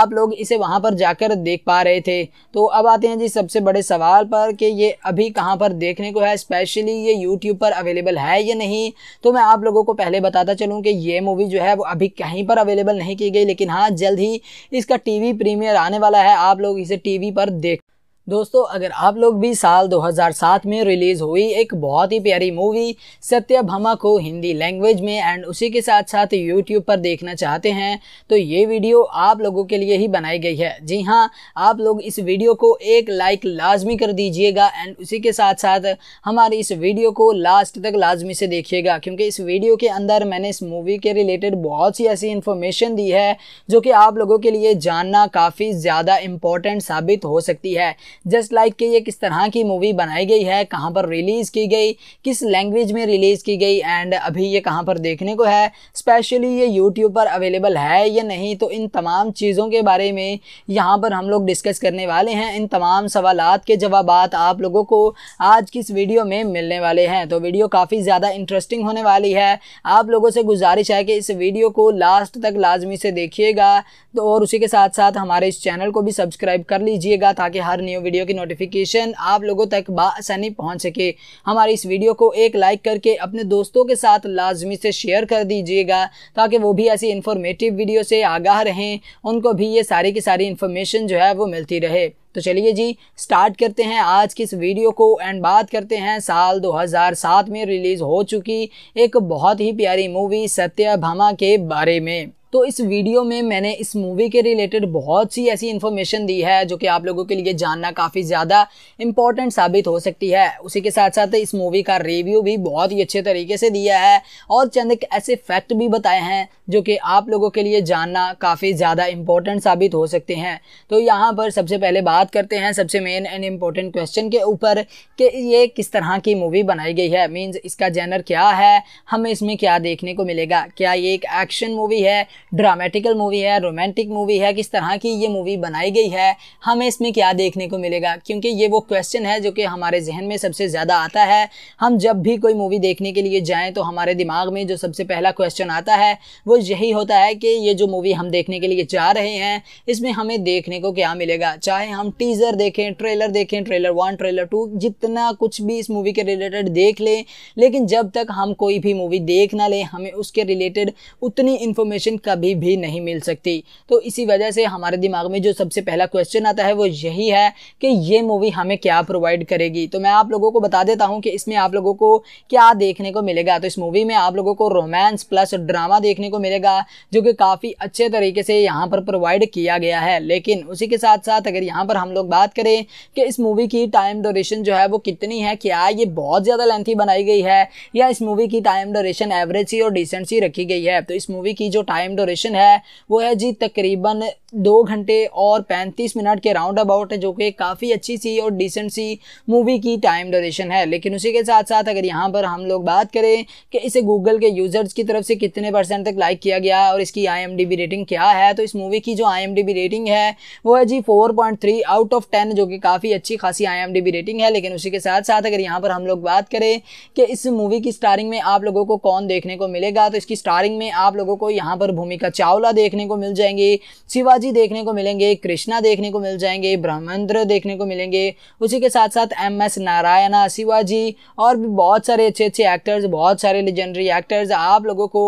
आप लोग इसे वहाँ पर जाकर देख पा रहे थे तो अब आते हैं जी सबसे बड़े सवाल पर कि ये अभी कहाँ पर देखने को है स्पेशली ये यू यूट्यूब पर अवेलेबल है या नहीं तो मैं आप लोगों को पहले बताता चलूँ कि ये मूवी जो है वो अभी कहीं पर अवेलेबल नहीं की गई लेकिन हाँ जल्द ही इसका टी वी प्रीमियर आने वाला है आप लोग इसे टी वी पर देख दोस्तों अगर आप लोग भी साल 2007 में रिलीज़ हुई एक बहुत ही प्यारी मूवी सत्यभामा को हिंदी लैंग्वेज में एंड उसी के साथ साथ यूट्यूब पर देखना चाहते हैं तो ये वीडियो आप लोगों के लिए ही बनाई गई है जी हाँ आप लोग इस वीडियो को एक लाइक लाजमी कर दीजिएगा एंड उसी के साथ साथ हमारी इस वीडियो को लास्ट तक लाजमी से देखिएगा क्योंकि इस वीडियो के अंदर मैंने इस मूवी के रिलेटेड बहुत सी ऐसी इन्फॉर्मेशन दी है जो कि आप लोगों के लिए जानना काफ़ी ज़्यादा इम्पोर्टेंट साबित हो सकती है जस्ट लाइक कि ये किस तरह की मूवी बनाई गई है कहाँ पर रिलीज़ की गई किस लैंग्वेज में रिलीज़ की गई एंड अभी ये कहाँ पर देखने को है स्पेशली ये यूट्यूब पर अवेलेबल है या नहीं तो इन तमाम चीज़ों के बारे में यहाँ पर हम लोग डिस्कस करने वाले हैं इन तमाम सवाल के जवाब आप लोगों को आज की इस वीडियो में मिलने वाले हैं तो वीडियो काफ़ी ज़्यादा इंटरेस्टिंग होने वाली है आप लोगों से गुजारिश है कि इस वीडियो को लास्ट तक लाजमी से देखिएगा तो और उसी के साथ साथ हमारे इस चैनल को भी सब्सक्राइब कर लीजिएगा ताकि हर न्यू वीडियो की नोटिफिकेशन आप लोगों तक बसानी पहुँच सके हमारी इस वीडियो को एक लाइक करके अपने दोस्तों के साथ लाजमी से शेयर कर दीजिएगा ताकि वो भी ऐसी इन्फॉर्मेटिव वीडियो से आगाह रहें उनको भी ये सारी की सारी इन्फॉर्मेशन जो है वो मिलती रहे तो चलिए जी स्टार्ट करते हैं आज की इस वीडियो को एंड बात करते हैं साल 2007 में रिलीज़ हो चुकी एक बहुत ही प्यारी मूवी सत्या भामा के बारे में तो इस वीडियो में मैंने इस मूवी के रिलेटेड बहुत सी ऐसी इन्फॉर्मेशन दी है जो कि आप लोगों के लिए जानना काफ़ी ज़्यादा इंपॉर्टेंट साबित हो सकती है उसी के साथ साथ इस मूवी का रिव्यू भी बहुत ही अच्छे तरीके से दिया है और चंद एक ऐसे फैक्ट भी बताए हैं जो कि आप लोगों के लिए जानना काफ़ी ज़्यादा इंपॉर्टेंट साबित हो सकते हैं तो यहाँ पर सबसे पहले बात करते हैं सबसे मेन एंड इम्पोर्टेंट क्वेश्चन के ऊपर कि ये किस तरह की मूवी बनाई गई है मीन्स इसका जैनर क्या है हमें इसमें क्या देखने को मिलेगा क्या ये एक एक्शन मूवी है ड्रामेटिकल मूवी है रोमांटिक मूवी है किस तरह की ये मूवी बनाई गई है हमें इसमें क्या देखने को मिलेगा क्योंकि ये वो क्वेश्चन है जो कि हमारे जहन में सबसे ज़्यादा आता है हम जब भी कोई मूवी देखने के लिए जाएँ तो हमारे दिमाग में जो सबसे पहला क्वेश्चन आता है वो यही होता है कि ये जो मूवी हम देखने के लिए जा रहे हैं इसमें हमें देखने को क्या मिलेगा चाहे हम टीज़र देखें ट्रेलर देखें ट्रेलर वन ट्रेलर टू जितना कुछ भी इस मूवी के रिलेटेड देख लें लेकिन जब तक हम कोई भी मूवी देख ना लें हमें उसके रिलेटेड उतनी इन्फॉर्मेशन कभी भी नहीं मिल सकती तो इसी वजह से हमारे दिमाग में जो सबसे पहला क्वेश्चन आता है वो यही है कि ये मूवी हमें क्या प्रोवाइड करेगी तो मैं आप लोगों को बता देता हूँ कि इसमें आप लोगों को क्या देखने को मिलेगा तो इस मूवी में आप लोगों को रोमांस प्लस ड्रामा देखने को मिलेगा जो कि काफ़ी अच्छे तरीके से यहाँ पर प्रोवाइड किया गया है लेकिन उसी के साथ साथ अगर यहाँ पर हम लोग बात करें कि इस मूवी की टाइम डोरेशन जो है वो कितनी है क्या ये बहुत ज़्यादा लेंथी बनाई गई है या इस मूवी की टाइम डोरेशन एवरेज सी और डिसेंट सी रखी गई है तो इस मूवी की जो टाइम टाइम ड्यूरेशन है वो है जी तकरीबन दो घंटे और पैंतीस मिनट के राउंड अबाउट है जो कि काफ़ी अच्छी सी और डिसेंट सी मूवी की टाइम ड्यूरेशन है लेकिन उसी के साथ साथ अगर यहाँ पर हम लोग बात करें कि इसे गूगल के यूज़र्स की तरफ से कितने परसेंट तक लाइक किया गया और इसकी आई रेटिंग क्या है तो इस मूवी की जो आई रेटिंग है वो है जी फोर आउट ऑफ टेन जो कि काफ़ी अच्छी खासी आई रेटिंग है लेकिन उसी के साथ साथ अगर यहाँ पर हम लोग बात करें कि इस मूवी की स्टारिंग में आप लोगों को कौन देखने को मिलेगा तो इसकी स्टारिंग में आप लोगों को यहाँ पर भूमिका चावला देखने को मिल जाएंगे शिवाजी देखने को मिलेंगे कृष्णा देखने को मिल जाएंगे ब्रह्मेंद्र देखने को मिलेंगे उसी के साथ साथ एम एस नारायणा शिवाजी और भी बहुत सारे अच्छे अच्छे एक्टर्स बहुत सारे लेजेंडरी एक्टर्स आप लोगों को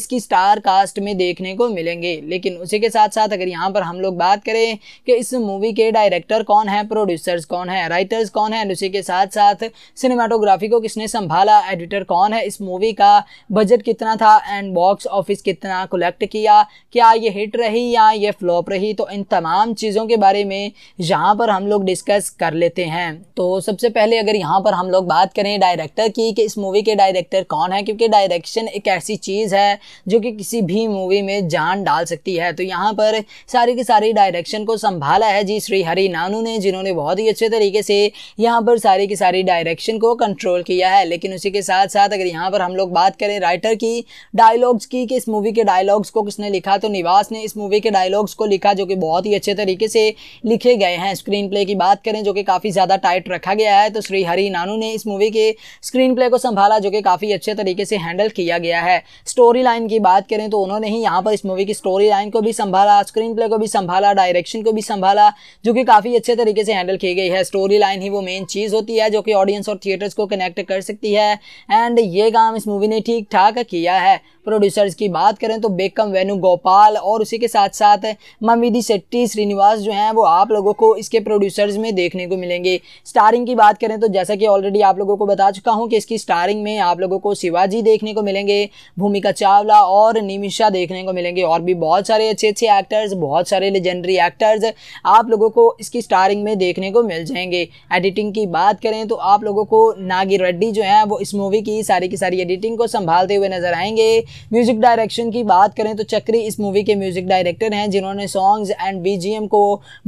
इसकी स्टार कास्ट में देखने को मिलेंगे लेकिन उसी के साथ साथ अगर यहाँ पर हम लोग बात करें कि इस मूवी के डायरेक्टर कौन है प्रोड्यूसर्स कौन है राइटर्स कौन है उसी के साथ साथ सिनेमाटोग्राफी को किसने संभाला एडिटर कौन है इस मूवी का बजट कितना था एंड बॉक्स ऑफिस कितना कलेक्ट इफेक्ट किया क्या ये हिट रही या ये फ्लॉप रही तो इन तमाम चीज़ों के बारे में यहाँ पर हम लोग डिस्कस कर लेते हैं तो सबसे पहले अगर यहाँ पर हम लोग बात करें डायरेक्टर की कि इस मूवी के डायरेक्टर कौन है क्योंकि डायरेक्शन एक ऐसी चीज़ है जो कि किसी भी मूवी में जान डाल सकती है तो यहाँ पर सारी की सारी डायरेक्शन को संभाला है जी श्री हरि नानू ने जिन्होंने बहुत ही अच्छे तरीके से यहाँ पर सारी की सारी डायरेक्शन को कंट्रोल किया है लेकिन उसी के साथ साथ अगर यहाँ पर हम लोग बात करें राइटर की डायलॉग्स की कि इस मूवी के डायलॉग्स को किसने लिखा तो निवास ने इस मूवी के डायलॉग्स को लिखा जो कि बहुत ही अच्छे तरीके से लिखे गए हैं स्क्रीन प्ले की बात करें जो कि काफ़ी ज़्यादा टाइट रखा गया है तो श्री हरी नानू ने इस मूवी के स्क्रीन प्ले को संभाला जो कि काफ़ी अच्छे तरीके से हैंडल किया गया है स्टोरी लाइन की बात करें तो उन्होंने ही यहाँ पर इस मूवी की स्टोरी लाइन को भी संभाला स्क्रीन प्ले को भी संभाला डायरेक्शन को भी संभाला जो कि काफ़ी अच्छे तरीके से हैंडल की गई है स्टोरी लाइन ही वो मेन चीज़ होती है जो कि ऑडियंस और थिएटर्स को कनेक्ट कर सकती है एंड ये काम इस मूवी ने ठीक ठाक किया है प्रोड्यूसर्स की बात करें तो बेकअप वेलकम वेनु गोपाल और उसी के साथ साथ ममिदी शेट्टी श्रीनिवास जो हैं वो आप लोगों को इसके प्रोड्यूसर्स में देखने को मिलेंगे स्टारिंग की बात करें तो जैसा कि ऑलरेडी आप लोगों को बता चुका हूँ कि इसकी स्टारिंग में आप लोगों को शिवाजी देखने को मिलेंगे भूमिका चावला और निमिषा देखने को मिलेंगे और भी बहुत सारे अच्छे अच्छे एक्टर्स बहुत सारे लेजेंडरी एक्टर्स आप लोगों को इसकी स्टारिंग में देखने को मिल जाएंगे एडिटिंग की बात करें तो आप लोगों को नागी रेड्डी जो है वो इस मूवी की सारी की सारी एडिटिंग को संभालते हुए नजर आएंगे म्यूजिक डायरेक्शन की बात करें करें तो चक्री इस मूवी के म्यूजिक डायरेक्टर हैं जिन्होंने सॉन्ग्स एंड बीजीएम को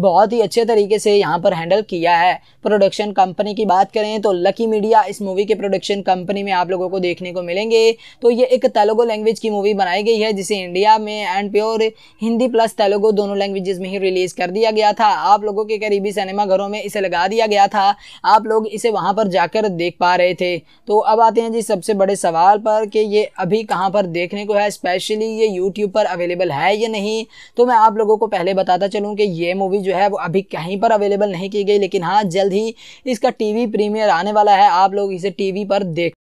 बहुत ही अच्छे तरीके से यहाँ पर हैंडल किया है प्रोडक्शन कंपनी की बात करें तो लकी मीडिया इस मूवी के प्रोडक्शन कंपनी में आप लोगों को देखने को मिलेंगे तो ये एक तेलुगु लैंग्वेज की मूवी बनाई गई है जिसे इंडिया में and pure Hindi plus Telugu दोनों लैंग्वेजेस में ही रिलीज़ कर दिया गया था आप लोगों के करीबी सिनेमा घरों में इसे लगा दिया गया था आप लोग इसे वहां पर जाकर देख पा रहे थे तो अब आते हैं जी सबसे बड़े सवाल पर कि ये अभी कहां पर देखने को है स्पेशली ये यूट्यूब यूट्यूब पर अवेलेबल है या नहीं तो मैं आप लोगों को पहले बताता चलूँ कि ये मूवी जो है वो अभी कहीं पर अवेलेबल नहीं की गई लेकिन हाँ जल्द ही इसका वी प्रीमियर आने वाला है आप लोग इसे वी पर देख